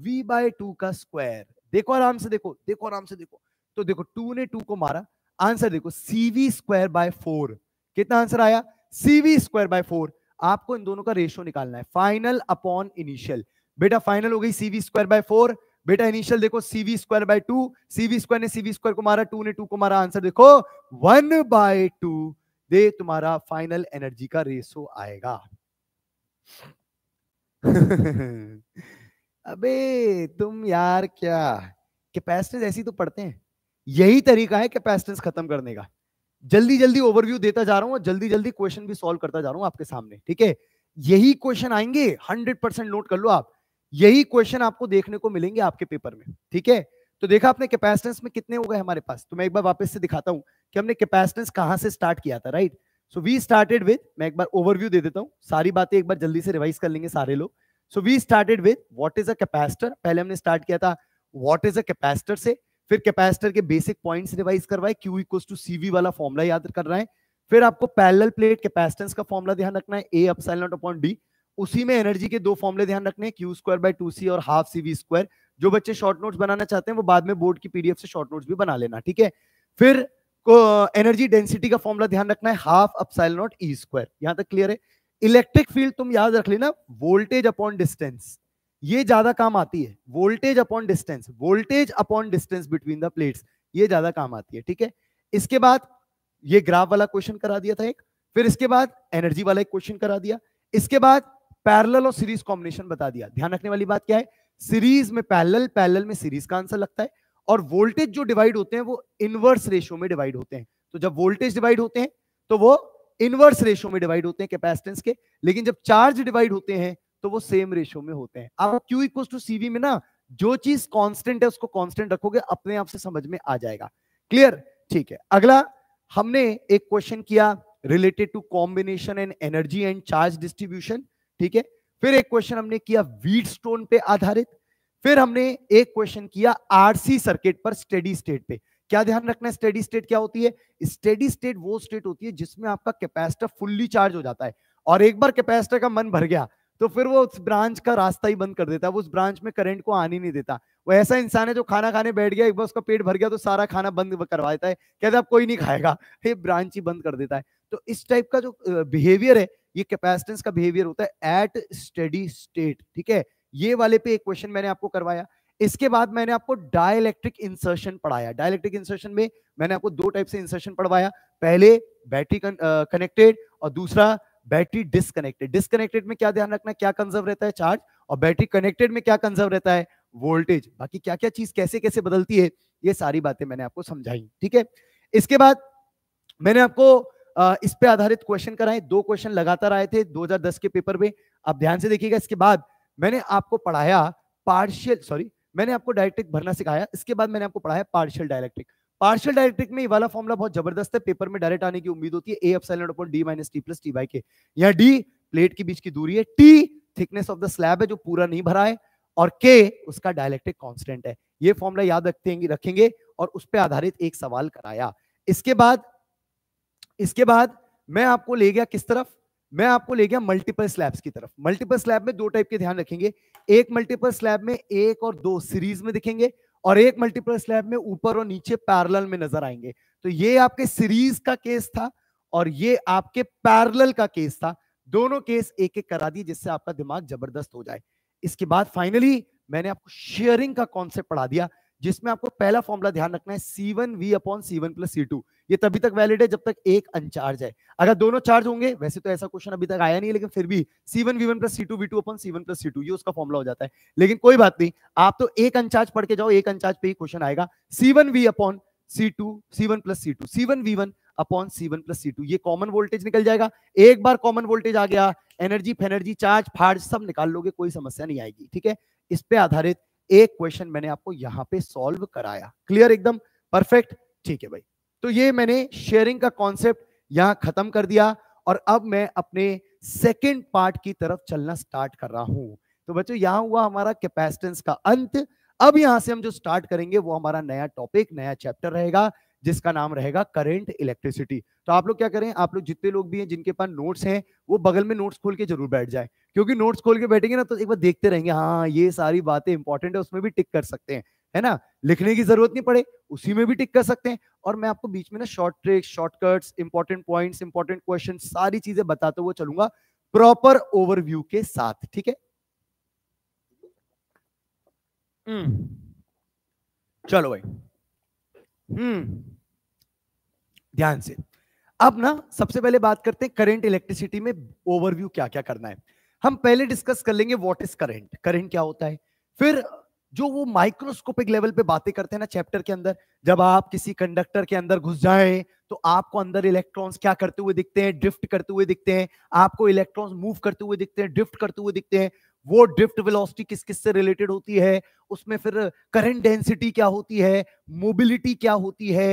V by two का स्क्वायर देखो आराम से देखो देखो आराम से देखो तो देखो टू ने टू को मारा आंसर देखो सीवी स्क्वायर बाय फोर कितना आंसर आया सीवी स्क्वायर बाय फोर आपको इन दोनों का रेशियो निकालना है फाइनल अपॉन इनिशियल बेटा फाइनल हो गई सीवी स्क्वायर बाय फोर बेटा इनिशियल देखो CV square by two CV square ने सीवी स्क्वायर को मारा टू ने टू को मारा आंसर देखो वन बाय टू दे तुम्हारा फाइनल एनर्जी का रेशो आएगा अबे तुम यार क्या कैपेसिटेंस ऐसी तो पढ़ते हैं यही तरीका है कैपेसिटेंस खत्म करने का जल्दी जल्दी ओवरव्यू देता जा रहा हूं और जल्दी जल्दी क्वेश्चन भी सॉल्व करता जा रहा हूं आपके सामने ठीक है यही क्वेश्चन आएंगे हंड्रेड परसेंट नोट कर लो आप यही क्वेश्चन आपको देखने को मिलेंगे आपके पेपर में ठीक है तो देखा आपने कैपेसिटेंस में कितने हो गए हमारे पास तो मैं एक बार वापस से दिखाता हूं कि हमने कैपेसिटेंस कहां से स्टार्ट किया था right so we started with मैं एक बार ओवरव्यू दे देता हूँ सारी बातें एक बार जल्दी से रिवाइज कर लेंगे सारे लोग so we started with what is a capacitor पहले हमने स्टार्ट किया था वॉट इज अ कैपेसिटर से फिर कैपेसिटर के बेसिक पॉइंट्स रिवाइज करवाए क्यू इक्व टू सीवी वाला फॉर्मुला याद कर रहा है फिर आपको पैरेलल प्लेट कैपेसिटेंस का फॉर्मुला ध्यान रखना है A epsilon not upon D उसी में एनर्जी के दो फॉर्मुले ध्यान रखने Q square by two C और हाफ सी वी स्क्वायर जो बच्चे शॉर्ट नोट्स बनाना चाहते हैं वो बाद में बोर्ड की पीडीएफ से शॉर्ट नोट्स भी बना लेना ठीक है फिर एनर्जी डेंसिटी का फॉर्मुला ध्यान रखना है half epsilon nought E square यहां तक क्लियर है इलेक्ट्रिक फील्ड तुम याद रख लेना वोल्टेज अपॉन डिस्टेंस ये ज्यादा काम आती है voltage upon distance voltage upon distance between the plates ये ज्यादा काम आती है ठीक है इसके बाद ये ग्राफ वाला क्वेश्चन करा दिया था एक फिर इसके बाद एनर्जी वाला एक क्वेश्चन करा दिया इसके बाद पैरेलल और सीरीज कॉम्बिनेशन बता दिया ध्यान रखने वाली बात क्या है सीरीज में पैरेलल पैरेलल में सीरीज का आंसर लगता है और वोल्टेज जो डिवाइड होते हैं वो इनवर्स रेशियो में डिवाइड होते हैं तो जब वोल्टेज डिवाइड होते हैं तो वो इनवर्स रेशियो में डिवाइड होते हैं कैपेसिटेंस के लेकिन जब चार्ज डिवाइड होते हैं तो वो सेम रेशियो में होते हैं अब क्यू इक्व टू सीवी में ना जो चीज कांस्टेंट है उसको कांस्टेंट रखोगे अपने आप से समझ में आ जाएगा क्लियर ठीक है अगला हमने एक क्वेश्चन किया related to combination and energy and charge distribution ठीक है फिर एक क्वेश्चन हमने किया वीट स्टोन पे आधारित फिर हमने एक क्वेश्चन किया आरसी सर्किट पर स्टेडी स्टेट पे क्या ध्यान रखना है स्टेडी स्टेट क्या होती है स्टेडी स्टेट वो स्टेट होती है जिसमें आपका कैपेसिटर फुल्ली चार्ज हो जाता है और एक बार कैपेसिटर का मन भर गया तो फिर वो उस ब्रांच का रास्ता ही बंद कर देता है वो उस ब्रांच में करंट को आने नहीं देता वो ऐसा इंसान है जो खाना खाने बैठ गया एक बार उसका पेट भर गया तो सारा खाना बंद करवा देता है कहते आप कोई नहीं खाएगा ये ब्रांच ही बंद कर देता है तो इस टाइप का जो बिहेवियर है ये कैपेसिटेंस का बिहेवियर होता है एट स्टडी स्टेट ठीक है ये वाले पे एक क्वेश्चन मैंने आपको करवाया इसके बाद मैंने आपको डायलैक्ट्रिक इंसर्शन पढ़ाया डायलैक्ट्रिक इंसर्शन में मैंने आपको दो टाइप से इंसर्शन पढ़वाया पहले बैटरी कनेक्टेड और दूसरा बैटरी डिस्कनेक्टेड डिस्कनेक्टेड में क्या ध्यान रखना क्या कंजर्व रहता है चार्ज और बैटरी कनेक्टेड में क्या कंजर्व रहता है वोल्टेज बाकी क्या क्या चीज कैसे कैसे बदलती है ये सारी बातें मैंने आपको समझाई ठीक है इसके बाद मैंने आपको इस पे आधारित क्वेश्चन कराए दो क्वेश्चन लगातार आए थे 2010 के पेपर में आप ध्यान से देखिएगा इसके बाद मैंने आपको पढ़ाया पार्शियल सॉरी मैंने आपको डायरेक्ट्रिक भरना सिखाया इसके बाद मैंने आपको पढ़ाया पार्शियल डायरेक्ट्रिक पार्शियल डायरेक्ट्रिक में वाला फॉर्मुला बहुत जबरदस्त है पेपर में डायरेक्ट आने की उम्मीद होती है A epsilon upon D minus T plus T by K यहाँ डी प्लेट के बीच की दूरी है T thickness of the slab है जो पूरा नहीं भरा है और के उसका डायलेक्ट्रिक कांस्टेंट है ये फॉर्मुला याद रखते रखेंगे और उस पर आधारित एक सवाल कराया इसके बाद इसके बाद मैं आपको ले गया किस तरफ मैं आपको ले गया मल्टीपल स्लैब्स की तरफ मल्टीपल स्लैब में दो टाइप के ध्यान रखेंगे एक मल्टीपल स्लैब में एक और दो सीरीज में दिखेंगे और एक मल्टीपल स्लैब में ऊपर और नीचे पैरल में नजर आएंगे तो ये आपके सीरीज का केस था और ये आपके पैरल का केस था दोनों केस एक एक करा दिए जिससे आपका दिमाग जबरदस्त हो जाए इसके बाद फाइनली मैंने आपको शेयरिंग का कॉन्सेप्ट पढ़ा दिया जिसमें आपको पहला फॉर्मूला ध्यान रखना है C one V upon C one plus C two ये तभी तक वैलिड है जब तक एक अनचार्ज है अगर दोनों चार्ज होंगे वैसे तो ऐसा क्वेश्चन अभी तक आया नहीं लेकिन फिर भी C one V one plus C two V two upon C one plus C two ये उसका फॉर्मुला हो जाता है लेकिन कोई बात नहीं आप तो एक अनचार्ज पढ़ के जाओ एक अनचार्ज पे ही क्वेश्चन आएगा C one V upon C two C one plus C two C one V one upon C one plus C two ये कॉमन वोल्टेज निकल जाएगा एक बार कॉमन वोल्टेज आ गया एनर्जी फेनर्जी चार्ज फार्ज सब निकाल लोगे कोई समस्या नहीं आएगी ठीक है इस पे आधारित एक क्वेश्चन मैंने आपको यहां पे सॉल्व कराया क्लियर एकदम परफेक्ट ठीक है भाई तो ये मैंने शेयरिंग का कॉन्सेप्ट यहां खत्म कर दिया और अब मैं अपने सेकेंड पार्ट की तरफ चलना स्टार्ट कर रहा हूं तो बच्चों यहां हुआ हमारा कैपेसिटेंस का अंत अब यहां से हम जो स्टार्ट करेंगे वो हमारा नया टॉपिक नया चैप्टर रहेगा जिसका नाम रहेगा करेंट इलेक्ट्रिसिटी तो आप लोग क्या करें आप लोग जितने लोग भी हैं जिनके पास नोट्स हैं वो बगल में नोट्स खोल के जरूर बैठ जाए क्योंकि नोट्स खोल के बैठेंगे ना तो एक बार देखते रहेंगे हाँ ये सारी बातें इंपॉर्टेंट है उसमें भी टिक कर सकते हैं है ना लिखने की जरूरत नहीं पड़े उसी में भी टिक कर सकते हैं और मैं आपको बीच में ना short trick shortcuts important point important question सारी चीजें बताते हुए चलूंगा प्रॉपर ओवरव्यू के साथ ठीक है हम्म। चलो भाई हम्म ध्यान से अब ना सबसे पहले बात करते हैं करंट इलेक्ट्रिसिटी में ओवरव्यू क्या क्या करना है हम पहले डिस्कस कर लेंगे व्हाट इज करंट करंट क्या होता है फिर जो वो माइक्रोस्कोपिक लेवल पे बातें करते हैं ना चैप्टर के अंदर जब आप किसी कंडक्टर के अंदर घुस जाए तो आपको अंदर इलेक्ट्रॉन्स क्या करते हुए दिखते हैं ड्रिफ्ट करते हुए दिखते हैं आपको इलेक्ट्रॉन्स मूव करते हुए दिखते हैं ड्रिफ्ट करते हुए दिखते हैं वो ड्रिफ्ट वेलोसिटी किस किस से रिलेटेड होती है उसमें फिर करंट डेंसिटी क्या होती है मोबिलिटी क्या होती है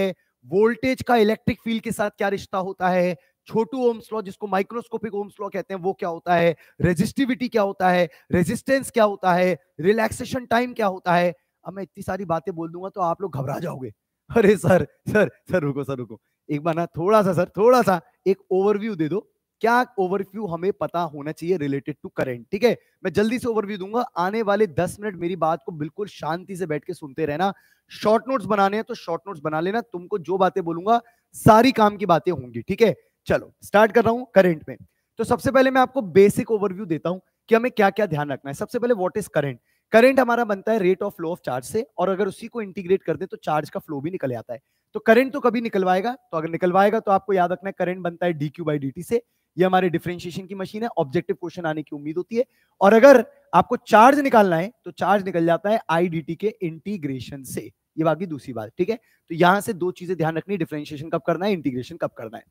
वोल्टेज का इलेक्ट्रिक फील्ड के साथ क्या रिश्ता होता है छोटू ओम्स लॉ जिसको माइक्रोस्कोपिक ओम्स लॉ कहते हैं वो क्या होता है रेजिस्टिविटी क्या होता है रेजिस्टेंस क्या होता है रिलैक्सेशन टाइम क्या होता है अब मैं इतनी सारी बातें बोल दूंगा तो आप लोग घबरा जाओगे अरे सर सर सर रुको सर रुको एक बार ना थोड़ा सा सर थोड़ा सा एक ओवरव्यू दे दो क्या ओवरव्यू हमें पता होना चाहिए रिलेटेड टू करेंट ठीक है मैं जल्दी से ओवरव्यू दूंगा आने वाले दस मिनट मेरी बात को बिल्कुल शांति से बैठ के सुनते रहना शॉर्ट नोट्स बनाने हैं तो शॉर्ट नोट्स बना लेना तुमको जो बातें बोलूंगा सारी काम की बातें होंगी ठीक है चलो स्टार्ट कर रहा हूं करेंट में तो सबसे पहले मैं आपको बेसिक ओवरव्यू देता हूं कि हमें क्या क्या ध्यान रखना है सबसे पहले वॉट इज करेंट करंट हमारा बनता है rate of flow of charge से और अगर उसी को इंटीग्रेट कर दे तो चार्ज का फ्लो भी निकल आता है तो करंट तो कभी निकलवाएगा तो अगर निकलवाएगा तो आपको याद रखना है करंट बनता है डी क्यू बाई डी से ये हमारे डिफ्रेंशिएशन की मशीन है ऑब्जेक्टिव क्वेश्चन आने की उम्मीद होती है और अगर आपको चार्ज निकालना है तो चार्ज निकल जाता है आईडीटी के इंटीग्रेशन से ये बाकी दूसरी बात ठीक है तो यहां से दो चीजें ध्यान रखनी डिफ्रेंशिएशन कब करना है इंटीग्रेशन कब करना है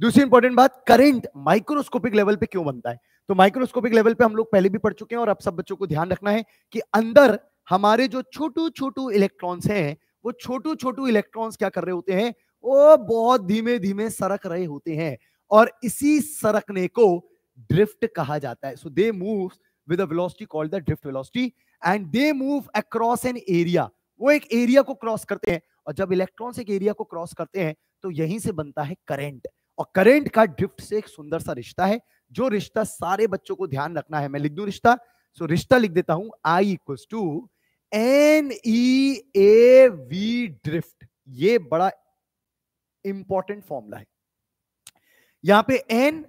दूसरी इंपॉर्टेंट बात करंट माइक्रोस्कोपिक लेवल पे क्यों बनता है तो माइक्रोस्कोपिक लेवल पे हम लोग पहले भी पढ़ चुके हैं और अब सब बच्चों को ध्यान रखना है कि अंदर हमारे जो छोटू छोटू इलेक्ट्रॉन्स हैं वो छोटू छोटू इलेक्ट्रॉन्स क्या कर रहे होते हैं वो बहुत धीमे धीमे सरक रहे होते हैं और इसी सरकने को ड्रिफ्ट कहा जाता है so they move with velocity called the drift velocity and they move across an area वो एक एरिया को क्रॉस करते हैं और जब इलेक्ट्रॉन्स एक एरिया को क्रॉस करते हैं तो यहीं से बनता है करंट और करंट का ड्रिफ्ट से एक सुंदर सा रिश्ता है जो रिश्ता सारे बच्चों को ध्यान रखना है मैं लिख दू रिश्ता सो so, रिश्ता लिख देता हूं I equals to N E A V drift ये बड़ा इंपॉर्टेंट फॉर्मूला है यहां पे एन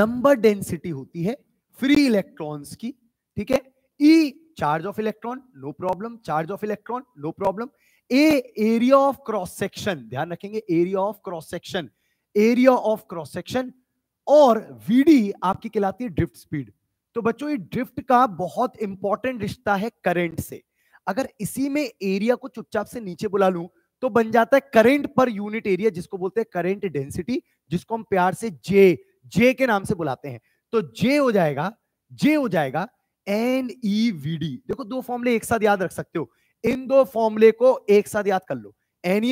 नंबर डेंसिटी होती है फ्री इलेक्ट्रॉन्स की ठीक है E charge of electron no problem charge of electron no problem A area of cross section ध्यान रखेंगे area of cross section area of cross section और वीडी आपकी कहलाती है ड्रिफ्ट स्पीड तो बच्चों ये ड्रिफ्ट का बहुत इंपॉर्टेंट रिश्ता है करंट से अगर इसी में एरिया को चुपचाप से नीचे बुला लूं तो बन जाता है करेंट पर यूनिट एरिया जिसको बोलते हैं करेंट डेंसिटी जिसको हम प्यार से जे जे के नाम से बुलाते हैं तो जे हो जाएगा जे हो जाएगा एन ई वी डी देखो दो फॉर्मुले एक साथ याद रख सकते हो इन दो फॉर्मुले को एक साथ याद कर लो एन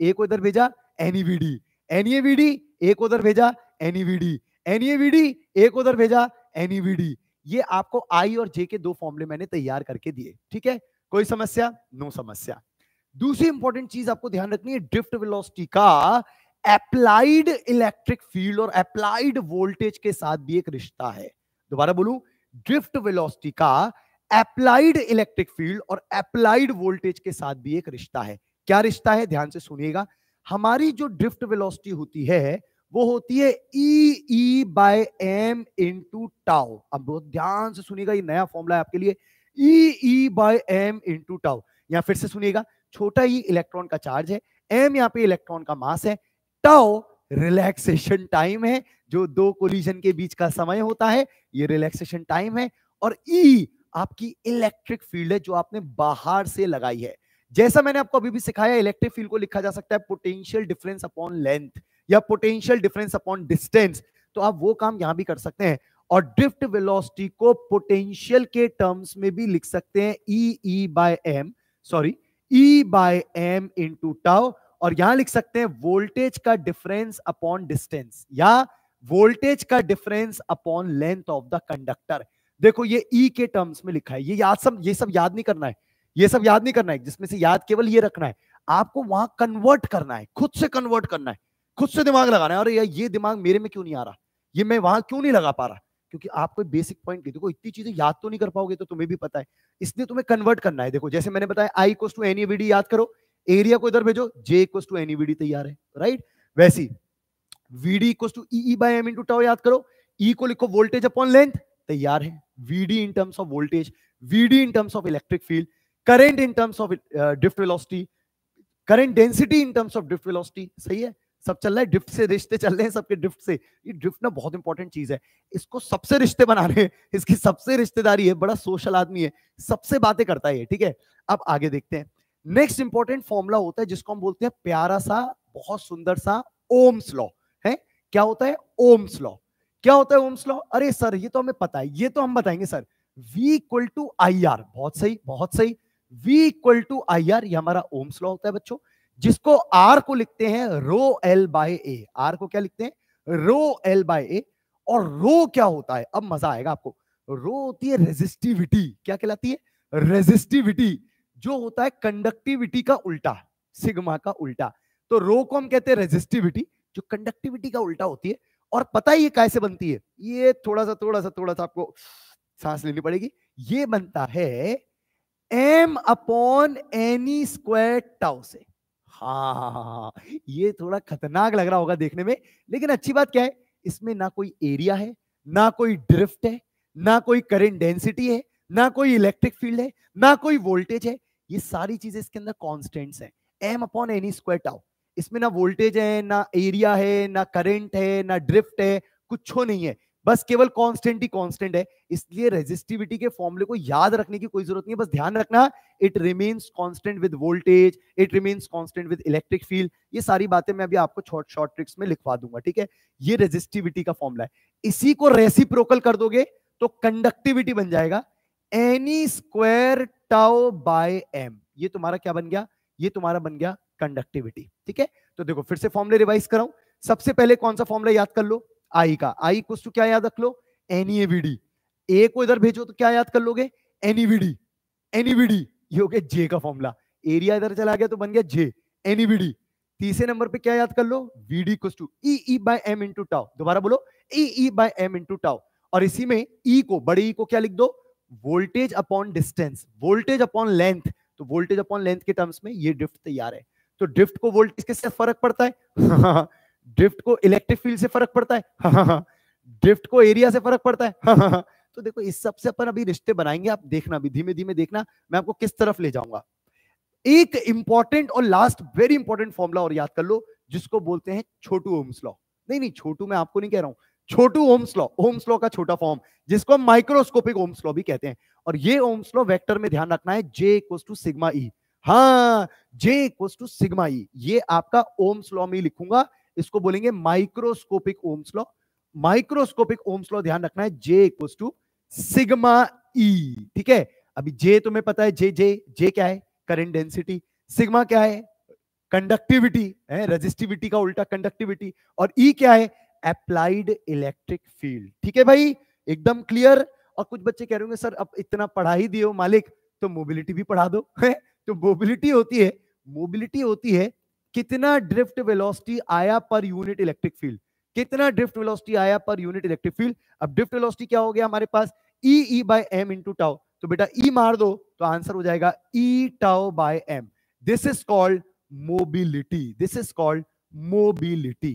ए को इधर भेजा एनईवीडी एनईवीडी ए को उधर भेजा एनईवीडी एनईवीडी ए को उधर भेजा डी e e e ये आपको आई और जे के दो फॉर्मुले मैंने तैयार करके दिए ठीक है कोई समस्या नो समस्या दूसरी इंपॉर्टेंट चीज आपको ध्यान रखनी है ड्रिफ्ट वेलोसिटी का एप्लाइड इलेक्ट्रिक फील्ड और एप्लाइड वोल्टेज के साथ भी एक रिश्ता है दोबारा बोलू ड्रिफ्ट वेलोसिटी का एप्लाइड इलेक्ट्रिक फील्ड और एप्लाइड वोल्टेज के साथ भी एक रिश्ता है क्या रिश्ता है ध्यान से सुनिएगा हमारी जो ड्रिफ्ट वेलोसिटी होती है वो होती है E E by M into tau अब बहुत ध्यान से सुनिएगा ये नया फॉर्मूला है आपके लिए E E by M into tau या फिर से सुनिएगा छोटा ही इलेक्ट्रॉन का चार्ज है एम यहाँ पे इलेक्ट्रॉन का मास है टाओ रिलैक्सेशन टाइम है जो दो कोलिजन के बीच का समय होता है ये रिलैक्सेशन टाइम है और ई e आपकी इलेक्ट्रिक फील्ड है जो आपने बाहर से लगाई है जैसा मैंने आपको अभी भी सिखाया इलेक्ट्रिक फील्ड को लिखा जा सकता है पोटेंशियल डिफरेंस अपॉन लेंथ या पोटेंशियल डिफरेंस अपॉन डिस्टेंस तो आप वो काम यहां भी कर सकते हैं और ड्रिफ्ट वेलोसिटी को पोटेंशियल के टर्म्स में भी लिख सकते हैं E E by M sorry E by m into tau और यहां लिख सकते हैं वोल्टेज का डिफरेंस अपॉन डिस्टेंस या वोल्टेज का difference upon length of the conductor देखो ये ई e के टर्म्स में लिखा है ये याद सब ये सब याद नहीं करना है ये सब याद नहीं करना है जिसमें से याद केवल ये रखना है आपको वहां कन्वर्ट करना है खुद से कन्वर्ट करना है खुद से दिमाग लगाना है अरे यार ये दिमाग मेरे में क्यों नहीं आ रहा ये मैं वहां क्यों नहीं लगा पा रहा क्योंकि आप कोई बेसिक पॉइंट नहीं देखो इतनी चीजें याद तो नहीं कर पाओगे तो तुम्हें भी पता है इसलिए तुम्हें कन्वर्ट करना है देखो जैसे मैंने बताया आई कोस टू एनी याद करो एरिया को इधर भेजो जे इक्वस टू एनी तैयार है राइट वैसी VD equals to E by M into tau याद करो ई e को लिखो वोल्टेज अपॉन लेंथ तैयार है VD in terms of voltage VD in terms of electric field current in terms of drift velocity current density in terms of drift velocity सही है सब चल रहा है ड्रिफ्ट से रिश्ते चल रहे हैं सबके ड्रिफ्ट से ये ड्रिफ्ट ना बहुत इंपॉर्टेंट चीज है इसको सबसे रिश्ते बना रहे हैं इसकी सबसे रिश्तेदारी है बड़ा सोशल आदमी है सबसे बातें करता है ठीक है अब आगे देखते हैं नेक्स्ट इंपॉर्टेंट फॉर्मूला होता है जिसको हम बोलते हैं प्यारा सा बहुत सुंदर सा ओम्स लॉ है क्या होता है ओम्स लॉ क्या होता है ओम्स लॉ अरे सर ये तो हमें पता है ये तो हम बताएंगे sir V equal to I R बहुत सही बहुत सही V equal to I R ये हमारा ओम्स लॉ होता है बच्चों जिसको आर को लिखते हैं rho L by A R को क्या लिखते हैं रो एल बाय ए और रो क्या होता है अब मजा आएगा आपको रो होती है रेजिस्टिविटी क्या कहलाती है रेजिस्टिविटी जो होता है कंडक्टिविटी का उल्टा सिग्मा का उल्टा तो रो को हम कहते हैं रेजिस्टिविटी जो कंडक्टिविटी का उल्टा होती है और पता ही कैसे बनती है ये थोड़ा सा थोड़ा सा थोड़ा सा आपको सांस लेनी पड़ेगी ये बनता है M upon N square tau से हाँ ये थोड़ा खतरनाक लग रहा होगा देखने में लेकिन अच्छी बात क्या है इसमें ना कोई एरिया है ना कोई ड्रिफ्ट है ना कोई करेंट डेंसिटी है ना कोई इलेक्ट्रिक फील्ड है ना कोई वोल्टेज है ये सारी चीजें इसके अंदर कॉन्स्टेंट्स हैं M upon N square tau इसमें ना वोल्टेज है ना एरिया है ना करंट है ना ड्रिफ्ट है कुछ नहीं है बस केवल कांस्टेंट ही कांस्टेंट है इसलिए रेजिस्टिविटी के फॉर्मुले को याद रखने की कोई जरूरत नहीं है बस ध्यान रखना it remains constant with voltage it remains constant with electric field ये सारी बातें मैं अभी आपको शॉर्ट शॉर्ट ट्रिक्स में लिखवा दूंगा ठीक है ये रेजिस्टिविटी का फॉर्मुला है इसी को रेसिप्रोकल कर दोगे तो कंडक्टिविटी बन जाएगा N square tau by M ये तुम्हारा क्या बन गया ये तुम्हारा बन गया कंडक्टिविटी ठीक है तो देखो फिर से फॉर्मुले रिवाइज कराऊ सबसे पहले कौन सा फॉर्मुला याद कर लो आई का आई कुछ तो क्या याद रख लो एनईवीडी ए e को इधर भेजो तो क्या याद कर लोगे एनईवीडी एनईवीडी e e ये हो गया जे का फॉर्मूला एरिया इधर चला गया तो बन गया जे एनईवीडी तीसरे नंबर पे क्या याद कर लो वीडी कुछ to E by M into tau दोबारा बोलो E E by M into tau और इसी में ई e को बड़े ई e को क्या लिख दो voltage upon distance voltage upon length तो वोल्टेज अपॉन लेंथ के टर्म्स में ये ड्रिफ्ट तैयार है तो ड्रिफ्ट को वोल्टेज किससे फर्क पड़ता है ड्रिफ्ट को इलेक्ट्रिक फील्ड से फर्क पड़ता है हाँ हाँ ड्रिफ्ट हाँ। को एरिया से फर्क पड़ता है हाँ, हाँ हाँ तो देखो इस सबसे अपन अभी रिश्ते बनाएंगे आप देखना भी धीमे धीमे देखना मैं आपको किस तरफ ले जाऊंगा एक इंपॉर्टेंट और लास्ट वेरी इंपॉर्टेंट फॉर्मुला और याद कर लो जिसको बोलते हैं छोटू ओम्स लॉ नहीं नहीं छोटू मैं आपको नहीं कह रहा हूं छोटू ओम्स लॉ ओम्स लॉ का छोटा फॉर्म जिसको हम माइक्रोस्कोपिक ओम्स लॉ भी कहते हैं और ये ओम्स लॉ वेक्टर में ध्यान रखना है J equals to sigma E हाँ J equals to sigma E ये आपका ओम्स लॉ में लिखूंगा इसको बोलेंगे microscopic Ohm's law microscopic Ohm's law ध्यान रखना है J equal to sigma E ठीक है अभी जे तुम्हें पता है जे जे जे क्या है करंट डेंसिटी सिग्मा क्या है कंडक्टिविटी है रजिस्टिविटी का उल्टा कंडक्टिविटी और ई e क्या है अप्लाइड इलेक्ट्रिक फील्ड ठीक है भाई एकदम क्लियर और कुछ बच्चे कह रहे होंगे सर अब इतना पढ़ा ही दिए मालिक तो मोबिलिटी भी पढ़ा दो है तो मोबिलिटी होती है मोबिलिटी होती है कितना ड्रिफ्ट वेलोसिटी आया पर यूनिट इलेक्ट्रिक फील्ड कितना ड्रिफ्ट वेलोसिटी आया पर यूनिट इलेक्ट्रिक फील्ड अब ड्रिफ्ट वेलोसिटी क्या हो गया हमारे पास E E by M into tau तो बेटा ई e मार दो तो आंसर हो जाएगा E tau by M this is called mobility this is called mobility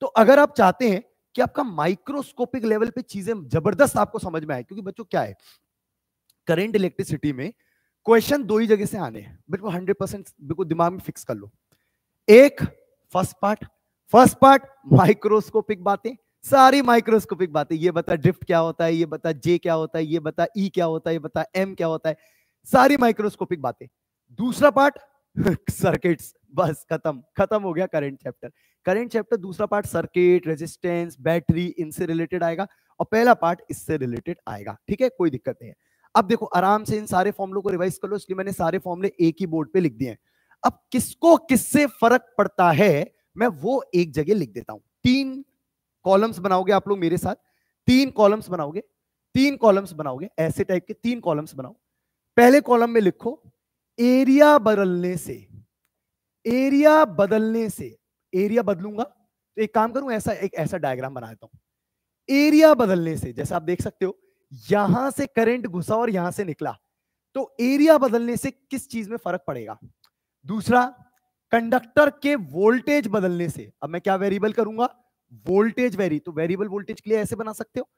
तो अगर आप चाहते हैं कि आपका माइक्रोस्कोपिक लेवल पे चीजें जबरदस्त आपको समझ में आए क्योंकि बच्चों क्या है करंट इलेक्ट्रिसिटी में क्वेश्चन दो ही जगह से आने हैं बिल्कुल हंड्रेड परसेंट बिल्कुल दिमाग में फिक्स कर लो एक first part first part microscopic बातें सारी माइक्रोस्कोपिक बातें ये बता ड्रिफ्ट क्या होता है ये बता जे क्या होता है ये बता ई e क्या होता है ये बता एम क्या होता है सारी माइक्रोस्कोपिक बातें दूसरा पार्ट सर्किट्स बस खत्म खत्म हो गया करंट चैप्टर करंट चैप्टर दूसरा पार्ट सर्किट रेजिस्टेंस बैटरी इनसे रिलेटेड आएगा और पहला पार्ट इससे रिलेटेड आएगा ठीक है कोई दिक्कत नहीं है अब देखो आराम से इन सारे फॉर्मुलों को रिवाइज कर लो इसलिए मैंने सारे फॉर्मुले एक ही बोर्ड पे लिख दिए हैं अब किसको किससे फर्क पड़ता है मैं वो एक जगह लिख देता हूं तीन कॉलम्स बनाओगे आप लोग मेरे साथ तीन कॉलम्स बनाओगे तीन कॉलम्स बनाओगे ऐसे टाइप के तीन कॉलम्स बनाओ पहले कॉलम में लिखो एरिया बदलने से एरिया बदलने से एरिया बदलूंगा तो एक काम करूं ऐसा एक ऐसा डायग्राम बना देता हूं एरिया बदलने से जैसा आप देख सकते हो यहां से करंट घुसा और यहां से निकला तो एरिया बदलने से किस चीज में फर्क पड़ेगा दूसरा कंडक्टर के वोल्टेज बदलने से अब मैं क्या वेरिएबल करूंगा वोल्टेज वेरी तो वेरिएबल वोल्टेज के लिए ऐसे बना सकते हो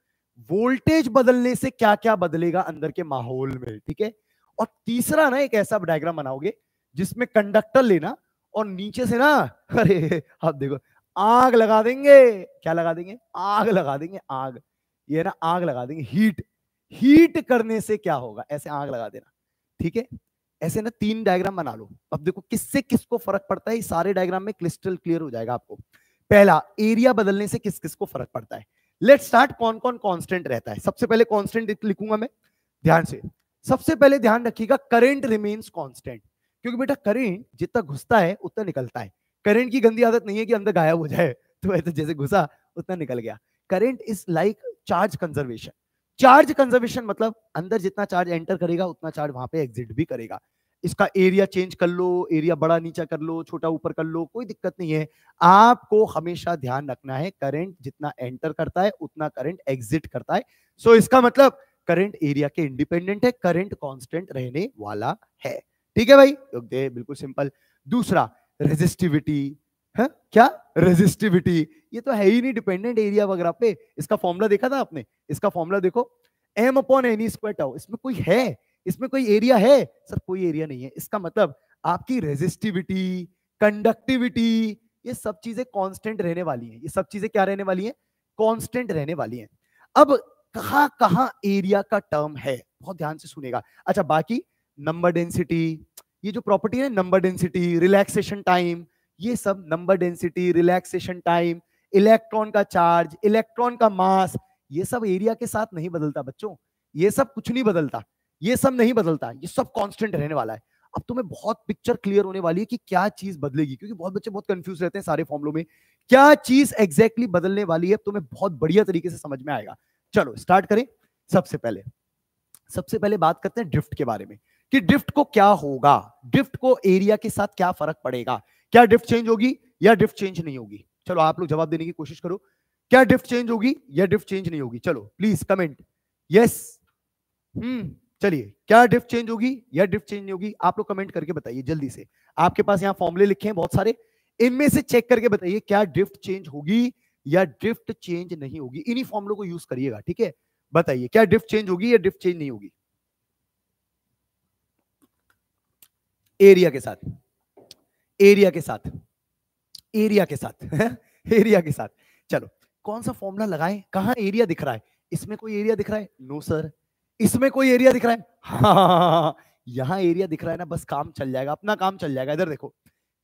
वोल्टेज बदलने से क्या क्या बदलेगा अंदर के माहौल में ठीक है और तीसरा ना एक ऐसा डायग्राम बनाओगे जिसमें कंडक्टर लेना और नीचे से ना अरे आप देखो आग लगा देंगे क्या लगा देंगे आग लगा देंगे आग ये ना आग लगा देंगे हीट हीट करने से क्या होगा ऐसे आग लगा देना ठीक है ऐसे ना तीन डायग्राम बना लो अब देखो किससे किसको फर्क पड़ता है सारे डायग्राम में क्रिस्टल क्लियर हो जाएगा आपको पहला एरिया बदलने से किस किस को फर्क पड़ता है लेट स्टार्ट कौन कौन कॉन्स्टेंट रहता है सबसे पहले कॉन्स्टेंट लिखूंगा मैं ध्यान से सबसे पहले ध्यान रखिएगा करेंट रिमेन्स कॉन्स्टेंट क्योंकि बेटा करेंट जितना घुसता है उतना निकलता है करेंट की गंदी आदत नहीं है कि अंदर गायब हो जाए तो जैसे घुसा उतना निकल गया current is like charge conservation charge conservation मतलब अंदर जितना चार्ज एंटर करेगा उतना चार्ज वहां पे एग्जिट भी करेगा इसका एरिया चेंज कर लो एरिया बड़ा नीचा कर लो छोटा ऊपर कर लो कोई दिक्कत नहीं है आपको हमेशा ध्यान रखना है करंट जितना एंटर करता है उतना करंट एग्जिट करता है सो so, इसका मतलब करंट एरिया के इंडिपेंडेंट है करंट कांस्टेंट रहने वाला है ठीक है भाई बिल्कुल सिंपल दूसरा रेजिस्टिविटी है क्या रेजिस्टिविटी ये तो है ही नहीं डिपेंडेंट एरिया वगैरह पे इसका फॉर्मूला देखा था आपने इसका फॉर्मूला देखो M upon N square tau इसमें कोई है इसमें कोई एरिया है सर कोई एरिया नहीं है इसका मतलब आपकी रेजिस्टिविटी कंडक्टिविटी ये सब चीजें कांस्टेंट रहने वाली हैं ये सब चीजें क्या रहने वाली हैं कांस्टेंट रहने वाली हैं अब कहा कहा एरिया का टर्म है बहुत ध्यान से सुनेगा अच्छा बाकी नंबर डेंसिटी ये जो प्रॉपर्टी है नंबर डेंसिटी रिलैक्सेशन टाइम ये सब number density relaxation time electron का चार्ज इलेक्ट्रॉन का मास ये सब एरिया के साथ नहीं बदलता बच्चों ये सब कुछ नहीं बदलता ये सब नहीं बदलता ये सब कांस्टेंट रहने वाला है अब तुम्हें तो बहुत पिक्चर क्लियर होने वाली है कि क्या चीज बदलेगी क्योंकि बहुत बच्चे बहुत कंफ्यूज रहते हैं सारे फॉर्मुलों में क्या चीज एग्जैक्टली exactly बदलने वाली है तुम्हें तो बहुत बढ़िया तरीके से समझ में आएगा चलो स्टार्ट करें सबसे पहले सबसे पहले बात करते हैं ड्रिफ्ट के बारे में कि ड्रिफ्ट को क्या होगा ड्रिफ्ट को एरिया के साथ क्या फर्क पड़ेगा क्या डिफ्ट चेंज होगी या डिफ्ट चेंज नहीं होगी चलो आप लोग जवाब देने की कोशिश करो क्या डिफ्ट चेंज होगी या डिफ्ट चेंज नहीं होगी चलो प्लीज कमेंट यस हम्म चलिए क्या डिफ्ट चेंज होगी या डिफ्ट चेंज नहीं होगी आप लोग कमेंट करके बताइए जल्दी से आपके पास यहाँ फॉर्मुले लिखे हैं बहुत सारे इनमें से चेक करके बताइए क्या ड्रिफ्ट चेंज होगी या ड्रिफ्ट चेंज नहीं होगी इन्हीं फॉर्मुलों को यूज करिएगा ठीक है बताइए क्या ड्रिफ्ट चेंज होगी या ड्रिफ्ट चेंज नहीं होगी एरिया के साथ एरिया के साथ एरिया के साथ एरिया के साथ चलो कौन सा फॉर्मूला लगाए कहा एरिया दिख रहा है इसमें कोई एरिया दिख रहा है नो सर इसमें कोई एरिया दिख रहा है हाँ, हाँ, हाँ, हाँ यहां एरिया दिख रहा है ना बस काम चल जाएगा अपना काम चल जाएगा इधर देखो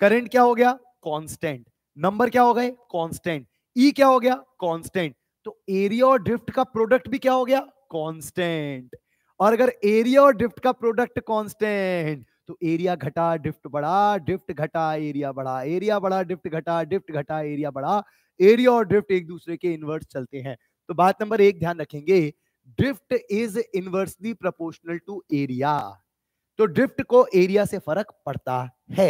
करंट क्या हो गया कांस्टेंट नंबर क्या हो गए कांस्टेंट ई e क्या हो गया कांस्टेंट तो एरिया और ड्रिफ्ट का प्रोडक्ट भी क्या हो गया कांस्टेंट और अगर एरिया और ड्रिफ्ट का प्रोडक्ट कांस्टेंट तो एरिया घटा ड्रिफ्ट बढ़ा ड्रिफ्ट घटा एरिया बढ़ा एरिया बढ़ा ड्रिफ्ट घटा ड्रिफ्ट घटा एरिया बढ़ा एरिया और ड्रिफ्ट एक दूसरे के इन्वर्स चलते हैं तो बात नंबर एक ध्यान रखेंगे drift is inversely proportional to area तो ड्रिफ्ट को एरिया से फर्क पड़ता है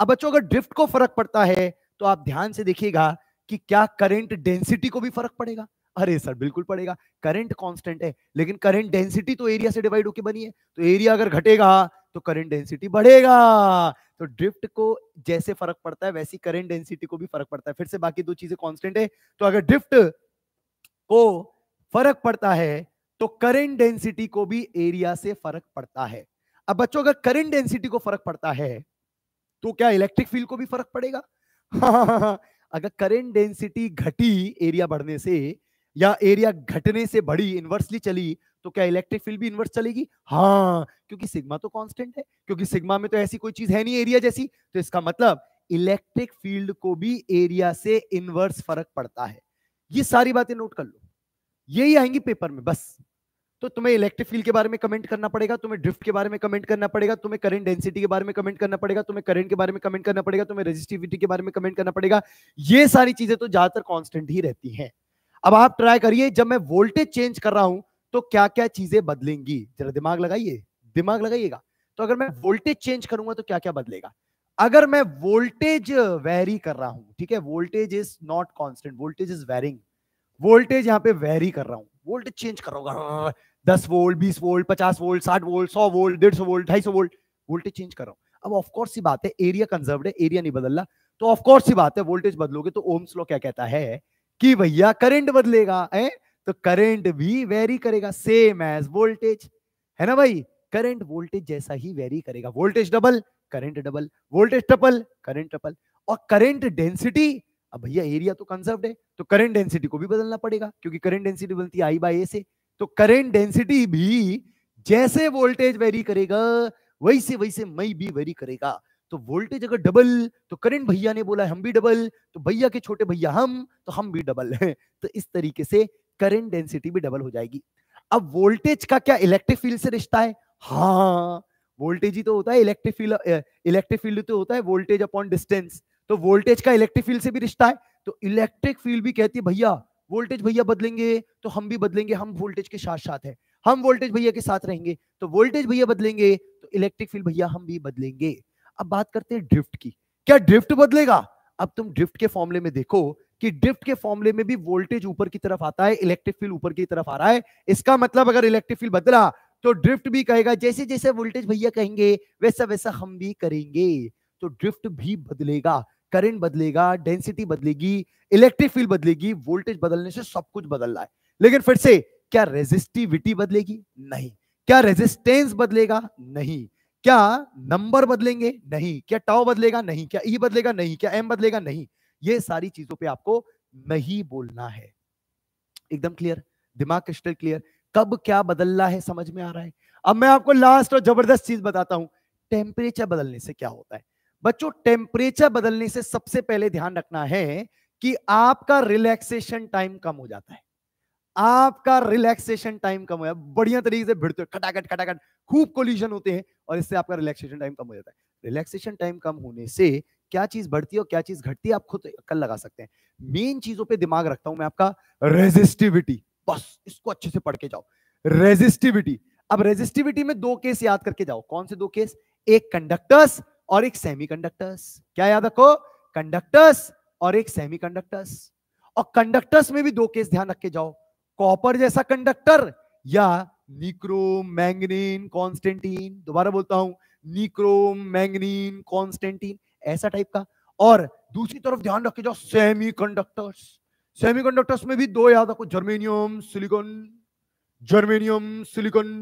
अब बच्चों अगर ड्रिफ्ट को फर्क पड़ता है तो आप ध्यान से देखिएगा कि क्या करंट डेंसिटी को भी फर्क पड़ेगा अरे सर बिल्कुल पड़ेगा करंट कांस्टेंट है लेकिन करंट डेंसिटी तो एरिया से डिवाइड होकर बनी है तो एरिया अगर घटेगा तो करंट डेंसिटी बढ़ेगा तो ड्रिफ्ट को जैसे फर्क पड़ता है वैसी करंट डेंसिटी को भी फर्क पड़ता है फिर से बाकी दो चीजें कांस्टेंट है तो अगर ड्रिफ्ट को फर्क पड़ता है तो करंट डेंसिटी को भी एरिया से फर्क पड़ता है अब बच्चों अगर करंट डेंसिटी को फर्क पड़ता है तो क्या इलेक्ट्रिक फील्ड को भी फर्क पड़ेगा अगर करंट डेंसिटी घटी एरिया बढ़ने से या एरिया घटने से बढ़ी इन्वर्सली चली तो क्या इलेक्ट्रिक फील्ड भी इन्वर्स चलेगी हाँ क्योंकि सिग्मा तो कांस्टेंट है क्योंकि सिग्मा में तो ऐसी कोई चीज है नहीं एरिया जैसी तो इसका मतलब इलेक्ट्रिक फील्ड को भी एरिया से इनवर्स फर्क पड़ता है ये सारी बातें नोट कर लो यही आएंगी पेपर में बस तो तुम्हें इलेक्ट्रिक फील्ड के बारे में कमेंट करना पड़ेगा तुम्हें ड्रिफ्ट के बारे में कमेंट करना पड़ेगा तुम्हें करंट डेंसिटी के बारे में कमेंट करना पड़ेगा तुम्हें करंट के बारे में कमेंट करना पड़ेगा तुम्हें रेजिस्टिविटी के बारे में कमेंट करना पड़ेगा ये सारी चीजें तो ज्यादातर कॉन्स्टेंट ही रहती है अब आप ट्राई करिए जब मैं वोल्टेज चेंज कर रहा हूं तो क्या क्या चीजें बदलेंगी जरा दिमाग लगाइए दिमाग लगाइएगा तो अगर मैं वोल्टेज चेंज करूंगा तो क्या क्या बदलेगा अगर मैं वोल्टेज वेरी कर रहा हूं ठीक है voltage is not constant voltage is varying voltage यहाँ पे वेरी कर रहा हूँ वोल्टेज चेंज कर रहा हूँ हाँ, दस वोल्ट बीस वोल्ट पचास वोल्ट साठ वोल्ट सौ वोल्ट डेढ़ सौ वोल्ट ढाई सौ वोल्ट वोल्टेज चेंज कर रहा हूँ अब ऑफकोर्स ही बात है एरिया कंजर्व है एरिया नहीं बदल रहा तो ऑफकोर्स ही बात है वोल्टेज बदलोगे तो ओम्स लो क्या कहता है कि भैया करंट बदलेगा है तो करंट भी वेरी करेगा सेम एज वोल्टेज है ना भाई करंट वोल्टेज जैसा ही वेरी करेगा voltage double current double voltage triple current triple और करंट डेंसिटी अब भैया एरिया तो कंजर्व है तो करंट डेंसिटी को भी बदलना पड़ेगा क्योंकि करंट डेंसिटी बदलती आई बाई ए से तो करंट डेंसिटी भी जैसे वोल्टेज वेरी करेगा वैसे वैसे मई भी वेरी करेगा तो वोल्टेज अगर डबल तो करंट भैया ने बोला हम भी डबल तो भैया के छोटे भैया हम तो हम भी डबल हैं तो इस तरीके से करेंट डेंसिटी भी डबल हो जाएगी अब वोल्टेज का क्या इलेक्ट्रिक फील्ड से रिश्ता है हाँ वोल्टेज ही तो होता है इलेक्ट्रिक फील्ड इलेक्ट्रिक फील्ड तो होता है वोल्टेज अपॉन डिस्टेंस तो वोल्टेज का इलेक्ट्रिक फील्ड से भी रिश्ता है तो इलेक्ट्रिक फील्ड भी कहती है भैया वोल्टेज भैया बदलेंगे तो हम भी बदलेंगे हम वोल्टेज के साथ साथ है हम वोल्टेज भैया के साथ रहेंगे तो वोल्टेज भैया बदलेंगे तो इलेक्ट्रिक फील्ड भैया हम भी बदलेंगे अब बात करते हैं ड्रिफ्ट की क्या ड्रिफ्ट बदलेगा अब तुम ड्रिफ्ट के फॉर्मुले में देखो कि ड्रिफ्ट के फॉर्मुले में भी वोल्टेज ऊपर की तरफ आता है इलेक्ट्रिक फील्ड ऊपर की तरफ आ रहा है इसका मतलब अगर इलेक्ट्रिक फील्ड बदला तो ड्रिफ्ट भी कहेगा जैसे जैसे वोल्टेज भैया कहेंगे वैसा वैसा हम भी करेंगे तो ड्रिफ्ट भी बदलेगा करंट बदलेगा डेंसिटी बदलेगी इलेक्ट्रिक फील्ड बदलेगी वोल्टेज बदलने से सब कुछ बदल रहा है लेकिन फिर से क्या रेजिस्टिविटी बदलेगी नहीं क्या रेजिस्टेंस बदलेगा नहीं क्या नंबर बदलेंगे नहीं क्या टाव बदलेगा नहीं क्या ई बदलेगा नहीं क्या एम बदलेगा नहीं ये सारी चीजों पे आपको नहीं बोलना है एकदम क्लियर दिमाग क्रिस्टल क्लियर कब क्या बदलना है समझ में आ रहा है अब मैं आपको लास्ट और जबरदस्त चीज बताता हूं टेम्परेचर बदलने से क्या होता है बच्चों टेम्परेचर बदलने से सबसे पहले ध्यान रखना है कि आपका रिलैक्सेशन टाइम कम हो जाता है आपका रिलैक्सेशन टाइम कम हो जाता है बढ़िया तरीके से भिड़ते हो खटाखट खटाखट खूब कोल्यूशन होते हैं और इससे आपका रिलैक्सेशन टाइम कम हो जाता है रिलैक्सेशन टाइम कम होने से क्या चीज बढ़ती है और क्या चीज घटती है आप खुद कल लगा सकते हैं मेन चीजों पे दिमाग रखता हूं मैं आपका रेजिस्टिविटी बस इसको अच्छे से पढ़ के जाओ रेजिस्टिविटी अब रेजिस्टिविटी में दो केस याद करके जाओ कौन से दो केस एक कंडक्टर्स और एक सेमी क्या याद रखो कंडक्टर्स और एक सेमी और कंडक्टर्स में भी दो केस ध्यान रख के जाओ कॉपर जैसा कंडक्टर या निक्रोम मैंगनीन कॉन्स्टेंटीन दोबारा बोलता हूं निक्रोम मैंगनीन कॉन्स्टेंटीन ऐसा टाइप का और दूसरी तरफ ध्यान रखे जाओ सेमीकंडक्टर्स सेमीकंडक्टर्स में भी दो याद रखो जर्मेनियम सिलिकॉन जर्मेनियम सिलिकॉन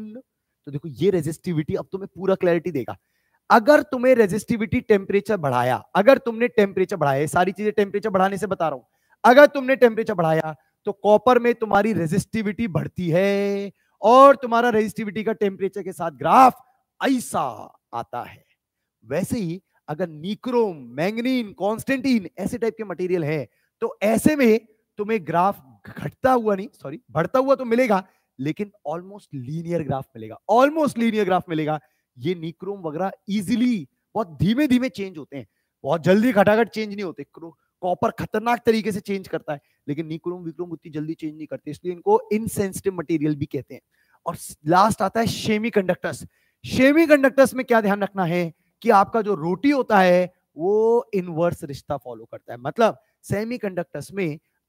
तो देखो ये रेजिस्टिविटी अब तुम्हें पूरा क्लैरिटी देगा अगर तुम्हें रेजिस्टिविटी टेम्परेचर बढ़ाया अगर तुमने टेम्परेचर बढ़ाया सारी चीजें टेम्परेचर बढ़ाने से बता रहा हूं अगर तुमने टेम्परेचर बढ़ाया तो कॉपर में तुम्हारी रेजिस्टिविटी बढ़ती है और तुम्हारा रेजिस्टिविटी का टेम्परेचर के साथ ग्राफ ऐसा आता है वैसे ही अगर निक्रोम मैंगनीन कॉन्स्टेंटीन ऐसे टाइप के मटेरियल है तो ऐसे में तुम्हें ग्राफ घटता हुआ नहीं सॉरी बढ़ता हुआ तो मिलेगा लेकिन ऑलमोस्ट लीनियर ग्राफ मिलेगा ऑलमोस्ट लीनियर ग्राफ मिलेगा ये निक्रोम वगैरह इजिली बहुत धीमे धीमे चेंज होते हैं बहुत जल्दी घटाघट चेंज नहीं होते कॉपर खतरनाक तरीके से चेंज करता है लेकिन निक्रोम विक्रोम उतनी जल्दी चेंज नहीं करते इसलिए इनको इनसेंसिटिव मटेरियल भी कहते हैं और लास्ट आता है शेमी कंडक्टर्स शेमी कंडक्टर्स में क्या ध्यान रखना है कि आपका जो रोटी होता है वो इनवर्स रिश्ता फॉलो करता है मतलब सेमीकंडक्टर्स में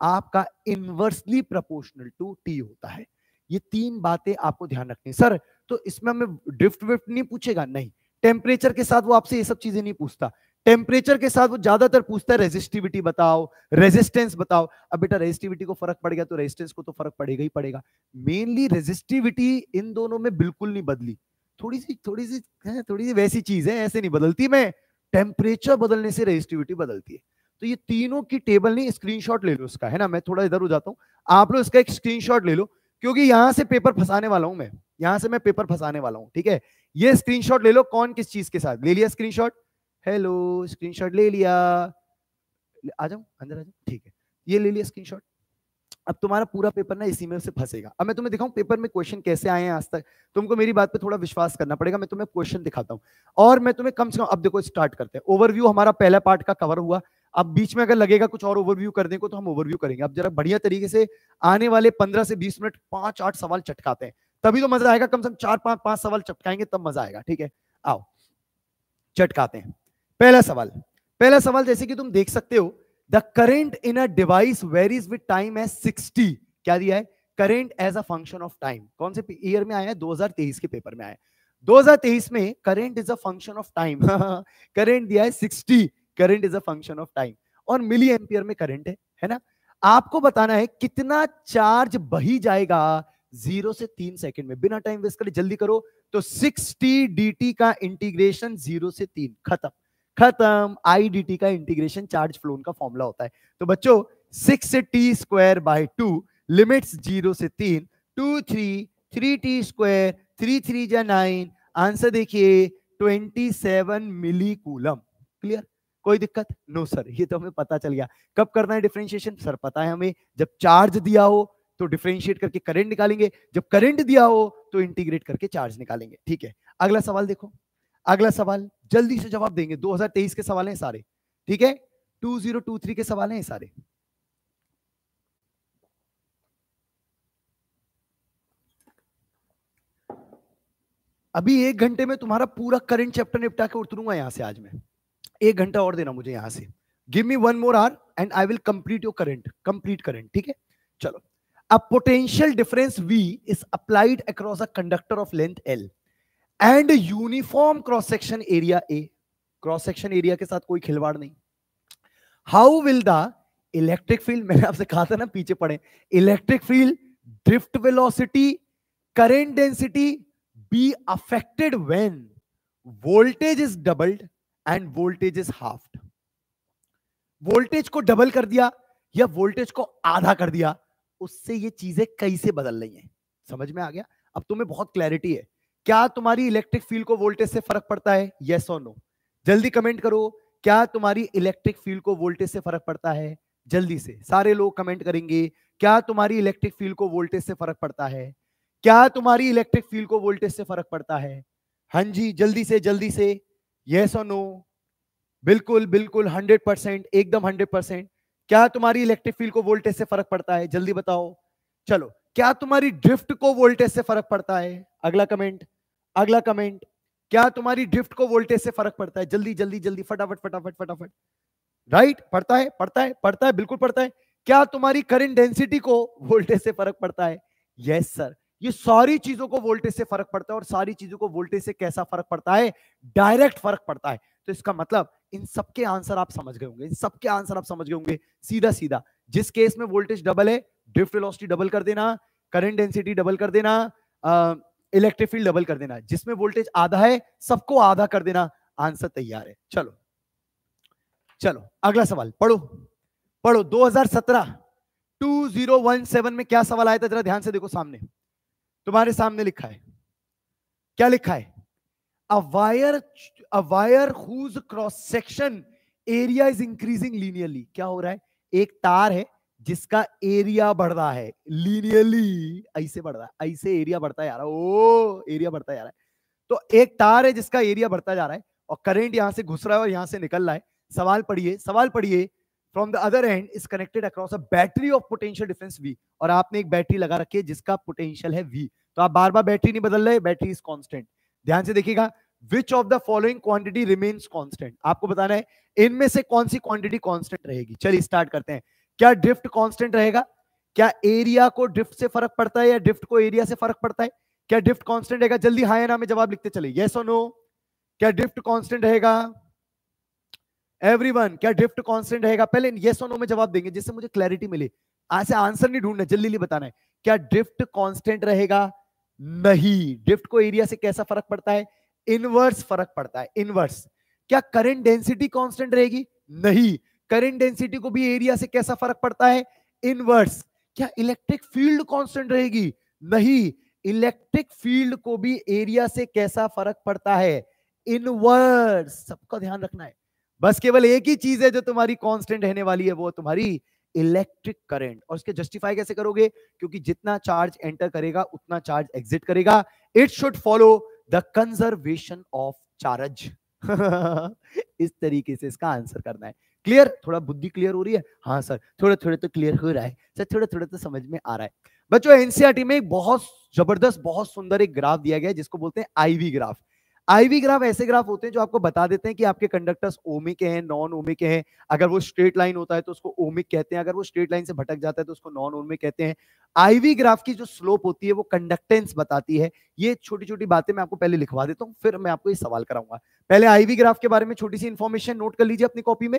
आपका इनवर्सली प्रपोर्शनल टू टी होता है ये तीन बातें आपको ध्यान रखनी सर तो इसमें हमें ड्रिफ्ट विफ्ट नहीं पूछेगा नहीं टेम्परेचर के साथ वो आपसे ये सब चीजें नहीं पूछता टेम्परेचर के साथ वो ज्यादातर पूछता है रेजिस्टिविटी बताओ रेजिस्टेंस बताओ अब बेटा रेजिस्टिविटी को फर्क पड़ गया तो रेजिस्टेंस को तो फर्क पड़ेगा ही पड़ेगा मेनली रेजिस्टिविटी इन दोनों में बिल्कुल नहीं बदली थोड़ी सी थोड़ी सी है थोड़ी सी वैसी चीज है ऐसे नहीं बदलती मैं टेम्परेचर बदलने से रेजिस्टिविटी बदलती है तो ये तीनों की टेबल नहीं स्क्रीनशॉट ले लो उसका है ना मैं थोड़ा इधर हो जाता हूँ आप लोग इसका एक स्क्रीनशॉट ले लो क्योंकि यहां से पेपर फंसाने वाला हूं मैं यहां से मैं पेपर फंसाने वाला हूँ ठीक है ये स्क्रीनशॉट ले लो कौन किस चीज के साथ ले लिया स्क्रीनशॉट हेलो स्क्रीनशॉट ले लिया आ जाओ अंदर आ जाओ ठीक है ये ले लिया स्क्रीनशॉट अब तुम्हारा पूरा पेपर ना इसी में से फंसेगा अब मैं तुम्हें दिखाऊं पेपर में क्वेश्चन कैसे आए हैं आज तक तुमको मेरी बात पे थोड़ा विश्वास करना पड़ेगा मैं तुम्हें क्वेश्चन दिखाता हूं और मैं तुम्हें कम से कम अब देखो स्टार्ट करते हैं ओवरव्यू हमारा पहला पार्ट का कवर हुआ अब बीच में अगर लगेगा कुछ और ओवरव्यू करने को तो हम ओवरव्यू करेंगे अब जरा बढ़िया तरीके से आने वाले पंद्रह से बीस मिनट पांच आठ सवाल चटकाते हैं तभी तो मजा आएगा कम से कम चार पांच पांच सवाल चटकाएंगे तब मजा आएगा ठीक है आओ चटकाते हैं पहला सवाल पहला सवाल जैसे कि तुम देख सकते हो the current in a device varies with time as sixty क्या दिया है current as a function of time कौन से ईयर में आया है 2023 के पेपर में आया है 2023 में current is a function of time current दिया है 60 current is a function of time और मिली एम्पियर में करंट है है ना आपको बताना है कितना चार्ज बही जाएगा जीरो से तीन सेकंड में बिना टाइम वेस्ट करे जल्दी करो तो 60 डीटी का इंटीग्रेशन जीरो से तीन खत्म खत्म आईडीटी का इंटीग्रेशन चार्ज फ्लोन का फॉर्मूला होता है तो बच्चों six t square by two limits zero से तीन two three three t square three three जा नाइन आंसर देखिए twenty seven milli coulomb clear कोई दिक्कत नो no, सर ये तो हमें पता चल गया कब करना है डिफ्रेंशिएशन सर पता है हमें जब चार्ज दिया हो तो डिफ्रेंशिएट करके करंट निकालेंगे जब करंट दिया हो तो इंटीग्रेट करके चार्ज निकालेंगे ठीक है अगला सवाल देखो अगला सवाल जल्दी से जवाब देंगे 2023 के सवाल हैं सारे ठीक है 2023 के सवाल हैं सारे अभी एक घंटे में तुम्हारा पूरा करंट चैप्टर निपटा के उतरूंगा यहां से आज मैं एक घंटा और देना मुझे यहां से give me one more R and I will complete your current complete current ठीक है चलो a potential difference V is applied across a conductor of length L and uniform cross section area A cross section area के साथ कोई खिलवाड़ नहीं how will the electric field मैंने आपसे कहा था ना पीछे पड़े electric field drift velocity current density be affected when voltage is doubled and voltage is half voltage को डबल कर दिया या वोल्टेज को आधा कर दिया उससे ये चीजें कैसे बदल रही हैं समझ में आ गया अब तुम्हें बहुत क्लैरिटी है क्या तुम्हारी इलेक्ट्रिक फील्ड को वोल्टेज से फर्क पड़ता है यस और नो जल्दी कमेंट करो क्या तुम्हारी इलेक्ट्रिक फील्ड को वोल्टेज से फर्क पड़ता है जल्दी से सारे लोग कमेंट करेंगे क्या तुम्हारी इलेक्ट्रिक फील्ड को वोल्टेज से फर्क पड़ता है क्या तुम्हारी इलेक्ट्रिक फील्ड को वोल्टेज से फर्क पड़ता है हाँ जी जल्दी से जल्दी से यस और नो बिल्कुल बिल्कुल हंड्रेड परसेंट एकदम हंड्रेड परसेंट क्या तुम्हारी इलेक्ट्रिक फील्ड को वोल्टेज से फर्क पड़ता है जल्दी बताओ चलो क्या तुम्हारी ड्रिफ्ट को वोल्टेज से फर्क पड़ता है अगला कमेंट अगला कमेंट क्या तुम्हारी ड्रिफ्ट को वोल्टेज से फर्क पड़ता है जल्दी जल्दी जल्दी फटाफट फटाफट फटाफट राइट पड़ता है पड़ता है पड़ता है बिल्कुल पड़ता है क्या तुम्हारी करंट डेंसिटी को वोल्टेज से फर्क पड़ता है यस yes, सर ये सारी चीजों को वोल्टेज से फर्क पड़ता है और सारी चीजों को वोल्टेज से कैसा फर्क पड़ता है डायरेक्ट फर्क पड़ता है तो इसका मतलब इन सबके आंसर आप समझ गए होंगे इन सबके आंसर आप समझ गए होंगे सीधा सीधा जिस केस में वोल्टेज डबल है ड्रिफ्ट वेलोसिटी डबल कर देना करंट डेंसिटी डबल कर देना इलेक्ट्रिक फील्ड डबल कर देना जिसमें वोल्टेज आधा है सबको आधा कर देना आंसर तैयार है चलो चलो अगला सवाल पढ़ो पढ़ो 2017 2017 में क्या सवाल आया था जरा ध्यान से देखो सामने तुम्हारे सामने लिखा है क्या लिखा है a wire a wire whose cross section area is increasing linearly क्या हो रहा है एक तार है जिसका एरिया बढ़ रहा है लीनियरली ऐसे बढ़ रहा है ऐसे एरिया बढ़ता जा रहा है ओ एरिया बढ़ता जा रहा है तो एक तार है जिसका एरिया बढ़ता जा रहा है और करेंट यहां से घुस रहा है और यहां से निकल रहा है सवाल पढ़िए सवाल पढ़िए from the other end is connected across a battery of potential difference V और आपने एक बैटरी लगा रखी है जिसका पोटेंशियल है वी तो आप बार बार बैटरी नहीं बदल रहे बैटरी इज कॉन्स्टेंट ध्यान से देखिएगा which of the following quantity remains constant आपको बताना है इनमें से कौन सी क्वांटिटी कॉन्स्टेंट रहेगी चलिए स्टार्ट करते हैं क्या ड्रिफ्ट कांस्टेंट रहेगा क्या एरिया को ड्रिफ्ट से फर्क पड़ता है या ड्रिफ्ट को एरिया से फर्क पड़ता है क्या ड्रिफ्ट कांस्टेंट रहेगा जल्दी हाँ या ना में जवाब लिखते चले ये सो नो क्या ड्रिफ्ट कांस्टेंट रहेगा एवरीवन क्या ड्रिफ्ट कांस्टेंट रहेगा पहले ये सो नो में जवाब देंगे जिससे मुझे क्लैरिटी मिले ऐसे आंसर नहीं ढूंढना जल्दी नहीं बताना है क्या ड्रिफ्ट कॉन्स्टेंट रहेगा नहीं ड्रिफ्ट को एरिया से कैसा फर्क पड़ता है इनवर्स फर्क पड़ता है इनवर्स क्या करेंट डेंसिटी कॉन्स्टेंट रहेगी नहीं करंट डेंसिटी को भी एरिया से कैसा फर्क पड़ता है इनवर्स क्या इलेक्ट्रिक फील्ड कॉन्स्टेंट रहेगी नहीं इलेक्ट्रिक फील्ड को भी एरिया से कैसा फर्क पड़ता है इनवर्स सबका ध्यान रखना है बस केवल एक ही चीज है जो तुम्हारी कांस्टेंट रहने वाली है वो तुम्हारी इलेक्ट्रिक करंट और उसके जस्टिफाई कैसे करोगे क्योंकि जितना चार्ज एंटर करेगा उतना चार्ज एग्जिट करेगा it should follow the conservation of charge इस तरीके से इसका आंसर करना है क्लियर थोड़ा बुद्धि क्लियर हो रही है हाँ सर थोड़ा थोड़े तो क्लियर हो रहा है सर थोड़े थोड़ा तो समझ में आ रहा है बच्चों एनसीआरटी e में एक बहुत जबरदस्त बहुत सुंदर एक ग्राफ दिया गया है जिसको बोलते हैं आईवी ग्राफ आईवी ग्राफ ऐसे ग्राफ होते हैं जो आपको बता देते हैं कि आपके कंडक्टर्स ओमिक है हैं नॉन ओमिक है हैं अगर वो स्ट्रेट लाइन होता है तो उसको ओमिक कहते हैं अगर वो स्ट्रेट लाइन से भटक जाता है तो उसको नॉन ओमिक कहते हैं आईवी ग्राफ की जो स्लोप होती है वो कंडक्टेंस बताती है ये छोटी छोटी बातें मैं आपको पहले लिखवा देता हूँ फिर मैं आपको ये सवाल कराऊंगा पहले आईवी ग्राफ के बारे में छोटी सी इन्फॉर्मेशन नोट कर लीजिए अपनी कॉपी में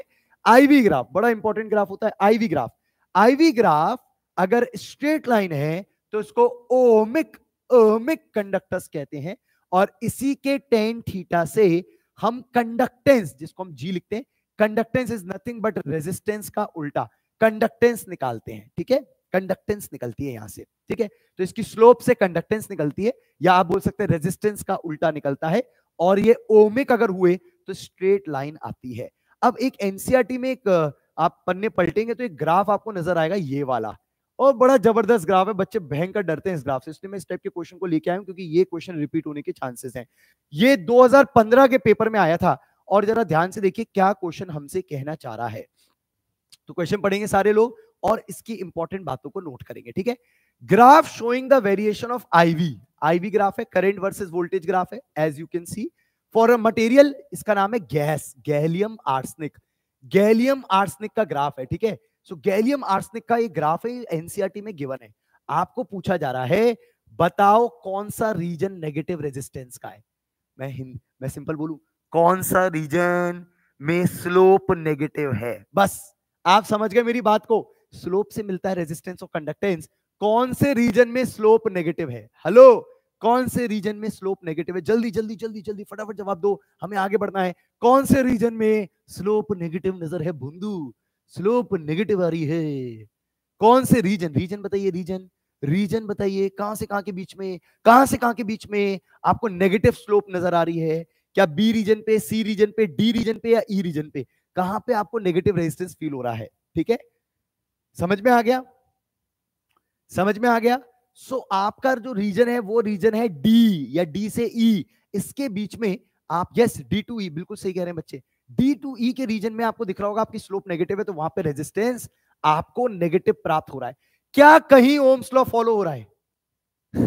आईवी ग्राफ बड़ा इंपॉर्टेंट ग्राफ होता है आईवी ग्राफ आईवी ग्राफ अगर स्ट्रेट लाइन है तो इसको ओमिक ओमिक कंडक्टर्स कहते हैं और इसी के टेन थीटा से हम कंडक्टेंस जिसको हम जी लिखते हैं conductance is nothing but resistance का उल्टा कंडक्टेंस निकालते हैं ठीक है कंडक्टेंस निकलती है यहां से ठीक है तो इसकी स्लोप से कंडक्टेंस निकलती है या आप बोल सकते हैं रेजिस्टेंस का उल्टा निकलता है और ये ओमिक अगर हुए तो स्ट्रेट लाइन आती है अब एक एनसीआरटी e में एक आप पन्ने पलटेंगे तो एक ग्राफ आपको नजर आएगा ये वाला और बड़ा जबरदस्त ग्राफ है बच्चे भयंकर डरते हैं इस ग्राफ से इसलिए मैं इस टाइप के क्वेश्चन को लेके आया क्योंकि ये क्वेश्चन रिपीट होने के चांसेस हैं ये 2015 के पेपर में आया था और जरा ध्यान से देखिए क्या क्वेश्चन हमसे कहना चाह रहा है तो क्वेश्चन पढ़ेंगे सारे लोग और इसकी इंपॉर्टेंट बातों को नोट करेंगे ठीक है graph showing the variation of IV IV graph है करंट वर्सेस वोल्टेज ग्राफ है as you can see for a material इसका नाम है gas gallium arsenic gallium arsenic का ग्राफ है ठीक है सो गैलियम आर्सनिक का ये ग्राफ है एनसीआरटी e में गिवन है आपको पूछा जा रहा है बताओ कौन सा रीजन नेगेटिव रेजिस्टेंस का है मैं हिंद मैं सिंपल बोलू कौन सा रीजन में स्लोप नेगेटिव है बस आप समझ गए मेरी बात को स्लोप से मिलता है रेजिस्टेंस और कंडक्टेंस कौन से रीजन में स्लोप नेगेटिव है हेलो कौन से रीजन में स्लोप नेगेटिव है जल्दी जल्दी जल्दी जल्दी फटाफट जवाब दो हमें आगे बढ़ना है कौन से रीजन में स्लोप नेगेटिव नजर है बुंदू स्लोप नेगेटिव आ रही है कौन से रीजन रीजन बताइए रीजन रीजन बताइए कहां से कहां के बीच में कहां से कहां के बीच में आपको नेगेटिव स्लोप नजर आ रही है क्या बी रीजन पे सी रीजन पे डी रीजन पे या ई e रीजन पे कहां पे आपको नेगेटिव रेजिस्टेंस फील हो रहा है ठीक है समझ में आ गया समझ में आ गया सो so, आपका जो रीजन है वो रीजन है डी या डी से ई e, इसके बीच में आप यस डी टू ई बिल्कुल सही कह रहे हैं बच्चे डी टू ई के रीजन में आपको दिख रहा होगा आपकी स्लोप नेगेटिव है तो वहां पे रेजिस्टेंस आपको नेगेटिव प्राप्त हो रहा है क्या कहीं ओम्स लॉ फॉलो हो रहा है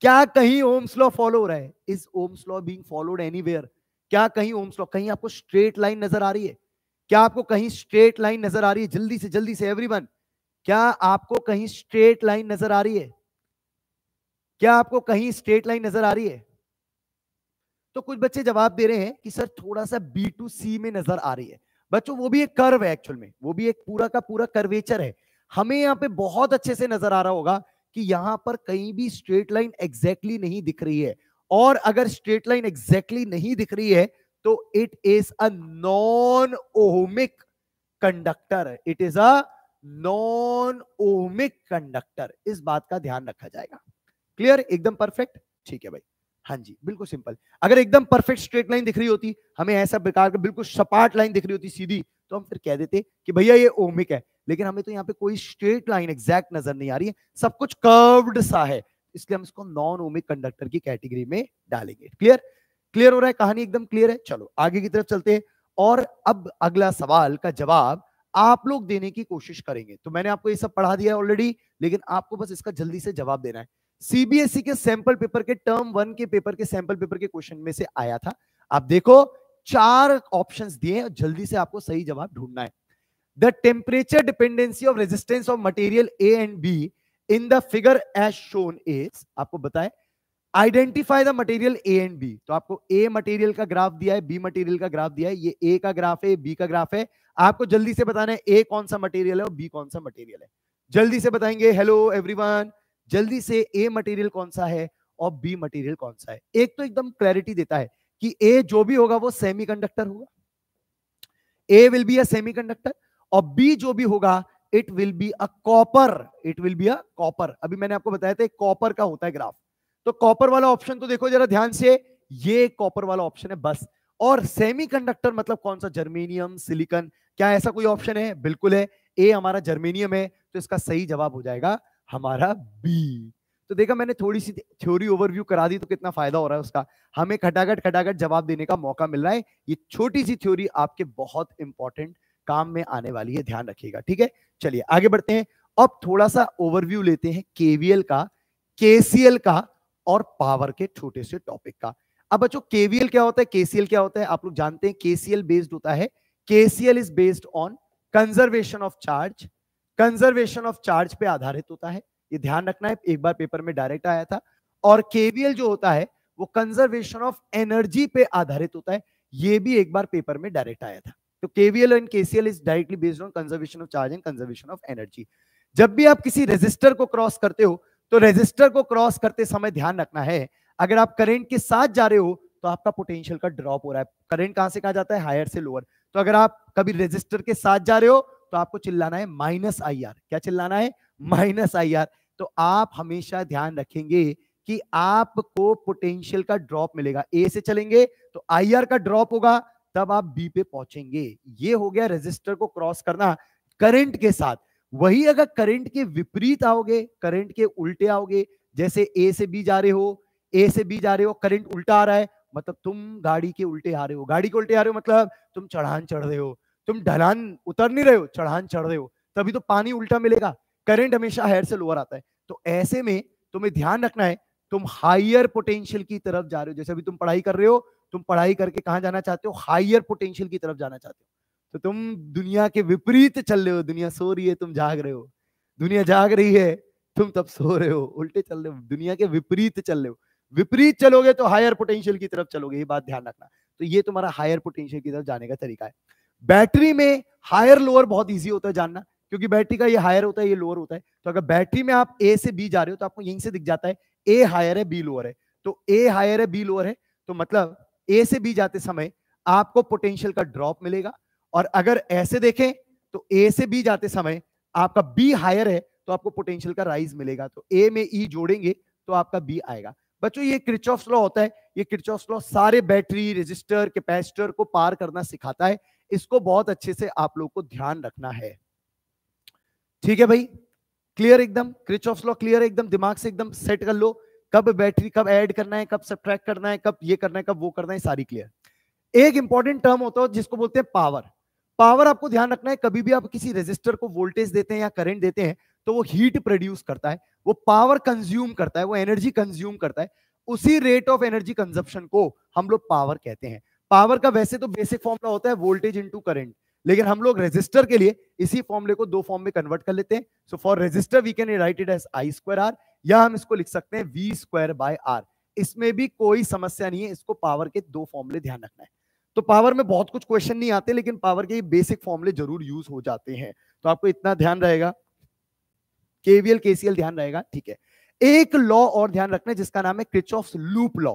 क्या कहीं ओम्स लॉ फॉलो हो रहा है is Ohm's law being followed any क्या कहीं ओम्स लॉ कहीं आपको स्ट्रेट लाइन नजर आ रही है क्या आपको कहीं स्ट्रेट लाइन नजर आ रही है जल्दी से जल्दी से एवरी क्या आपको कहीं स्ट्रेट लाइन नजर आ रही है क्या आपको कहीं स्ट्रेट लाइन नजर आ रही है तो कुछ बच्चे जवाब दे रहे हैं कि सर थोड़ा सा बी टू सी में नजर आ रही है बच्चों वो भी एक कर्व है एक्चुअल में वो भी एक पूरा का पूरा कर्वेचर है हमें यहाँ पे बहुत अच्छे से नजर आ रहा होगा कि यहाँ पर कहीं भी स्ट्रेट लाइन एग्जैक्टली नहीं दिख रही है और अगर स्ट्रेट लाइन एग्जैक्टली नहीं दिख रही है तो it is a non ohmic conductor it is a non ohmic conductor इस बात का ध्यान रखा जाएगा क्लियर एकदम परफेक्ट ठीक है भाई हाँ जी बिल्कुल सिंपल अगर एकदम परफेक्ट स्ट्रेट लाइन दिख रही होती हमें ऐसा बेकार का बिल्कुल सपाट लाइन दिख रही होती सीधी तो हम फिर कह देते कि भैया ये ओमिक है लेकिन हमें तो यहाँ पे कोई स्ट्रेट लाइन एग्जैक्ट नजर नहीं आ रही है सब कुछ कर्व्ड सा है इसलिए हम इसको नॉन ओमिक कंडक्टर की कैटेगरी में डालेंगे क्लियर क्लियर हो रहा है कहानी एकदम क्लियर है चलो आगे की तरफ चलते हैं और अब अगला सवाल का जवाब आप लोग देने की कोशिश करेंगे तो मैंने आपको ये सब पढ़ा दिया है ऑलरेडी लेकिन आपको बस इसका जल्दी से जवाब देना है सीबीएसई e के सैंपल पेपर के टर्म वन के पेपर के सैंपल पेपर के क्वेश्चन में से आया था आप देखो चार ऑप्शंस दिए और जल्दी से आपको सही जवाब ढूंढना है the temperature dependence of resistance of material A and B in the figure as shown is आपको बताए identify the material A and B तो आपको ए मटेरियल का ग्राफ दिया है बी मटेरियल का ग्राफ दिया है ये ए का ग्राफ है बी का ग्राफ है आपको जल्दी से बताना है ए कौन सा मटेरियल है और बी कौन सा मटेरियल है जल्दी से बताएंगे हेलो एवरीवन जल्दी से ए मटेरियल कौन सा है और बी मटेरियल कौन सा है एक तो एकदम क्लैरिटी देता है कि ए जो भी होगा वो कंडक्टर होगा A will be semi conductor और बी जो भी होगा it will be a copper it will be a copper अभी मैंने आपको बताया था कॉपर का होता है ग्राफ तो कॉपर वाला ऑप्शन तो देखो जरा ध्यान से ये कॉपर वाला ऑप्शन है बस और सेमीकंडक्टर मतलब कौन सा जर्मेनियम सिलिकॉन क्या ऐसा कोई ऑप्शन है बिल्कुल है ए हमारा जर्मेनियम है तो इसका सही जवाब हो जाएगा हमारा बी तो देखा मैंने थोड़ी सी थ्योरी ओवरव्यू करा दी तो कितना फायदा हो रहा है उसका हमें खटाखट खटाखट जवाब देने का मौका मिल रहा है ये छोटी सी थ्योरी आपके बहुत इंपॉर्टेंट काम में आने वाली है ध्यान रखिएगा ठीक है चलिए आगे बढ़ते हैं अब थोड़ा सा ओवरव्यू लेते हैं केवीएल का केसीएल का और पावर के छोटे से टॉपिक का अब बच्चों केवीएल क्या होता है केसीएल क्या होता है आप लोग जानते हैं केसीएल बेस्ड होता है KCL is based on conservation of charge conservation of charge पे आधारित होता है ये ध्यान रखना है एक बार पेपर में डायरेक्ट आया था और केवीएल जो होता है वो कंजर्वेशन ऑफ एनर्जी पे आधारित होता है ये भी एक बार पेपर में डायरेक्ट आया था तो KVL and KCL is directly based on conservation of charge and conservation of energy जब भी आप किसी रेजिस्टर को क्रॉस करते हो तो रेजिस्टर को क्रॉस करते समय ध्यान रखना है अगर आप करेंट के साथ जा रहे हो तो आपका पोटेंशियल का ड्रॉप हो रहा है करंट कहां से कहा जाता है हायर से लोअर तो अगर आप कभी रेजिस्टर के साथ जा रहे हो तो आपको चिल्लाना है माइनस आई आर क्या चिल्लाना है माइनस आई आर तो आप हमेशा ध्यान रखेंगे कि आपको पोटेंशियल का ड्रॉप मिलेगा ए से चलेंगे तो आई आर का ड्रॉप होगा तब आप बी पे पहुंचेंगे ये हो गया रेजिस्टर को क्रॉस करना करंट के साथ वही अगर करंट के विपरीत आओगे करंट के उल्टे आओगे जैसे ए से बी जा रहे हो ए से बी जा रहे हो करंट उल्टा आ रहा है मतलब तुम गाड़ी के उल्टे आ रहे हो गाड़ी के उल्टे आ रहे हो मतलब तुम चढ़ान चढ़ रहे हो तुम ढलान उतर नहीं रहे हो चढ़ान चढ़ रहे हो तभी तो पानी उल्टा मिलेगा करंट हमेशा हायर से लोअर आता है तो ऐसे में तुम्हें ध्यान रखना है तुम हायर पोटेंशियल की तरफ जा रहे हो जैसे अभी तुम पढ़ाई कर रहे हो तुम पढ़ाई करके कहा जाना चाहते हो हायर पोटेंशियल की तरफ जाना चाहते हो तो तुम दुनिया के विपरीत चल रहे हो दुनिया सो रही है तुम जाग रहे हो दुनिया जाग रही है तुम तब सो रहे हो उल्टे चल रहे हो दुनिया के विपरीत चल रहे हो विपरीत चलोगे तो हायर पोटेंशियल की तरफ चलोगे ये बात ध्यान रखना तो ये तुम्हारा हायर पोटेंशियल की तरफ जाने का तरीका है बैटरी में हायर लोअर बहुत ईजी होता है जानना क्योंकि बैटरी का ये हायर होता है ये लोअर होता है तो अगर बैटरी में आप ए से बी जा रहे हो तो आपको यहीं से दिख जाता है ए हायर है बी लोअर है तो ए हायर है बी लोअर है तो मतलब ए से बी जाते समय आपको पोटेंशियल का ड्रॉप मिलेगा और अगर ऐसे देखें तो ए से बी जाते समय आपका बी हायर है तो आपको पोटेंशियल का राइज मिलेगा तो ए में ई e जोड़ेंगे तो आपका बी आएगा बच्चों ये क्रिचॉफ्स लॉ होता है ये क्रिचॉफ्स लॉ सारे बैटरी रजिस्टर कैपेसिटर को पार करना सिखाता है इसको बहुत अच्छे से आप लोग को ध्यान रखना है ठीक है भाई क्लियर एकदम क्रिच ऑफ लॉ क्लियर एकदम दिमाग से एकदम सेट कर लो कब बैटरी कब ऐड करना है कब सब्ट्रैक्ट करना है कब ये करना है कब वो करना है सारी क्लियर एक इंपॉर्टेंट टर्म होता है जिसको बोलते हैं पावर पावर आपको ध्यान रखना है कभी भी आप किसी रेजिस्टर को वोल्टेज देते हैं या करंट देते हैं तो वो हीट प्रोड्यूस करता है वो पावर कंज्यूम करता है वो एनर्जी कंज्यूम करता है उसी रेट ऑफ एनर्जी कंजप्शन को हम लोग पावर कहते हैं पावर का वैसे तो बेसिक फॉर्मुला होता है वोल्टेज इंटू करेंट लेकिन हम लोग रेजिस्टर के लिए इसी फॉर्मुले को दो फॉर्म में कन्वर्ट कर लेते हैं so for resistor we can write it as I square R या हम इसको लिख सकते हैं वी स्क्वायर बाय आर इसमें भी कोई समस्या नहीं है इसको पावर के दो फॉर्मुले ध्यान रखना है तो पावर में बहुत कुछ क्वेश्चन नहीं आते लेकिन पावर के ये बेसिक फॉर्मुले जरूर यूज हो जाते हैं तो आपको इतना ध्यान रहेगा केवीएल केसीएल ध्यान रहेगा ठीक है एक लॉ और ध्यान रखना है जिसका नाम है Kirch loop law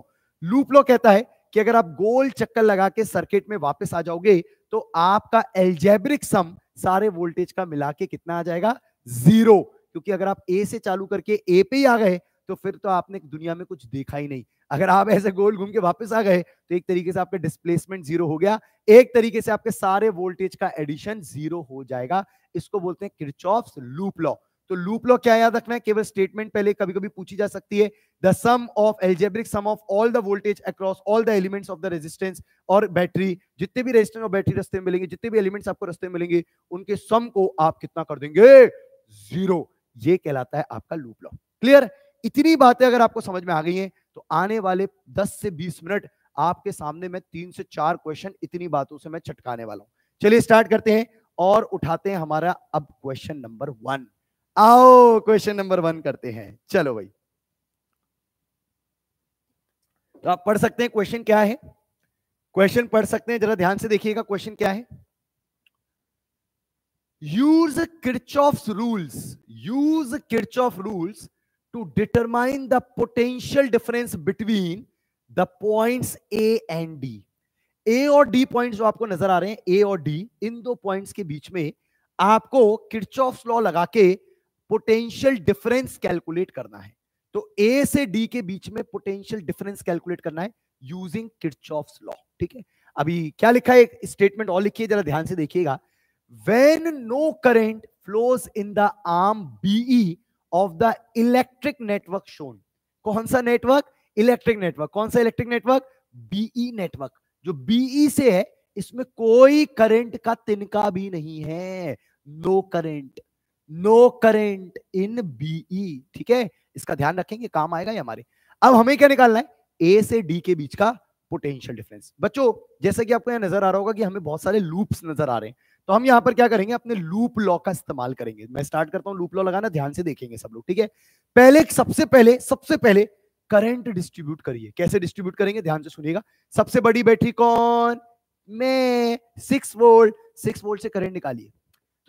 loop law कहता है कि अगर आप गोल चक्कर लगा के सर्किट में वापस आ जाओगे तो आपका एल्जेब्रिक सम सारे वोल्टेज का मिला के कितना आ जाएगा जीरो क्योंकि अगर आप ए से चालू करके ए पे ही आ गए तो फिर तो आपने दुनिया में कुछ देखा ही नहीं अगर आप ऐसे गोल घूम के वापस आ गए तो एक तरीके से आपका डिस्प्लेसमेंट जीरो हो गया एक तरीके से आपके सारे वोल्टेज का एडिशन जीरो हो जाएगा इसको बोलते हैं किरचॉफ लूप लॉ तो लूप लॉ क्या याद रखना है केवल स्टेटमेंट पहले कभी कभी पूछी जा सकती है the sum of algebraic sum of all the voltage across all the elements of the resistance और बैटरी जितने भी रेजिस्टेंस और बैटरी रस्ते में मिलेंगे जितने भी एलिमेंट्स आपको रस्ते में मिलेंगे उनके सम को आप कितना कर देंगे जीरो ये कहलाता है आपका लूप लॉ क्लियर इतनी बातें अगर आपको समझ में आ गई हैं तो आने वाले 10 से 20 मिनट आपके सामने मैं तीन से चार क्वेश्चन इतनी बातों से मैं छटकाने वाला हूं चलिए स्टार्ट करते हैं और उठाते हैं हमारा अब क्वेश्चन नंबर वन आओ क्वेश्चन नंबर वन करते हैं चलो भाई तो आप पढ़ सकते हैं क्वेश्चन क्या है क्वेश्चन पढ़ सकते हैं जरा ध्यान से देखिएगा क्वेश्चन क्या है use Kirchhoff rules use Kirchhoff rules to determine the potential difference between the points A and D A और डी पॉइंट्स जो आपको नजर आ रहे हैं ए और डी इन दो पॉइंट्स के बीच में आपको ऑफ लॉ लगा के पोटेंशियल डिफरेंस कैलकुलेट करना है तो ए से डी के बीच में पोटेंशियल डिफरेंस कैलकुलेट करना है यूजिंग किर्चॉफ्स लॉ ठीक है अभी क्या लिखा है एक स्टेटमेंट और लिखिए जरा ध्यान से देखिएगा when no current flows in the arm BE of the electric network shown कौन सा नेटवर्क इलेक्ट्रिक नेटवर्क कौन सा इलेक्ट्रिक नेटवर्क बीई नेटवर्क जो बीई e से है इसमें कोई करंट का तिनका भी नहीं है no current no current in BE ठीक है इसका ध्यान रखेंगे काम आएगा ये हमारे अब हमें क्या निकालना है ए से डी के बीच का पोटेंशियल डिफरेंस बच्चों जैसे कि आपको यहाँ नजर आ रहा होगा कि हमें बहुत सारे लूप्स नजर आ रहे हैं तो हम यहाँ पर क्या करेंगे अपने लूप लॉ का इस्तेमाल करेंगे मैं स्टार्ट करता हूँ लूप लॉ लगाना ध्यान से देखेंगे सब लोग ठीक है पहले सबसे पहले सबसे पहले करंट डिस्ट्रीब्यूट करिए कैसे डिस्ट्रीब्यूट करेंगे ध्यान से सुनिएगा सबसे बड़ी बैटरी कौन मैं सिक्स वोल्ट सिक्स वोल्ट से करंट निकालिए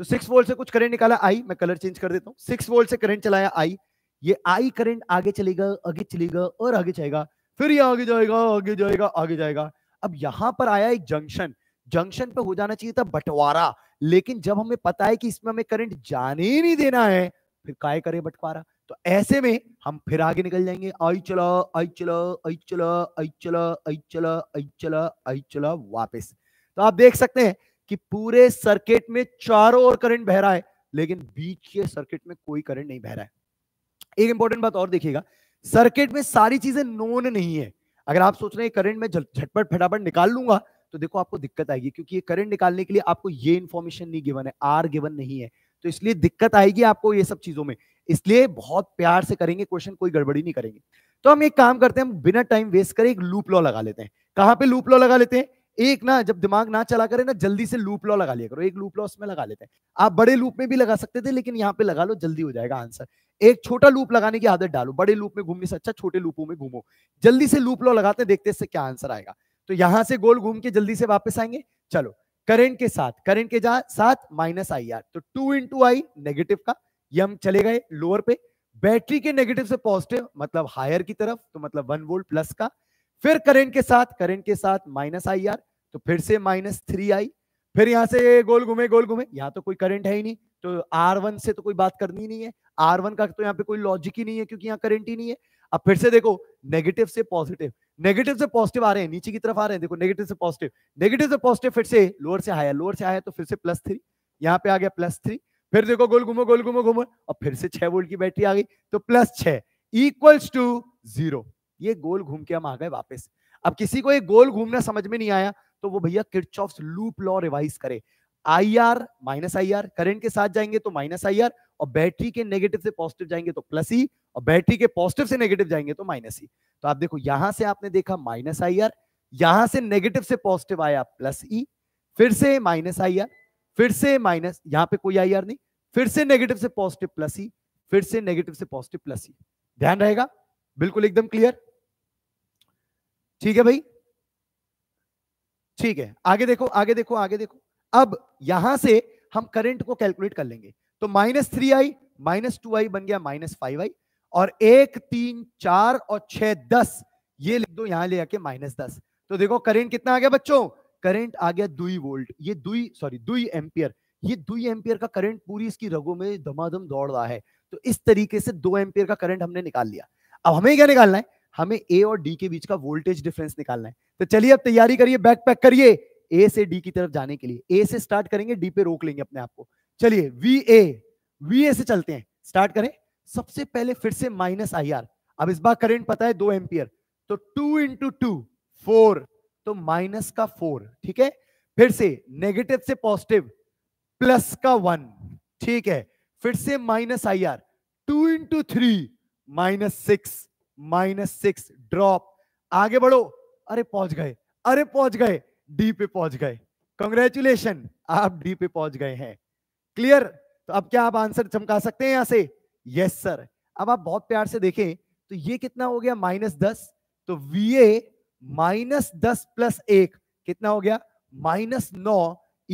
तो सिक्स वोल्ट से कुछ करंट निकाला आई मैं कलर चेंज कर देता हूँ सिक्स वोल्ट से करंट चलाया आई ये आई करंट आगे चलेगा आगे चलेगा और आगे जाएगा फिर ये आगे जाएगा आगे जाएगा आगे जाएगा अब यहां पर आया एक जंक्शन जंक्शन पे हो जाना चाहिए था बंटवारा लेकिन जब हमें पता है कि इसमें हमें करंट जाने ही नहीं देना है फिर काय करे बंटवारा तो ऐसे में हम फिर आगे निकल जाएंगे आई चला आई चला आई चला आई चला आई चला आई चला आई चला वापिस तो आप देख सकते हैं कि पूरे सर्किट में चारों ओर करंट बह रहा है लेकिन बीच के सर्किट में कोई करंट नहीं बह रहा है एक इंपॉर्टेंट बात और देखिएगा सर्किट में सारी चीजें नोन नहीं है अगर आप सोच रहे हैं करंट में झटपट फटाफट निकाल लूंगा तो देखो आपको दिक्कत आएगी क्योंकि ये करंट निकालने के लिए आपको ये इन्फॉर्मेशन नहीं गिवन है आर गिवन नहीं है तो इसलिए दिक्कत आएगी आपको ये सब चीजों में इसलिए बहुत प्यार से करेंगे क्वेश्चन कोई गड़बड़ी नहीं करेंगे तो हम एक काम करते हैं हम बिना टाइम वेस्ट करें एक लूप लॉ लगा लेते हैं कहां पे लूप लॉ लगा लेते हैं एक ना जब दिमाग ना चला करे ना जल्दी से लूप लॉ लगा लिया करो एक लूप लॉ उसमें लगा लेते हैं आप बड़े लूप में भी लगा सकते थे लेकिन यहाँ पे लगा लो जल्दी हो जाएगा आंसर एक छोटा लूप लगाने की आदत डालो बड़े लूप में घूमने से अच्छा छोटे लूपों में घूमो जल्दी से लूप लॉ लगाते देखते इससे क्या आंसर आएगा तो यहां से गोल घूम के जल्दी से वापस आएंगे चलो करंट के साथ करंट के साथ माइनस आई आर तो टू इंटू आई नेगेटिव का ये हम चले गए लोअर पे बैटरी के नेगेटिव से पॉजिटिव मतलब हायर की तरफ तो मतलब वन वोल्ट प्लस का फिर करेंट के साथ करेंट के साथ माइनस आई आर तो फिर से माइनस थ्री आई फिर यहां से गोल घूमे गोल घूमे यहां तो कोई करंट है ही नहीं तो आर वन से तो कोई बात करनी नहीं है आर वन का तो यहाँ पे कोई लॉजिक ही नहीं है क्योंकि यहाँ करंट ही नहीं है अब फिर से देखो नेगेटिव से पॉजिटिव नेगेटिव से पॉजिटिव आ रहे हैं नीचे की तरफ आ रहे हैं देखो नेगेटिव से पॉजिटिव नेगेटिव से पॉजिटिव फिर से लोअर से आया लोअर से आया तो फिर से प्लस थ्री यहाँ पे आ गया प्लस थ्री फिर देखो गोल घूमो गोल घूमो घूमो और फिर से छह वोल्ट की बैटरी आ गई तो प्लस छह इक्वल्स टू जीरो ये गोल घूम के हम आ गए वापस अब किसी को ये गोल घूमना समझ में नहीं आया तो वो भैया किट लूप लॉ रिवाइज करे I R minus I R current के साथ जाएंगे तो माइनस आई आर और बैटरी के नेगेटिव से पॉजिटिव जाएंगे तो प्लस ई और बैटरी के पॉजिटिव से नेगेटिव जाएंगे तो माइनस ई तो आप देखो यहां से आपने देखा माइनस आई आर यहां से नेगेटिव से पॉजिटिव आया प्लस ई फिर से माइनस आई आर फिर से माइनस यहां पे कोई आई आर नहीं फिर से नेगेटिव से पॉजिटिव प्लस ई फिर से नेगेटिव से पॉजिटिव प्लस ई ध्यान रहेगा बिल्कुल एकदम क्लियर ठीक है भाई ठीक है आगे देखो आगे देखो आगे देखो अब यहां से हम करंट को कैलकुलेट कर लेंगे तो minus three I minus two I बन गया माइनस फाइव आई और एक तीन चार और छह दस ये लिख दो यहां ले आके माइनस दस तो देखो करंट कितना आ गया बच्चों करंट आ गया दुई वोल्ट ये दुई सॉरी दुई एम्पियर ये दुई एम्पियर का करंट पूरी इसकी रगों में धमाधम दौड़ रहा है तो इस तरीके से दो एम्पियर का करंट हमने निकाल लिया अब हमें क्या निकालना है हमें ए और डी के बीच का वोल्टेज डिफरेंस निकालना है तो चलिए अब तैयारी करिए बैक पैक करिए ए से डी की तरफ जाने के लिए ए से स्टार्ट करेंगे डी पे रोक लेंगे अपने आप को चलिए वी ए वी ए से चलते हैं स्टार्ट करें सबसे पहले फिर से माइनस आई आर अब इस बार करेंट पता है दो एम्पियर तो टू इंटू टू फोर तो माइनस का फोर ठीक है फिर से नेगेटिव से पॉजिटिव प्लस का वन ठीक है फिर से minus I R two into three minus six minus six drop आगे बढ़ो अरे पहुंच गए अरे पहुंच गए डी पे पहुंच गए कंग्रेचुलेशन आप डी पे पहुंच गए हैं क्लियर तो अब क्या आप आंसर चमका सकते हैं यहां से यस सर अब आप बहुत प्यार से देखें तो ये कितना हो गया माइनस दस तो वी ए माइनस दस प्लस एक कितना हो गया माइनस नौ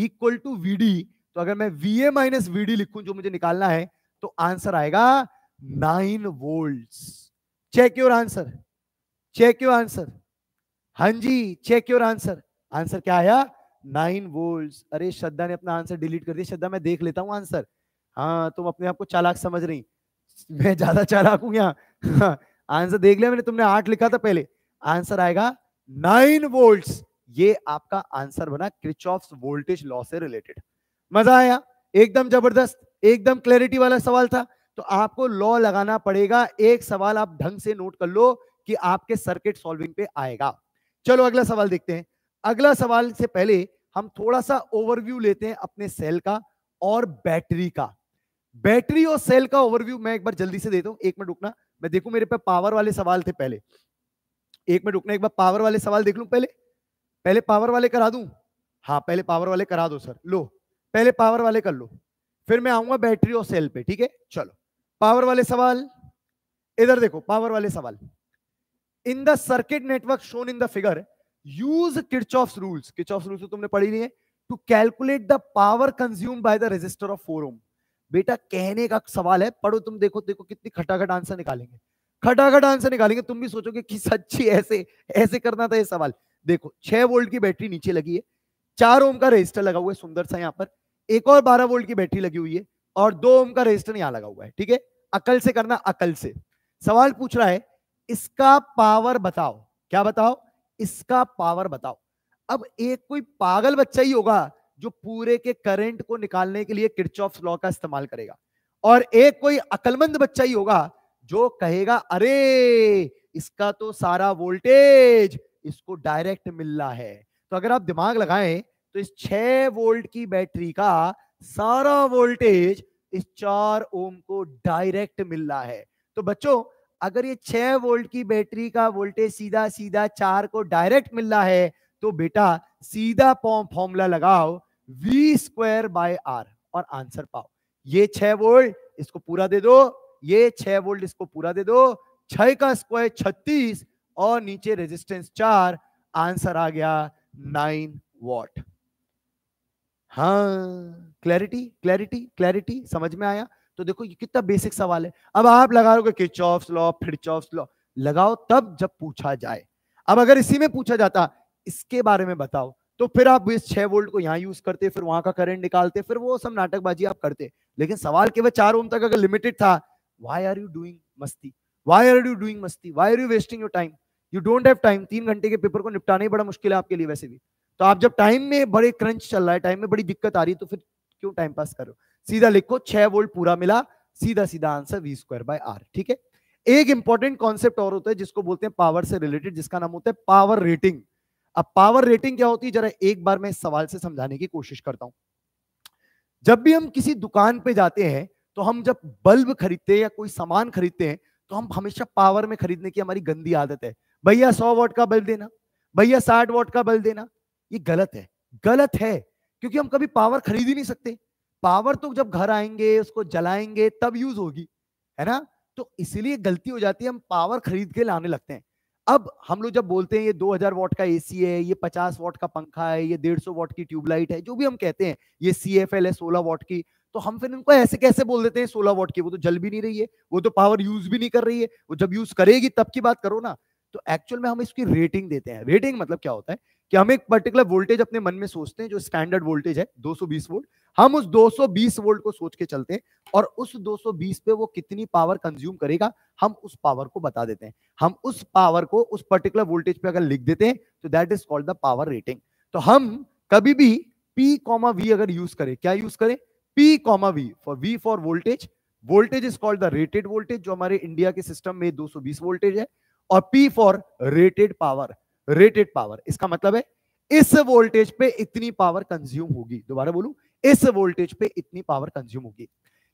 इक्वल टू वीडी तो अगर मैं वी ए माइनस वीडी लिखूं जो मुझे निकालना है तो आंसर आएगा nine volts check your answer check your answer हां जी चेक योर आंसर आंसर क्या आया नाइन वोल्ट अरे श्रद्धा ने अपना आंसर डिलीट कर दिया श्रद्धा मैं देख लेता हूँ आंसर हाँ तुम अपने आप को चालाक समझ रही मैं ज्यादा चालाक हूं यहाँ आंसर हाँ, देख लिया मैंने तुमने आठ लिखा था पहले आंसर आएगा नाइन वोल्ट ये आपका आंसर बना क्रिच वोल्टेज लॉ से रिलेटेड मजा आया एकदम जबरदस्त एकदम क्लैरिटी वाला सवाल था तो आपको लॉ लगाना पड़ेगा एक सवाल आप ढंग से नोट कर लो कि आपके सर्किट सॉल्विंग पे आएगा चलो अगला सवाल देखते हैं अगला सवाल से पहले हम थोड़ा सा ओवरव्यू लेते हैं अपने सेल का और बैटरी का बैटरी और सेल का ओवरव्यू मैं एक बार जल्दी से देता हूं एक मिनट रुकना मैं देखू मेरे पे पावर वाले सवाल थे पहले एक मिनट रुकना एक बार पावर वाले सवाल देख लू पहले पहले पावर वाले करा दू हाँ पहले पावर वाले करा दो सर लो पहले पावर वाले कर लो फिर मैं आऊंगा बैटरी और सेल पे ठीक है चलो पावर वाले सवाल इधर देखो पावर वाले सवाल in the circuit network shown in the figure use of rules Kirch rules तुमने पढ़ी नहीं है to calculate the power consume by the resistor of four ohm बेटा कहने का सवाल है पढ़ो तुम देखो देखो कितनी खटाखट आंसर निकालेंगे खटाखट आंसर निकालेंगे तुम भी सोचोगे कि सच्ची ऐसे ऐसे करना था ये सवाल देखो छह वोल्ट की बैटरी नीचे लगी है चार ओम का रजिस्टर लगा हुआ है सुंदर सा यहाँ पर एक और बारह वोल्ट की बैटरी लगी हुई है और दो ओम का रेजिस्टर यहां लगा हुआ है ठीक है अकल से करना अकल से सवाल पूछ रहा है इसका पावर बताओ क्या बताओ इसका पावर बताओ अब एक कोई पागल बच्चा ही होगा जो पूरे के करंट को निकालने के लिए किरचॉफ लॉ का इस्तेमाल करेगा और एक कोई अकलमंद बच्चा ही होगा जो कहेगा अरे इसका तो सारा वोल्टेज इसको डायरेक्ट मिल रहा है तो अगर आप दिमाग लगाएं तो इस 6 वोल्ट की बैटरी का सारा वोल्टेज इस चार ओम को डायरेक्ट मिल रहा है तो बच्चों अगर ये छह वोल्ट की बैटरी का वोल्टेज सीधा सीधा चार को डायरेक्ट मिल रहा है तो बेटा सीधा फॉर्मूला लगाओ वी स्क्वायर बाय आर और आंसर पाओ ये छह वोल्ट इसको पूरा दे दो ये छह वोल्ट इसको पूरा दे दो छह का स्क्वायर छत्तीस और नीचे रेजिस्टेंस चार आंसर आ गया नाइन वॉट हाँ क्लैरिटी क्लैरिटी क्लैरिटी समझ में आया तो देखो ये कितना बेसिक सवाल है अब आप लगा लो किच ऑफ लॉ फिर लॉ लगाओ तब जब पूछा जाए अब अगर इसी में पूछा जाता इसके बारे में बताओ तो फिर आप इस छह वोल्ट को यहाँ यूज करते फिर वहां का करंट निकालते फिर वो सब नाटकबाजी आप करते लेकिन सवाल केवल चार ओम तक अगर लिमिटेड था वाई आर यू डूइंग मस्ती वाई आर यू डूइंग मस्ती why are you wasting your time you don't have time तीन घंटे के पेपर को निपटाना ही बड़ा मुश्किल है आपके लिए वैसे भी तो आप जब टाइम में बड़े क्रंच चल रहा है टाइम में बड़ी दिक्कत आ रही है तो फिर क्यों टाइम पास करो सीधा लिखो छह वोल्ट पूरा मिला सीधा सीधा answer V square by R ठीक है एक इंपॉर्टेंट कॉन्सेप्ट और होता है जिसको बोलते हैं पावर से रिलेटेड जिसका नाम होता है पावर रेटिंग अब पावर रेटिंग क्या होती है जरा एक बार मैं इस सवाल से समझाने की कोशिश करता हूं जब भी हम किसी दुकान पे जाते हैं तो हम जब बल्ब खरीदते हैं या कोई सामान खरीदते हैं तो हम हमेशा पावर में खरीदने की हमारी गंदी आदत है भैया सौ वॉट का बल्ब देना भैया साठ वॉट का बल्ब देना ये गलत है गलत है क्योंकि हम कभी पावर खरीद ही नहीं सकते पावर तो जब घर आएंगे उसको जलाएंगे तब यूज होगी है ना तो इसीलिए गलती हो जाती है हम पावर खरीद के लाने लगते हैं अब हम लोग जब बोलते हैं ये 2000 वॉट का एसी है ये 50 वॉट का पंखा है ये 150 वॉट की ट्यूबलाइट है जो भी हम कहते हैं ये सी एफ एल है 16 वॉट की तो हम फिर इनको ऐसे कैसे बोल देते हैं 16 वॉट की वो तो जल भी नहीं रही है वो तो पावर यूज भी नहीं कर रही है वो जब यूज करेगी तब की बात करो ना तो एक्चुअल में हम इसकी रेटिंग देते हैं रेटिंग मतलब क्या होता है कि हम एक पर्टिकुलर वोल्टेज अपने मन में सोचते हैं जो स्टैंडर्ड वोल्टेज है 220 वोल्ट हम उस 220 वोल्ट को सोच के चलते हैं और उस 220 पे वो कितनी पावर कंज्यूम करेगा हम उस पावर को बता देते हैं हम उस पावर को उस पर्टिकुलर वोल्टेज पे अगर लिख देते हैं तो that is called the power rating तो हम कभी भी पी कॉमा वी अगर यूज करें क्या यूज करें P comma V for V for voltage voltage is called the rated voltage जो हमारे इंडिया के सिस्टम में 220 वोल्टेज है और P for rated power rated power इसका मतलब है इस वोल्टेज पे इतनी पावर कंज्यूम होगी दोबारा बोलू इस वोल्टेज पे इतनी पावर कंज्यूम होगी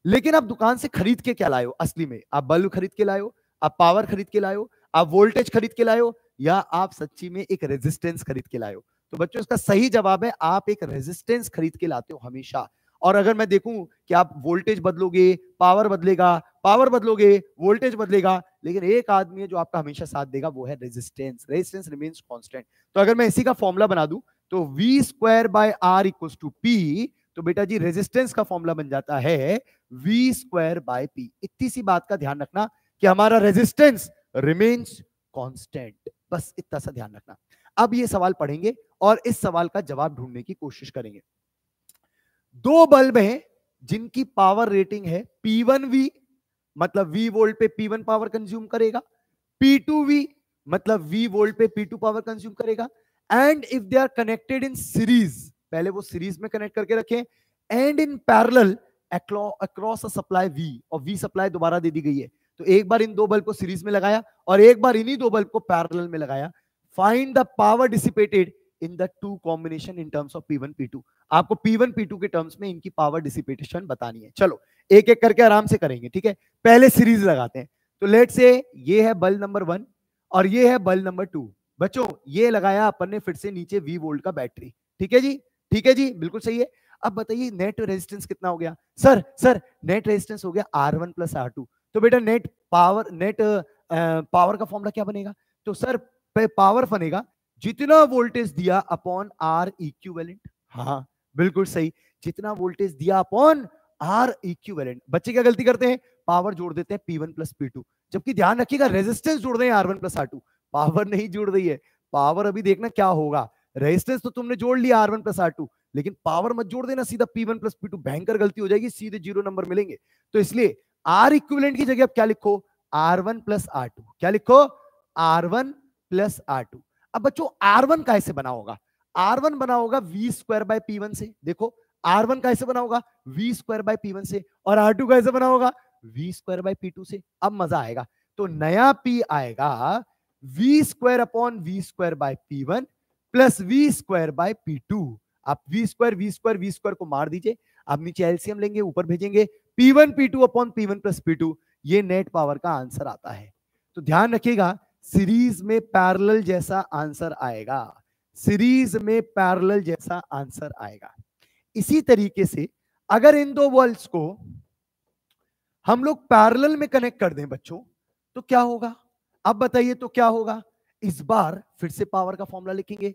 लेकिन आप दुकान से खरीद के क्या लाए असली में आप बल्ब खरीद के लाए आप पावर खरीद के लाए आप वोल्टेज खरीद के लाए या आप सच्ची में एक रेजिस्टेंस खरीद के लाए तो बच्चों इसका सही जवाब है आप एक रेजिस्टेंस खरीद के लाते हो हमेशा और अगर मैं देखूं कि आप वोल्टेज बदलोगे पावर बदलेगा पावर बदलोगे वोल्टेज बदलेगा लेकिन एक आदमी है जो आपका हमेशा साथ देगा वो है रेजिस्टेंस रेजिस्टेंस रिमेन्स कॉन्स्टेंट तो अगर मैं इसी का फॉर्मुला बना दू तो V square by R equal to P तो बेटा जी रेजिस्टेंस का फॉर्मूला बन जाता है वी स्क्वायर बाय पी इतनी सी बात का ध्यान रखना कि हमारा रेजिस्टेंस रिमेन्स कॉन्स्टेंट बस इतना सा ध्यान रखना अब ये सवाल पढ़ेंगे और इस सवाल का जवाब ढूंढने की कोशिश करेंगे दो बल्ब हैं जिनकी पावर रेटिंग है पी वन वी मतलब वी वोल्ट पे पी वन पावर कंज्यूम करेगा पी टू वी मतलब वी वोल्ट पे पी टू पावर कंज्यूम करेगा and if they are connected in series पहले वो सीरीज में कनेक्ट करके रखें and in parallel across supply V और वी सप्लाई दोबारा दे दी गई है तो एक बार इन दो बल्ब को सीरीज में लगाया और एक बार इन्हीं दो बल्ब को पैरेलल में लगाया find the power dissipated in the two combination in terms of P1 P2 आपको P1 P2 के टर्म्स में इनकी पावर डिसिपेटेशन बतानी है चलो एक एक करके आराम से करेंगे ठीक है पहले सीरीज लगाते हैं तो लेट से ये है बल्ब नंबर वन और ये है बल्ब नंबर टू बच्चों ये लगाया अपन ने फिर से नीचे वी वोल्ट का बैटरी ठीक है जी ठीक है जी बिल्कुल सही है अब बताइए नेट रेजिस्टेंस कितना हो गया सर सर नेट रेजिस्टेंस हो गया R one plus R two तो बेटा नेट पावर नेट पावर का फॉर्मूला क्या बनेगा तो सर पावर बनेगा जितना वोल्टेज दिया अपॉन आर इक्वेलेंट हाँ बिल्कुल सही जितना वोल्टेज दिया अपॉन आर इक्विवेलेंट बच्चे क्या गलती करते हैं पावर जोड़ देते हैं P one plus P two जबकि ध्यान रखिएगा रेजिस्टेंस जोड़ रहे हैं R one plus R two power नहीं जुड़ रही है पावर अभी देखना क्या होगा रेजिस्टेंस तो तुमने जोड़ लिया R one plus R two लेकिन पावर मत जोड़ देना सीधा P one plus P two भयंकर गलती हो जाएगी सीधे जीरो नंबर मिलेंगे तो इसलिए आर इक्विवेलेंट की जगह अब क्या लिखो R one plus R two क्या लिखो R one plus R two अब बच्चों आर वन कैसे बना होगा आर वन बना होगा V square by P one से देखो आर वन कैसे बना होगा V square by P one से और आर टू कैसे बना होगा V square by P two से अब मजा आएगा तो नया पी आएगा V square upon V square by P one plus V square by P two आप V square V square V square को मार दीजिए आप नीचे एल्सियम लेंगे ऊपर भेजेंगे P one P two upon P one plus P two ये नेट पावर का आंसर आता है तो ध्यान रखिएगा सीरीज में पैरेलल जैसा आंसर आएगा सीरीज में पैरेलल जैसा आंसर आएगा इसी तरीके से अगर इन दो वर्ल्ड्स को हम लोग पैरल में कनेक्ट कर दें बच्चों तो क्या होगा अब बताइए तो क्या होगा इस बार फिर से पावर का फॉर्मूला लिखेंगे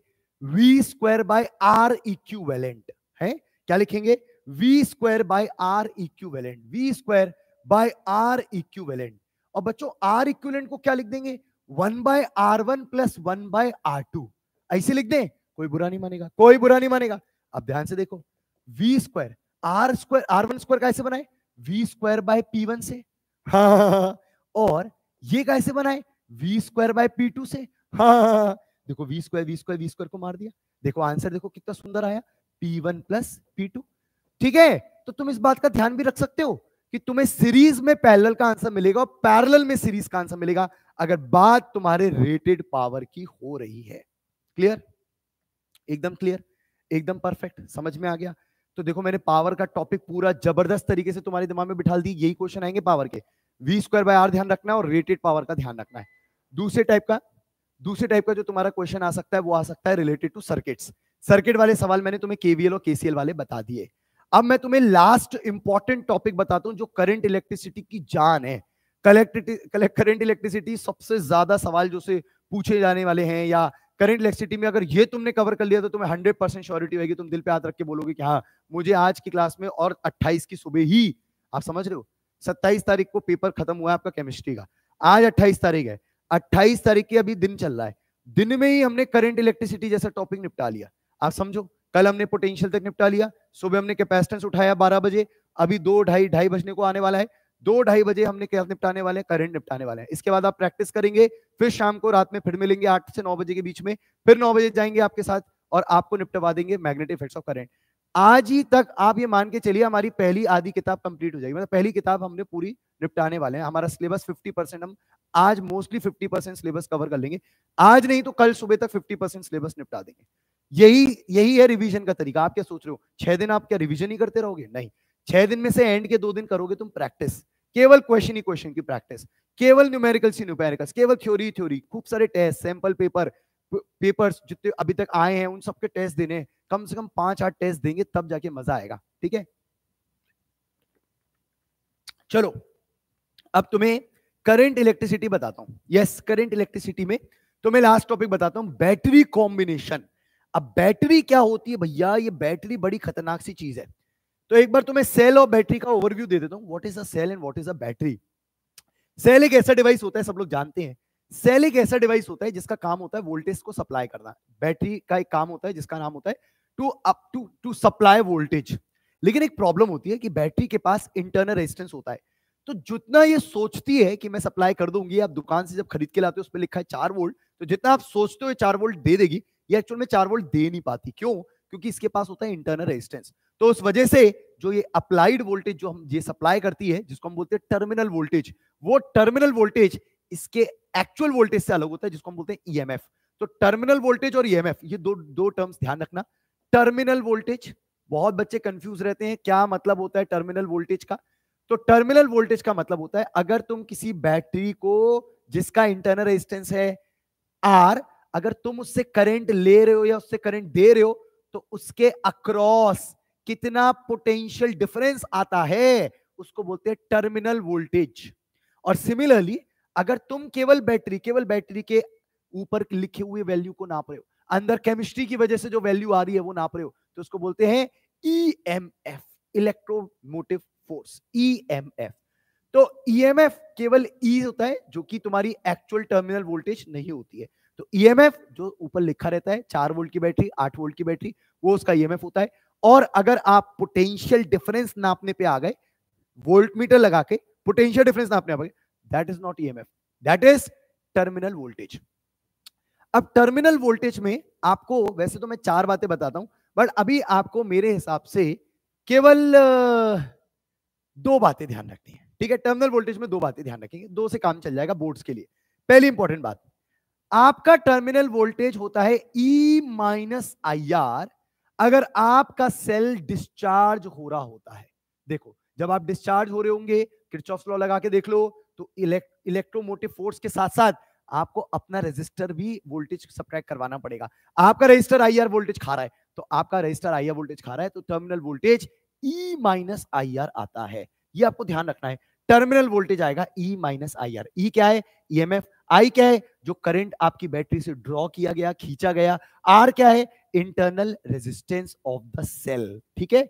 v square by r equivalent है क्या लिखेंगे v square by r equivalent v square by r equivalent और बच्चों r इक्वेलेंट को क्या लिख देंगे one by R one plus one by R two ऐसे लिख दें कोई बुरा नहीं मानेगा कोई बुरा नहीं मानेगा अब ध्यान से देखो V square R square R one square कैसे बनाए V square by P one से हाँ, हाँ, हाँ, और ये कैसे बनाए V square by P two से देखो V square V square V square को मार दिया देखो आंसर देखो कितना सुंदर आया P one plus P two ठीक है तो तुम इस बात का ध्यान भी रख सकते हो कि तुम्हें सीरीज में पैरेलल का आंसर मिलेगा और पैरेलल में सीरीज का आंसर मिलेगा अगर बात तुम्हारे रेटेड पावर की हो रही है क्लियर एकदम क्लियर एकदम परफेक्ट समझ में आ गया तो देखो मैंने पावर का टॉपिक पूरा जबरदस्त तरीके से तुम्हारे दिमाग में बिठा दी यही क्वेश्चन आएंगे पावर के वी स्क्वायर बाय आर ध्यान रखना है और रेटेड पावर का ध्यान रखना है दूसरे टाइप का दूसरे टाइप का जो तुम्हारा क्वेश्चन आ सकता है वो आ सकता है रिलेटेड टू सर्किट्स सर्किट वाले सवाल मैंने तुम्हें केवीएल और केसीएल वाले बता दिए अब मैं तुम्हें लास्ट इंपॉर्टेंट टॉपिक बताता हूँ जो करंट इलेक्ट्रिसिटी की जान है करंट इलेक्ट्रिसिटी सबसे ज्यादा सवाल जो से पूछे जाने वाले हैं या करंट इलेक्ट्रिसिटी में अगर ये तुमने कवर कर लिया तो तुम्हें हंड्रेड परसेंट श्योरिटी होगी तुम दिल पे हाथ रख के बोलोगे कि हाँ मुझे आज की क्लास में और अट्ठाईस की सुबह ही आप समझ रहे हो सत्ताईस तारीख को पेपर खत्म हुआ है आपका केमिस्ट्री का आज अट्ठाईस तारीख है अट्ठाईस तारीख की अभी दिन चल रहा है दिन में ही हमने करंट इलेक्ट्रिसिटी जैसा टॉपिक निपटा लिया आप समझो कल हमने पोटेंशियल तक निपटा लिया सुबह हमने कैपेसिटेंस उठाया बारह बजे अभी दो ढाई ढाई बजने को आने वाला है दो ढाई बजे हमने क्या निपटाने वाले हैं करंट निपटाने वाले हैं इसके बाद आप प्रैक्टिस करेंगे फिर शाम को रात में फिर मिलेंगे आठ से नौ बजे के बीच में फिर नौ बजे जाएंगे आपके साथ और आपको निपटवा देंगे मैग्नेटिक इफेक्ट्स ऑफ करंट आज ही तक आप ये मान के चलिए हमारी पहली आधी किताब कंप्लीट हो जाएगी मतलब पहली किताब हमने पूरी निपटाने वाले हैं हमारा सिलेबस फिफ्टी परसेंट हम आज mostly fifty percent syllabus cover कर लेंगे आज नहीं तो कल सुबह तक फिफ्टी परसेंट सिलेबस निपटा देंगे यही यही है रिवीजन का तरीका आप क्या सोच रहे हो छह दिन आप क्या रिवीजन ही करते रहोगे नहीं छह दिन में से एंड के दो दिन करोगे तुम प्रैक्टिस केवल क्वेश्चन ही क्वेश्चन की प्रैक्टिस केवल न्यूमेरिकल सी न्यूमेरिकल केवल थ्योरी थ्योरी खूब सारे टेस्ट सैंपल पेपर पेपर्स जितने अभी तक आए हैं उन सबके टेस्ट देने कम से कम पांच आठ टेस्ट देंगे तब जाके मजा आएगा ठीक है चलो अब तुम्हें करंट इलेक्ट्रिसिटी बताता हूं यस करंट इलेक्ट्रिसिटी में तुम्हें लास्ट टॉपिक बताता हूं बैटरी कॉम्बिनेशन अब बैटरी क्या होती है भैया ये बैटरी बड़ी खतरनाक सी चीज है तो एक बार तुम्हें सेल और बैटरी का ओवरव्यू दे देता हूँ what is a cell and what is a battery cell एक ऐसा डिवाइस होता है सब लोग जानते हैं सेल एक ऐसा डिवाइस होता है जिसका काम होता है वोल्टेज को सप्लाई करना बैटरी का एक काम होता है जिसका नाम होता है to up to to supply voltage लेकिन एक प्रॉब्लम होती है कि बैटरी के पास इंटरनल रेजिस्टेंस होता है तो जितना ये सोचती है कि मैं सप्लाई कर दूंगी आप दुकान से जब खरीद के लाते हो उस पर लिखा है चार वोल्ट तो जितना आप सोचते हो चार वोल्ट दे देगी ये एक्चुअल में चार वोल्ट दे नहीं पाती क्यों क्योंकि इसके पास होता है इंटरनल रेजिस्टेंस तो उस वजह से जो ये अप्लाइड वोल्टेज जो हम ये सप्लाई करती है जिसको हम बोलते हैं टर्मिनल वोल्टेज वो टर्मिनल वोल्टेज इसके एक्चुअल वोल्टेज से अलग होता है जिसको हम बोलते हैं ईएमएफ e तो टर्मिनल वोल्टेज और ईएमएफ e ये दो दो टर्म्स ध्यान रखना टर्मिनल वोल्टेज बहुत बच्चे कंफ्यूज रहते हैं क्या मतलब होता है टर्मिनल वोल्टेज का तो टर्मिनल वोल्टेज का मतलब होता है अगर तुम किसी बैटरी को जिसका इंटरनल रेजिस्टेंस है आर अगर तुम उससे करंट ले रहे हो या उससे करंट दे रहे हो तो उसके अक्रॉस कितना पोटेंशियल डिफरेंस आता है उसको बोलते हैं टर्मिनल वोल्टेज और सिमिलरली अगर तुम केवल बैटरी केवल बैटरी के ऊपर लिखे हुए वैल्यू को नाप रहे हो अंदर केमिस्ट्री की वजह से जो वैल्यू आ रही है वो नाप रहे हो तो उसको बोलते हैं E M F electromotive force E M F तो ई एम एफ केवल ई e होता है जो कि तुम्हारी एक्चुअल टर्मिनल वोल्टेज नहीं होती है तो ई एम एफ जो ऊपर लिखा रहता है चार वोल्ट की बैटरी आठ वोल्ट की बैटरी वो उसका ई एम एफ होता है और अगर आप पोटेंशियल डिफरेंस नापने पे आ गए वोल्ट मीटर लगा के पोटेंशियल डिफरेंस नापने आ गए that is not EMF that is terminal voltage अब टर्मिनल वोल्टेज में आपको वैसे तो मैं चार बातें बताता हूं बट अभी आपको मेरे हिसाब से केवल दो बातें ध्यान रखनी है ठीक है टर्मिनल वोल्टेज में दो बातें ध्यान रखेंगे दो से काम चल जाएगा बोर्ड्स के लिए पहली इंपॉर्टेंट बात आपका टर्मिनल वोल्टेज होता है ई माइनस आई आर अगर आपका सेल डिस्चार्ज हो रहा होता है देखो जब आप डिस्चार्ज हो रहे होंगे लॉ लगा के देख लो तो इलेक्ट्रोमोटिव फोर्स के साथ साथ आपको अपना रजिस्टर भी वोल्टेज सब्ट्रैक्ट करवाना पड़ेगा आपका रजिस्टर आई वोल्टेज खा रहा है तो आपका रजिस्टर आई वोल्टेज खा रहा है तो terminal voltage E minus IR आता है ये आपको ध्यान रखना है टर्मिनल वोल्टेज आएगा E minus I R E क्या है ई एम एफ आई क्या है जो करंट आपकी बैटरी से ड्रॉ किया गया खींचा गया आर क्या है internal resistance of the cell ठीक है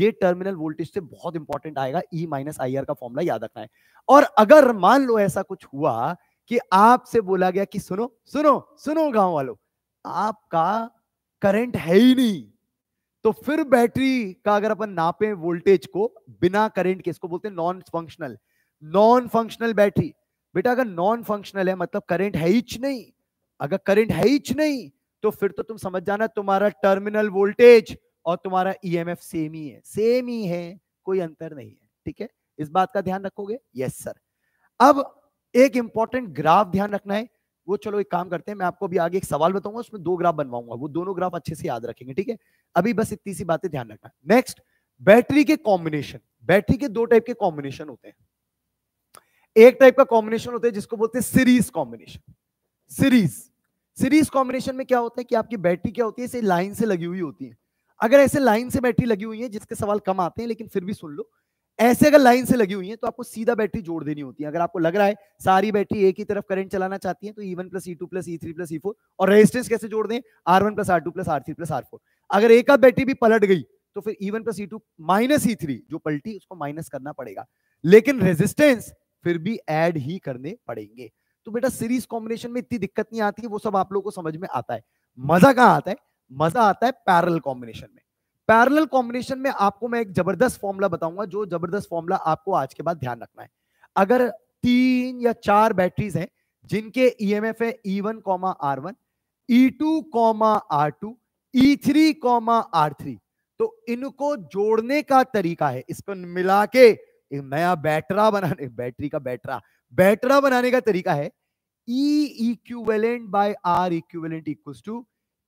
ये टर्मिनल वोल्टेज से बहुत इंपॉर्टेंट आएगा ई माइनस आई आर का फॉर्मूला याद रखना है और अगर मान लो ऐसा कुछ हुआ कि आपसे बोला गया कि सुनो सुनो सुनो गांव वालों आपका करंट है ही नहीं तो फिर बैटरी का अगर अपन नापे वोल्टेज को बिना करंट के इसको बोलते हैं non functional non functional battery बेटा अगर नॉन फंक्शनल है मतलब करंट है ही नहीं अगर करंट है ही नहीं तो फिर तो तुम समझ जाना तुम्हारा टर्मिनल वोल्टेज और तुम्हारा ईएमएफ e सेम ही है सेम ही है कोई अंतर नहीं है ठीक है इस बात का ध्यान रखोगे यस सर अब एक इंपॉर्टेंट ग्राफ ध्यान रखना है वो चलो एक काम करते हैं मैं आपको अभी आगे एक सवाल बताऊंगा उसमें दो ग्राफ बनवाऊंगा वो दोनों ग्राफ अच्छे से याद रखेंगे ठीक है अभी बस इतनी सी बातें ध्यान रखना नेक्स्ट बैटरी के कॉम्बिनेशन बैटरी के दो टाइप के कॉम्बिनेशन होते हैं एक टाइप का कॉम्बिनेशन होता है जिसको बोलते हैं series combination series series combination में क्या होता है कि आपकी बैटरी क्या होती है इसे लाइन से लगी हुई होती है अगर ऐसे लाइन से बैटरी लगी हुई है जिसके सवाल कम आते हैं लेकिन फिर भी सुन लो ऐसे अगर लाइन से लगी हुई है तो आपको सीधा बैटरी जोड़ देनी होती है अगर आपको लग रहा है सारी बैटरी एक ही तरफ करंट चलाना चाहती है तो E one plus E two plus E three plus E four और रेजिस्टेंस कैसे जोड़ दें R one plus R two plus R three plus R four अगर एक आध बैटरी भी पलट गई तो फिर E one plus E two minus E three जो पलटी उसको माइनस करना पड़ेगा लेकिन रेजिस्टेंस फिर भी एड ही करने पड़ेंगे तो बेटा सीरीज कॉम्बिनेशन में इतनी दिक्कत नहीं आती है वो सब आप लोगों को समझ में आता है मजा कहाँ आता है मजा आता है पैरल कॉम्बिनेशन में पैरल कॉम्बिनेशन में आपको मैं एक जबरदस्त फॉर्मूला बताऊंगा जो जबरदस्त फॉर्मूला आपको आज के बाद ध्यान रखना है अगर तीन या चार बैटरीज हैं जिनके ई एम एफ है E one comma R one E two comma R two E three comma R three तो इनको जोड़ने का तरीका है इसको मिला के एक नया बैटरा बनाने बैटरी का बैटरा बैटरा बनाने का तरीका है E equivalent by R equivalent equal to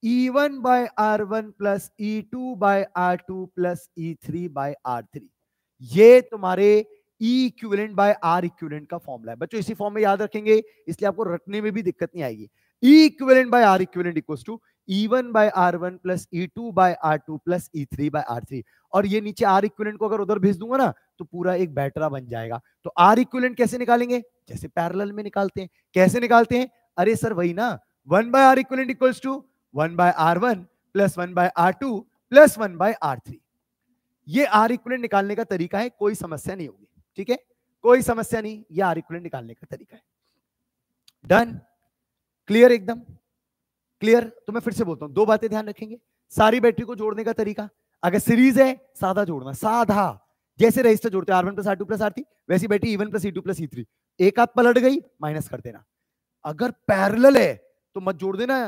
E one by R one plus E two by R two plus E three by R three ये तुम्हारे E equivalent by R equivalent का फॉर्मूला है बच्चों इसी फॉर्म में याद रखेंगे इसलिए आपको रटने में भी दिक्कत नहीं आएगी E equivalent by R equivalent equal to E1 by R one plus E two by R two plus E three R three और ये नीचे R इक्विलेंट को अगर उधर भेज दूंगा ना तो पूरा एक बैटरा बन जाएगा तो R इक्विलेंट कैसे निकालेंगे जैसे पैरेलल में निकालते हैं कैसे निकालते हैं अरे सर वही ना one by R equivalent equals to one by R one plus one by R two plus one by R three ये आर इक्वलेंट निकालने का तरीका है कोई समस्या नहीं होगी ठीक है कोई समस्या नहीं ये आर इक्वलेंट निकालने का तरीका है डन क्लियर एकदम क्लियर तो मैं फिर से बोलता हूं दो बातें ध्यान रखेंगे सारी बैटरी को जोड़ने का तरीका अगर सीरीज है साधा जोड़ना साधा जैसे रजिस्टर जोड़ते हैं R one plus R two plus R three वैसी battery E one plus E two plus E three एक आप पलट गई माइनस कर देना अगर पैरल है तो मत जोड़ देना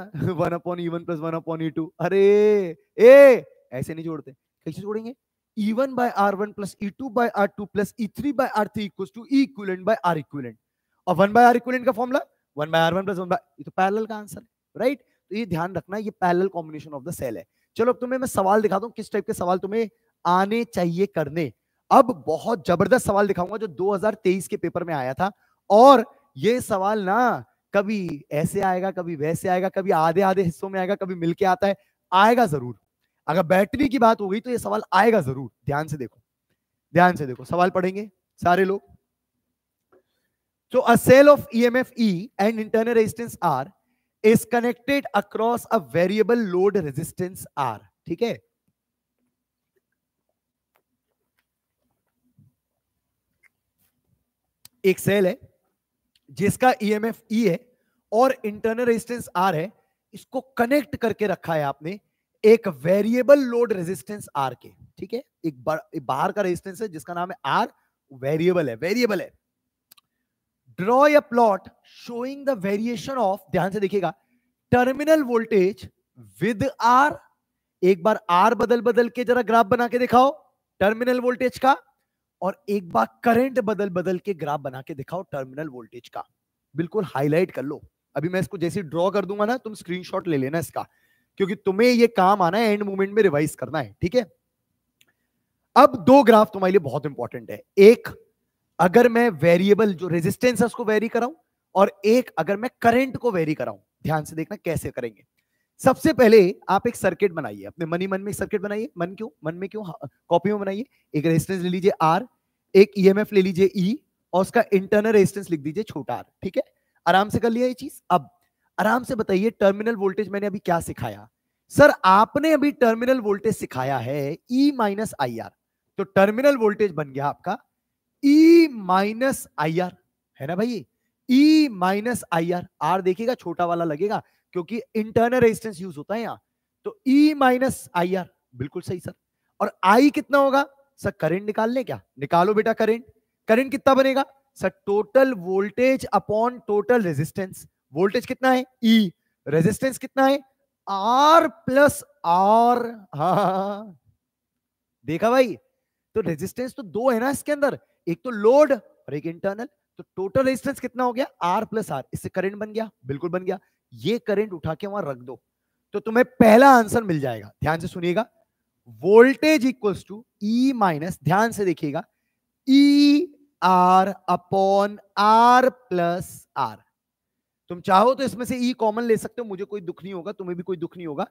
one upon E one plus one upon E two अरे ए ऐसे नहीं जोड़ते कैसे जोड़ेंगे E one by R one plus E two by R two plus E three by R three equal to E equivalent by R equivalent और one by R equivalent का formula one by R one plus one by तो parallel का answer right right? तो ये ध्यान रखना ये parallel combination of the cell है चलो अब तुम्हें मैं सवाल दिखा दूं किस टाइप के सवाल तुम्हें आने चाहिए करने अब बहुत जबरदस्त सवाल दिखाऊंगा जो 2023 के पेपर में आया था और ये सवाल ना कभी ऐसे आएगा कभी वैसे आएगा कभी आधे आधे हिस्सों में आएगा कभी मिलके आता है आएगा जरूर अगर बैटरी की बात हो गई तो ये सवाल आएगा जरूर ध्यान से देखो ध्यान से देखो सवाल पढ़ेंगे सारे लोग So a cell of EMF E and internal resistance R is connected across a variable load resistance R. ठीक है एक सेल है जिसका ईएमएफ e ई e है और इंटरनल रेजिस्टेंस आर है इसको कनेक्ट करके रखा है आपने एक वेरिएबल लोड रेजिस्टेंस आर के ठीक है एक, एक बाहर का रेजिस्टेंस है जिसका नाम है आर वेरिएबल है वेरिएबल है draw a plot showing the variation of ध्यान से देखिएगा टर्मिनल वोल्टेज विद आर एक बार आर बदल बदल के जरा ग्राफ बना के दिखाओ टर्मिनल वोल्टेज का और एक बार करंट बदल बदल के ग्राफ बना के दिखाओ टर्मिनल वोल्टेज का बिल्कुल हाईलाइट कर लो अभी मैं इसको जैसे ड्रॉ कर दूंगा ना तुम स्क्रीनशॉट ले लेना इसका क्योंकि तुम्हें ये काम आना है एंड मूवमेंट में रिवाइज करना है ठीक है अब दो ग्राफ तुम्हारे लिए बहुत इंपॉर्टेंट है एक अगर मैं वेरिएबल जो रेजिस्टेंस है उसको वेरी कराऊं और एक अगर मैं करंट को वेरी कराऊं ध्यान से देखना कैसे करेंगे सबसे पहले आप एक सर्किट बनाइए अपने मनी मन में एक सर्किट बनाइए मन क्यों मन में क्यों कॉपी हाँ, में बनाइए एक रेजिस्टेंस ले लीजिए आर एक ईएमएफ ले लीजिए ई e, और उसका इंटरनल रेजिस्टेंस लिख दीजिए छोटा आर ठीक है आराम से कर लिया ये चीज अब आराम से बताइए टर्मिनल वोल्टेज मैंने अभी क्या सिखाया सर आपने अभी टर्मिनल वोल्टेज सिखाया है ई माइनस आई आर तो टर्मिनल वोल्टेज बन गया आपका ई माइनस आई आर है ना भाई E minus I R R देखिएगा छोटा वाला लगेगा क्योंकि इंटरनल रेजिस्टेंस यूज होता है यहां तो ई माइनस आई आर बिल्कुल सही सर और आई कितना होगा सर करंट निकाल ले क्या निकालो बेटा करंट करंट कितना बनेगा sir total voltage upon total resistance voltage कितना है ई e. रेजिस्टेंस कितना है आर प्लस आर हा देखा भाई तो रेजिस्टेंस तो दो है ना इसके अंदर एक तो लोड और एक इंटरनल तो टोटल रेजिस्टेंस कितना हो गया आर प्लस आर इससे करेंट बन गया बिल्कुल बन गया ये करेंट उठा के वहां रख दो तो तुम्हें पहला आंसर मिल जाएगा ध्यान से सुनिएगा voltage equals to E minus ध्यान से देखिएगा E R upon R plus R तुम चाहो तो इसमें से ई e कॉमन ले सकते हो मुझे कोई दुख नहीं होगा तुम्हें भी कोई दुख नहीं होगा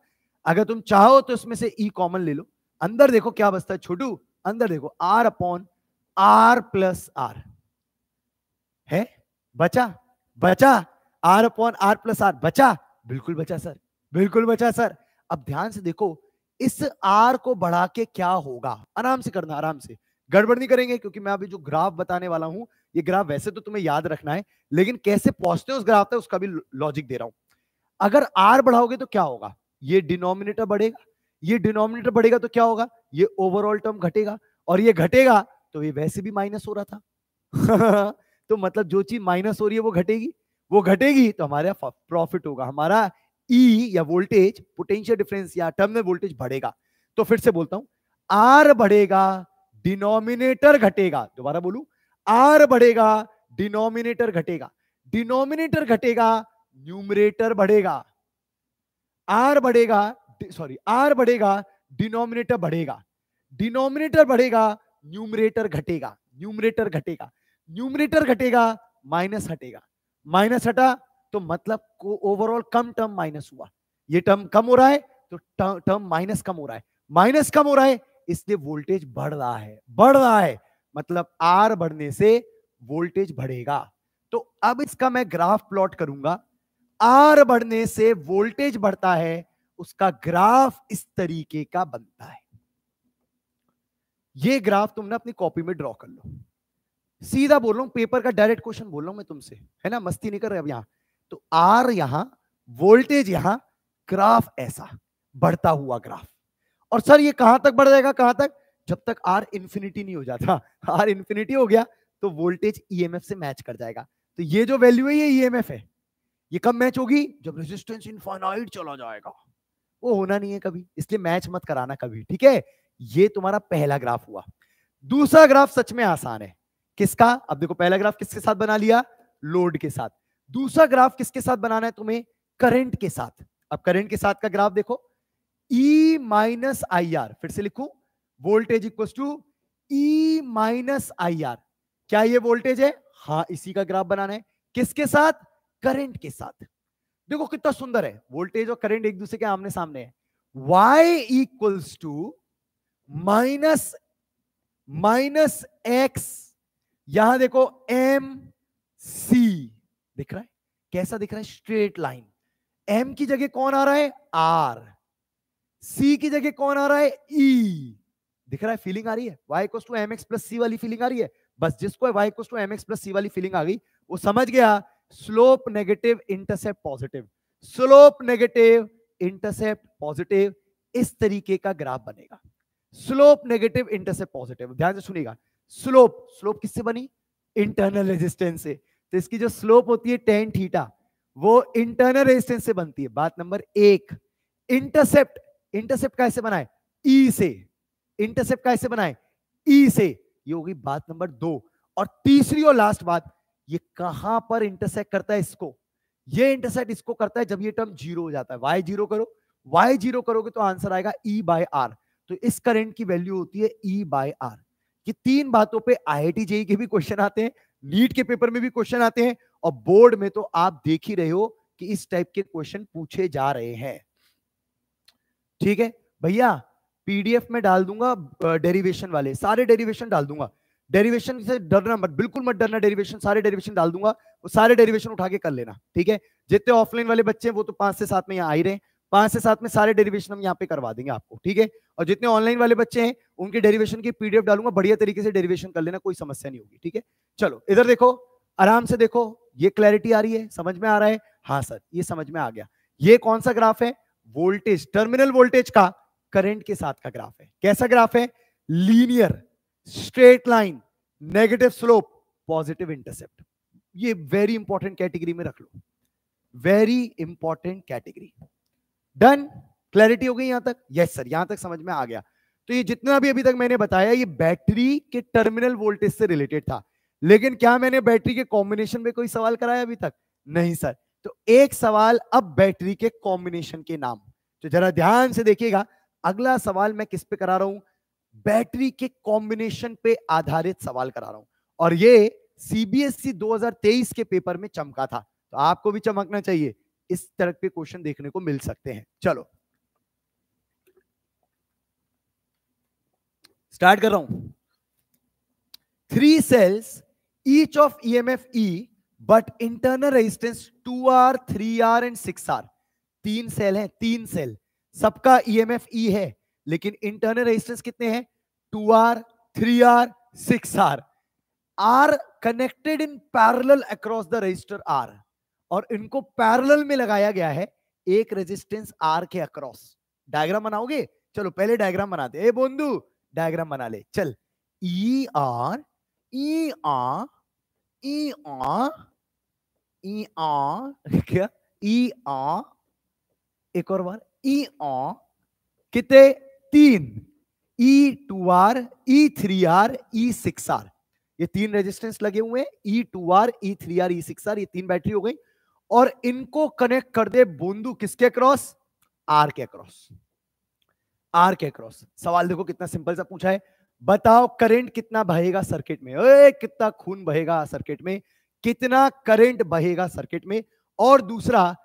अगर तुम चाहो तो इसमें से ई e कॉमन ले लो अंदर देखो क्या बसता है छोटू अंदर देखो R upon R plus R है बचा बचा R upon R plus R बचा बिल्कुल बचा सर बिल्कुल बचा सर अब ध्यान से देखो इस आर को बढ़ा के क्या होगा आराम से करना आराम से गड़बड़ नहीं करेंगे क्योंकि मैं अभी जो ग्राफ बताने वाला हूं ये ग्राफ वैसे तो तुम्हें याद रखना है लेकिन कैसे पहुंचते हो उस ग्राफ तक उसका भी लॉजिक दे रहा हूं अगर आर बढ़ाओगे तो क्या होगा ये डिनोमिनेटर बढ़ेगा ये डिनोमिनेटर बढ़ेगा तो क्या होगा ये ओवरऑल टर्म घटेगा और ये घटेगा तो ये वैसे भी माइनस हो रहा था तो मतलब जो चीज माइनस हो रही है वो घटेगी वो घटेगी तो हमारा प्रॉफिट होगा हमारा ई e या वोल्टेज पोटेंशियल डिफरेंस या में वोल्टेज बढ़ेगा तो फिर से बोलता हूं आर बढ़ेगा डिनोमिनेटर घटेगा दोबारा बोलू आर बढ़ेगा डिनोमिनेटर घटेगा डिनोमिनेटर घटेगा न्यूमरेटर बढ़ेगा आर बढ़ेगा सॉरी आर बढ़ेगा डिनोमिनेटर बढ़ेगा डिनोमिनेटर बढ़ेगा न्यूमरेटर घटेगा न्यूमरेटर घटेगा न्यूमरेटर घटेगा माइनस हटेगा माइनस हटा तो मतलब को ओवरऑल कम टर्म माइनस हुआ ये टर्म कम हो रहा है तो टर्म माइनस कम हो रहा है माइनस कम हो रहा है इसलिए वोल्टेज बढ़ रहा है बढ़ रहा है मतलब आर बढ़ने से वोल्टेज बढ़ेगा तो अब इसका मैं ग्राफ प्लॉट करूंगा आर बढ़ने से वोल्टेज बढ़ता है उसका ग्राफ इस तरीके का बनता है ये ग्राफ तुमने अपनी कॉपी में ड्रॉ कर लो सीधा बोल रहा हूँ पेपर का डायरेक्ट क्वेश्चन बोल रहा हूँ मैं तुमसे है ना मस्ती नहीं कर रहे अब यहां तो आर यहां वोल्टेज यहां ग्राफ ऐसा बढ़ता हुआ ग्राफ और सर ये कहां तक बढ़ जाएगा कहां तक जब तक आर इन्फिनिटी नहीं हो जाता आर इन्फिनिटी हो गया तो वोल्टेज ईएमएफ e से मैच कर जाएगा तो ये जो वैल्यू है ये ईएमएफ e है ये कब मैच होगी जब रेजिस्टेंस इनफाइनाइट चला जाएगा वो होना नहीं है कभी इसलिए मैच मत कराना कभी ठीक है ये तुम्हारा पहला ग्राफ हुआ दूसरा ग्राफ सच में आसान है किसका अब देखो पहला ग्राफ किसके साथ बना लिया लोड के साथ दूसरा ग्राफ किसके साथ बनाना है तुम्हें करंट के साथ अब करंट के साथ का ग्राफ देखो E माइनस आई आर फिर से लिखू voltage equal to E minus I R क्या ये वोल्टेज है हाँ इसी का ग्राफ बनाना है किसके साथ करंट के साथ देखो कितना सुंदर है वोल्टेज और करंट एक दूसरे के आमने सामने है y equals to minus minus X यहां देखो एम सी दिख रहा है कैसा दिख रहा है स्ट्रेट लाइन एम की जगह कौन आ रहा है आर सी की जगह कौन आ रहा है ई e. दिख रहा है फीलिंग आ रही है Y equals to M X plus C वाली फीलिंग आ रही है बस जिसको Y equals to M X plus C वाली फीलिंग आ गई वो समझ गया slope negative intercept positive slope negative intercept positive इस तरीके का ग्राफ बनेगा स्लोप नेगेटिव इंटरसेप्ट पॉजिटिव ध्यान से सुनिएगा स्लोप स्लोप किससे बनी इंटरनल रेजिस्टेंस से तो इसकी जो स्लोप होती है टेन थीटा वो इंटरनल रेजिस्टेंस से बनती है बात नंबर एक इंटरसेप्ट इंटरसेप्ट कैसे बनाए ई e से इंटरसेप्ट कैसे बनाए ई e से ये होगी बात नंबर दो और तीसरी और लास्ट बात ये कहां पर इंटरसेप्ट करता है इसको ये इंटरसेप्ट इसको करता है जब ये टर्म जीरो हो जाता है वाई जीरो करो वाई जीरो करोगे तो आंसर आएगा ई बाय आर तो इस करंट की वैल्यू होती है ई बाय आर ये तीन बातों पे आईआईटी जेई e के भी क्वेश्चन आते हैं नीट के पेपर में भी क्वेश्चन आते हैं और बोर्ड में तो आप देख ही रहे हो कि इस टाइप के क्वेश्चन पूछे जा रहे हैं ठीक है भैया पीडीएफ में डाल दूंगा डेरिवेशन वाले सारे डेरिवेशन डाल दूंगा डेरिवेशन से डरना मत बिल्कुल मत डरना डेरिवेशन सारे डेरिवेशन डाल दूंगा वो सारे डेरिवेशन उठा के कर लेना ठीक है जितने ऑफलाइन वाले बच्चे हैं वो तो पांच से सात में यहाँ आ ही रहे हैं पांच से सात में सारे डेरिवेशन हम यहाँ पे करवा देंगे आपको ठीक है और जितने ऑनलाइन वाले बच्चे हैं उनके डेरिवेशन की पीडीएफ डालूंगा बढ़िया तरीके से डेरिवेशन कर लेना कोई समस्या नहीं होगी ठीक है चलो इधर देखो आराम से देखो ये क्लैरिटी आ रही है समझ में आ रहा है हाँ सर ये समझ में आ गया ये कौन सा ग्राफ है वोल्टेज टर्मिनल वोल्टेज का करंट के साथ का ग्राफ है कैसा ग्राफ है linear straight line negative slope positive intercept ये वेरी इंपॉर्टेंट कैटेगरी में रख लो very important category done clarity हो गई यहां तक यस सर यहां तक समझ में आ गया तो ये जितना भी अभी तक मैंने बताया ये बैटरी के टर्मिनल वोल्टेज से रिलेटेड था लेकिन क्या मैंने बैटरी के कॉम्बिनेशन में कोई सवाल कराया अभी तक नहीं सर तो एक सवाल अब बैटरी के कॉम्बिनेशन के नाम तो जरा ध्यान से देखिएगा अगला सवाल मैं किस पे करा रहा हूं बैटरी के कॉम्बिनेशन पे आधारित सवाल करा रहा हूं और ये e सीबीएसई 2023 के पेपर में चमका था तो आपको भी चमकना चाहिए इस तरह के क्वेश्चन देखने को मिल सकते हैं चलो स्टार्ट कर रहा हूं three cells each of E M E but internal resistance two R three R and six R तीन सेल है तीन सेल सबका ई एम एफ ई है लेकिन इंटरनल रेजिस्टेंस कितने हैं two R three R six R are connected in parallel across the register R और इनको पैरेलल में लगाया गया है एक रेजिस्टेंस आर के अक्रॉस डायग्राम बनाओगे चलो पहले डायग्राम बनाते ए बोंदू डायग्राम बना ले चल ई आर ई आ ई आ ई आ क्या ई e, आ एक और बार ई e, आ कितने तीन E two R E three R E six R ये तीन रेजिस्टेंस लगे हुए हैं E two R E three R E six R ये तीन बैटरी हो गई और इनको कनेक्ट कर दे बूंदू किसके क्रॉस आर के क्रॉस आर के क्रॉस सवाल देखो कितना सिंपल सा पूछा है बताओ करंट कितना बहेगा सर्किट में ए, कितना खून बहेगा सर्किट में कितना करंट बहेगा सर्किट में और दूसरा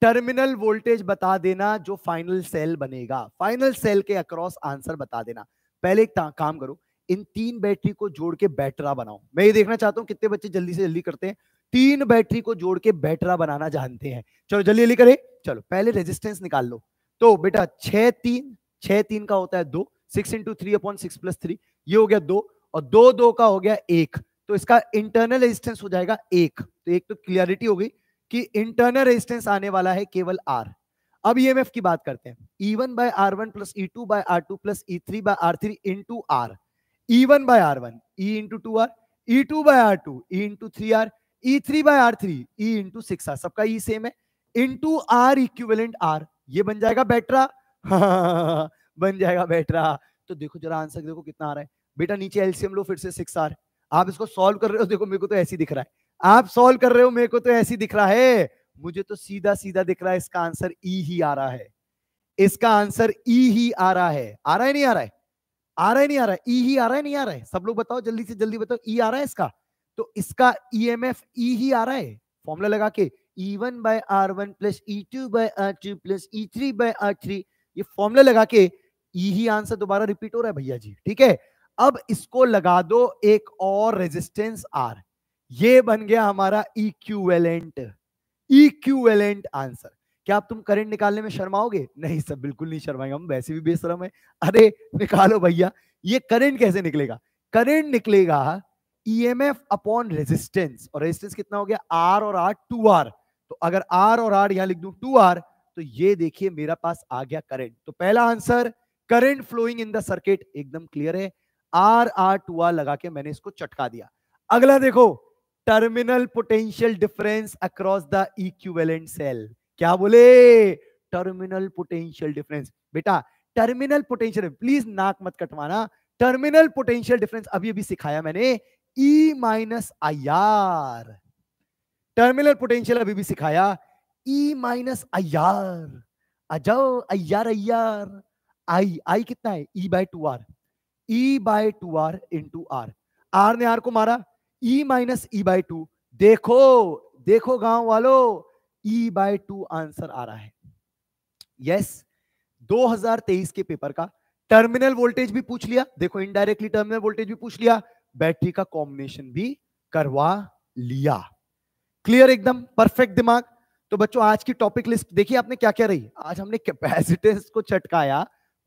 टर्मिनल वोल्टेज बता देना जो फाइनल सेल बनेगा फाइनल सेल के अक्रॉस आंसर बता देना पहले एक काम करो इन तीन बैटरी को जोड़ के बैटरा बनाओ मैं ये देखना चाहता हूँ कितने बच्चे जल्दी से जल्दी करते हैं तीन बैटरी को जोड़ के बैटरा बनाना जानते हैं चलो जल्दी जल्दी करें चलो पहले रेजिस्टेंस निकाल लो तो बेटा छह तीन छह तीन का होता है दो six into three upon six plus three ये हो गया दो और दो दो का हो गया एक तो इसका इंटरनल रेजिस्टेंस हो जाएगा एक तो एक तो क्लियरिटी हो गई कि इंटरनल रेजिस्टेंस आने वाला है केवल आर अब ई e की बात करते हैं E one by R one plus E two by R two plus E three by R three into R E one by R one E into two R E two by R two E into three R E three by R three E into six R सबका E same है into R equivalent R ये बन जाएगा बैटरा बन जाएगा बैटरा तो देखो जरा आंसर देखो कितना आ रहा है बेटा नीचे एलसीएम लो फिर से सिक्स आर आप इसको सॉल्व कर रहे हो देखो मेरे को तो ऐसी दिख रहा है आप सॉल्व कर रहे हो मेरे को तो ऐसी दिख रहा है मुझे तो सीधा सीधा दिख रहा है इसका आंसर ई ही आ रहा है इसका आंसर ई ही आ रहा है आ रहा है नहीं आ रहा है आ रहा है नहीं आ रहा है ई ही आ रहा है नहीं आ रहा है सब लोग बताओ जल्दी से जल्दी बताओ ई आ रहा है इसका तो इसका ई एम एफ ई ही आ रहा है फॉर्मूला लगा के E one by R one plus E two by R two plus E three by R three ये फॉर्मूला लगा के ई e ही आंसर दोबारा रिपीट हो रहा है भैया जी ठीक है अब इसको लगा दो एक और रेजिस्टेंस आर ये बन गया हमारा इक्वेलेंट इक्वेलेंट आंसर क्या आप तुम करंट निकालने में शर्माओगे नहीं सर बिल्कुल नहीं शर्माएंगे हम वैसे भी बेशरम है अरे निकालो भैया ये करंट कैसे निकलेगा करंट निकलेगा ईएमएफ अपॉन रेजिस्टेंस और रेजिस्टेंस कितना हो गया आर और आर टू आर तो अगर आर और आर यहां लिख दू टू आर तो ये देखिए मेरा पास आ गया करंट तो पहला answer current flowing in the circuit एकदम क्लियर है आर आर टू आर लगा के मैंने इसको चटका दिया अगला देखो terminal potential difference across the equivalent cell क्या बोले टर्मिनल पोटेंशियल डिफरेंस बेटा टर्मिनल पोटेंशियल प्लीज नाक मत कटवाना टर्मिनल पोटेंशियल डिफरेंस अभी अभी सिखाया मैंने E minus I R terminal potential अभी भी सिखाया ई माइनस आई आर आ जाओ I R I R I I कितना है E by two R E by two R in two R R ने आर को मारा E minus E by two देखो देखो गांव वालों ई बाय टू आंसर आ रहा है यस yes, 2023 के पेपर का टर्मिनल वोल्टेज भी पूछ लिया देखो इनडायरेक्टली टर्मिनल वोल्टेज भी पूछ लिया बैटरी का कॉम्बिनेशन भी करवा लिया क्लियर एकदम परफेक्ट दिमाग तो बच्चों आज की टॉपिक लिस्ट देखिए आपने क्या क्या रही आज हमने कैपेसिटेंस को चटकाया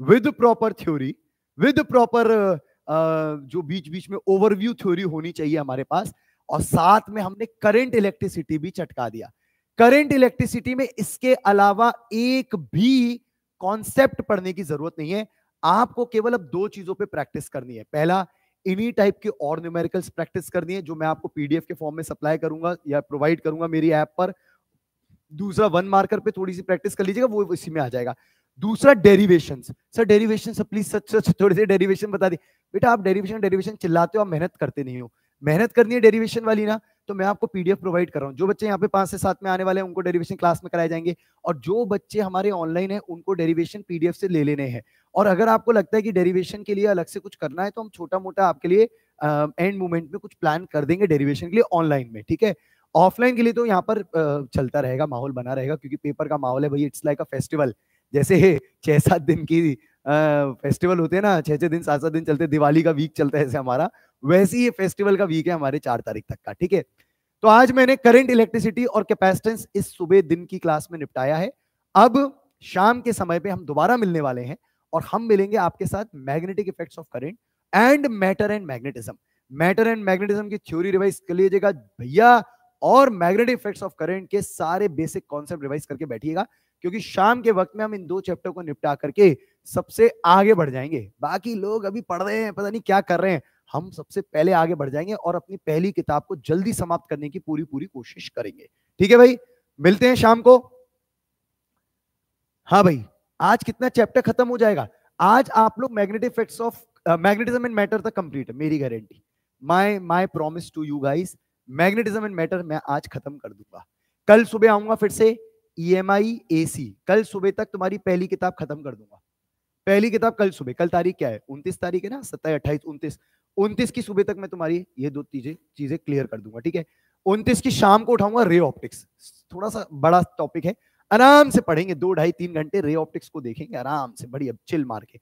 with proper theory with proper जो बीच बीच में ओवरव्यू थ्योरी होनी चाहिए हमारे पास और साथ में हमने करंट इलेक्ट्रिसिटी भी चटका दिया करंट इलेक्ट्रिसिटी में इसके अलावा एक भी कॉन्सेप्ट पढ़ने की जरूरत नहीं है आपको केवल अब दो चीजों पर प्रैक्टिस करनी है पहला इन्हीं टाइप के और न्यूमेरिकल्स प्रैक्टिस करनी है जो मैं आपको पीडीएफ के फॉर्म में सप्लाई करूंगा या प्रोवाइड करूंगा मेरी ऐप पर दूसरा वन मार्कर पे थोड़ी सी प्रैक्टिस कर लीजिएगा वो इसी में आ जाएगा दूसरा derivation sir derivation sir please सच सच थोड़ी सी डेरिवेशन बता दी बेटा आप डेरिवेशन डेरिवेशन चिल्लाते हो आप मेहनत करते नहीं हो मेहनत करनी है डेरिवेशन वाली ना तो मैं आपको पीडीएफ प्रोवाइड कर रहा हूँ जो बच्चे यहाँ पे पांच से सात में आने वाले हैं उनको डेरिवेशन क्लास में कराए जाएंगे और जो बच्चे हमारे ऑनलाइन है उनको डेरिवेशन पीडीएफ से ले लेने हैं और अगर आपको लगता है कि डेरिवेशन के लिए अलग से कुछ करना है तो हम छोटा मोटा आपके लिए एंड uh, में कुछ प्लान कर देंगे डेरिवेशन के लिए ऑनलाइन में ठीक है ऑफलाइन के लिए तो यहाँ पर uh, चलता रहेगा माहौल बना रहेगा क्योंकि पेपर का माहौल है भाई इट्स लाइक अ फेस्टिवल जैसे छह सात दिन की फेस्टिवल uh, होते हैं ना छह छह दिन सात सात दिन चलते दिवाली का वीक चलता है ऐसे हमारा वैसे ही फेस्टिवल का वीक है हमारे चार तारीख तक का ठीक है तो आज मैंने करंट इलेक्ट्रिसिटी और कैपेसिटेंस इस सुबह दिन की क्लास में निपटाया है अब शाम के समय पे हम दोबारा मिलने वाले हैं और हम मिलेंगे आपके साथ magnetic effects of current and matter and magnetism matter and magnetism की थ्योरी रिवाइज कर लीजिएगा भैया और मैग्नेटिक इफेक्ट्स ऑफ करेंट के सारे बेसिक कॉन्सेप्ट रिवाइज करके बैठिएगा क्योंकि शाम के वक्त में हम इन दो चैप्टर को निपटा करके सबसे आगे बढ़ जाएंगे बाकी लोग अभी पढ़ रहे हैं पता नहीं क्या कर रहे हैं हम सबसे पहले आगे बढ़ जाएंगे और अपनी पहली किताब को जल्दी समाप्त करने की पूरी पूरी कोशिश करेंगे ठीक है भाई मिलते हैं शाम को हाँ भाई आज कितना चैप्टर खत्म हो जाएगा आज आप लोग magnetic effects of magnetism and matter तक कंप्लीट है मेरी guarantee my my promise to you guys magnetism and matter मैं आज खत्म कर दूंगा कल सुबह आऊंगा फिर से ईएमआई e एसी कल सुबह तक तुम्हारी पहली किताब खत्म कर दूंगा पहली किताब कल सुबह कल तारीख क्या है उनतीस तारीख है ना सत्ताईस अट्ठाईस उनतीस उनतीस की सुबह तक मैं तुम्हारी ये दो चीजें चीजें क्लियर कर दूंगा ठीक है उनतीस की शाम को उठाऊंगा रे ऑप्टिक्स थोड़ा सा बड़ा टॉपिक है आराम से पढ़ेंगे दो ढाई तीन घंटे रे ऑप्टिक्स को देखेंगे आराम से बड़ी अब चिल मार के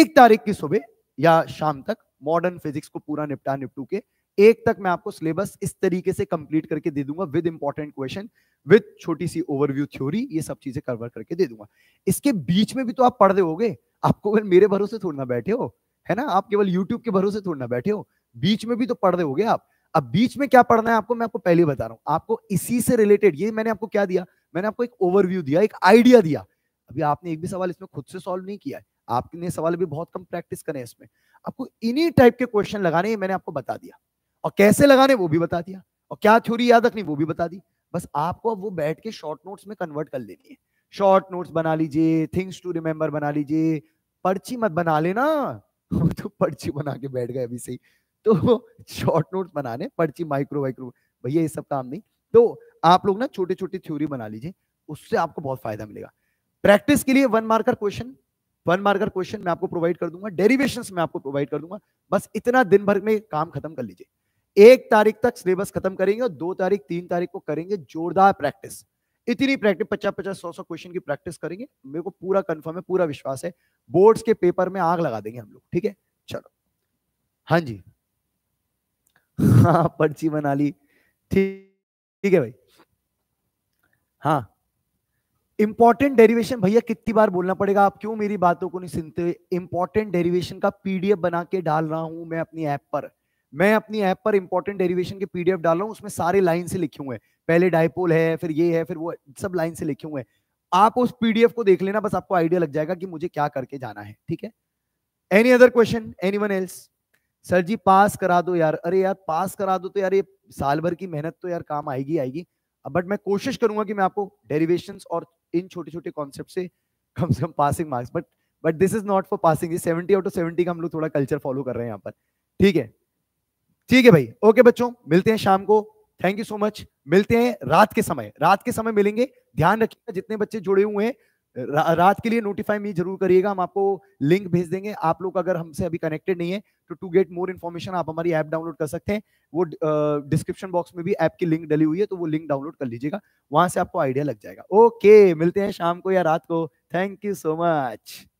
एक तारीख की सुबह या शाम तक मॉडर्न फिजिक्स को पूरा निपटा निपटू के एक तक मैं आपको सिलेबस इस तरीके से कंप्लीट करके दे दूंगा विद इंपॉर्टेंट क्वेश्चन विद छोटी सी ओवरव्यू थ्योरी ये सब चीजें कवर करके दे दूंगा इसके बीच में भी तो आप पढ़ रहे आपको मेरे भरोसे थोड़ना बैठे हो है ना आप केवल यूट्यूब के भरोसे थोड़ना बैठे हो बीच में भी तो पढ़ रहे आप अब बीच में क्या पढ़ना है आपको मैं आपको पहले बता रहा हूँ आपको इसी से रिलेटेड ये मैंने आपको क्या दिया मैंने आपको एक ओवरव्यू दिया एक आइडिया दिया अभी आपने एक भी सवाल इसमें खुद से सॉल्व नहीं किया है आपने सवाल भी बहुत कम प्रैक्टिस करे इसमें आपको इन्हीं टाइप के क्वेश्चन लगाने ये मैंने आपको बता दिया और कैसे लगाने वो भी बता दिया और क्या थ्योरी याद रखनी वो भी बता दी बस आपको अब वो बैठ के शॉर्ट नोट्स में कन्वर्ट कर लेनी है शॉर्ट नोट्स बना लीजिए थिंग्स टू रिमेम्बर बना लीजिए पर्ची मत बना लेना तो पर्ची बना के बैठ गए अभी सही तो शॉर्ट नोट्स बनाने पर्ची माइक्रो वाइक्रो भैया ये सब काम नहीं तो आप लोग ना छोटी छोटी थ्योरी बना लीजिए उससे आपको बहुत फायदा मिलेगा प्रैक्टिस के लिए one marker question one marker question मैं आपको प्रोवाइड कर दूंगा डेरिवेशन में आपको प्रोवाइड कर दूंगा बस इतना दिन भर में काम खत्म कर लीजिए एक तारीख तक सिलेबस खत्म करेंगे और दो तारीख तीन तारीख को करेंगे जोरदार प्रैक्टिस इतनी प्रैक्टिस पचास पचास सौ सौ क्वेश्चन की प्रैक्टिस करेंगे मेरे को पूरा कंफर्म है पूरा विश्वास है बोर्ड्स के पेपर में आग लगा देंगे हम लोग ठीक है चलो हाँ जी हाँ पर्ची बना ली ठीक ठीक है भाई हाँ इंपॉर्टेंट डेरिवेशन भैया कितनी बार बोलना पड़ेगा आप क्यों मेरी बातों को नहीं सुनते इंपॉर्टेंट डेरिवेशन का पीडीएफ बना के डाल रहा हूं मैं अपनी ऐप पर मैं अपनी ऐप पर इंपॉर्टेंट डेरिवेशन के पीडीएफ डाल रहा हूँ उसमें सारे लाइन से लिखे हुए हैं पहले डायपोल है फिर ये है फिर वो सब लाइन से लिखे हुए हैं आप उस पीडीएफ को देख लेना बस आपको आइडिया लग जाएगा कि मुझे क्या करके जाना है ठीक है any other question any one else sir ji pass करा दो यार अरे यार पास करा दो तो यार ये साल भर की मेहनत तो यार काम आएगी आएगी बट uh, मैं कोशिश करूंगा कि मैं आपको डेरिवेशन और इन छोटे छोटे कॉन्सेप्ट से कम से कम passing marks but but this is not for passing seventy out of seventy का हम लोग थोड़ा कल्चर फॉलो कर रहे हैं यहाँ पर ठीक है ठीक है भाई ओके बच्चों मिलते हैं शाम को थैंक यू सो मच मिलते हैं रात के समय रात के समय मिलेंगे ध्यान रखिएगा जितने बच्चे जुड़े हुए हैं रा, रात के लिए नोटिफाई मी जरूर करिएगा हम आपको लिंक भेज देंगे आप लोग अगर हमसे अभी कनेक्टेड नहीं है तो टू गेट मोर इन्फॉर्मेशन आप हमारी ऐप डाउनलोड कर सकते हैं वो डिस्क्रिप्शन बॉक्स में भी ऐप की लिंक डली हुई है तो वो लिंक डाउनलोड कर लीजिएगा वहां से आपको आइडिया लग जाएगा ओके मिलते हैं शाम को या रात को थैंक यू सो मच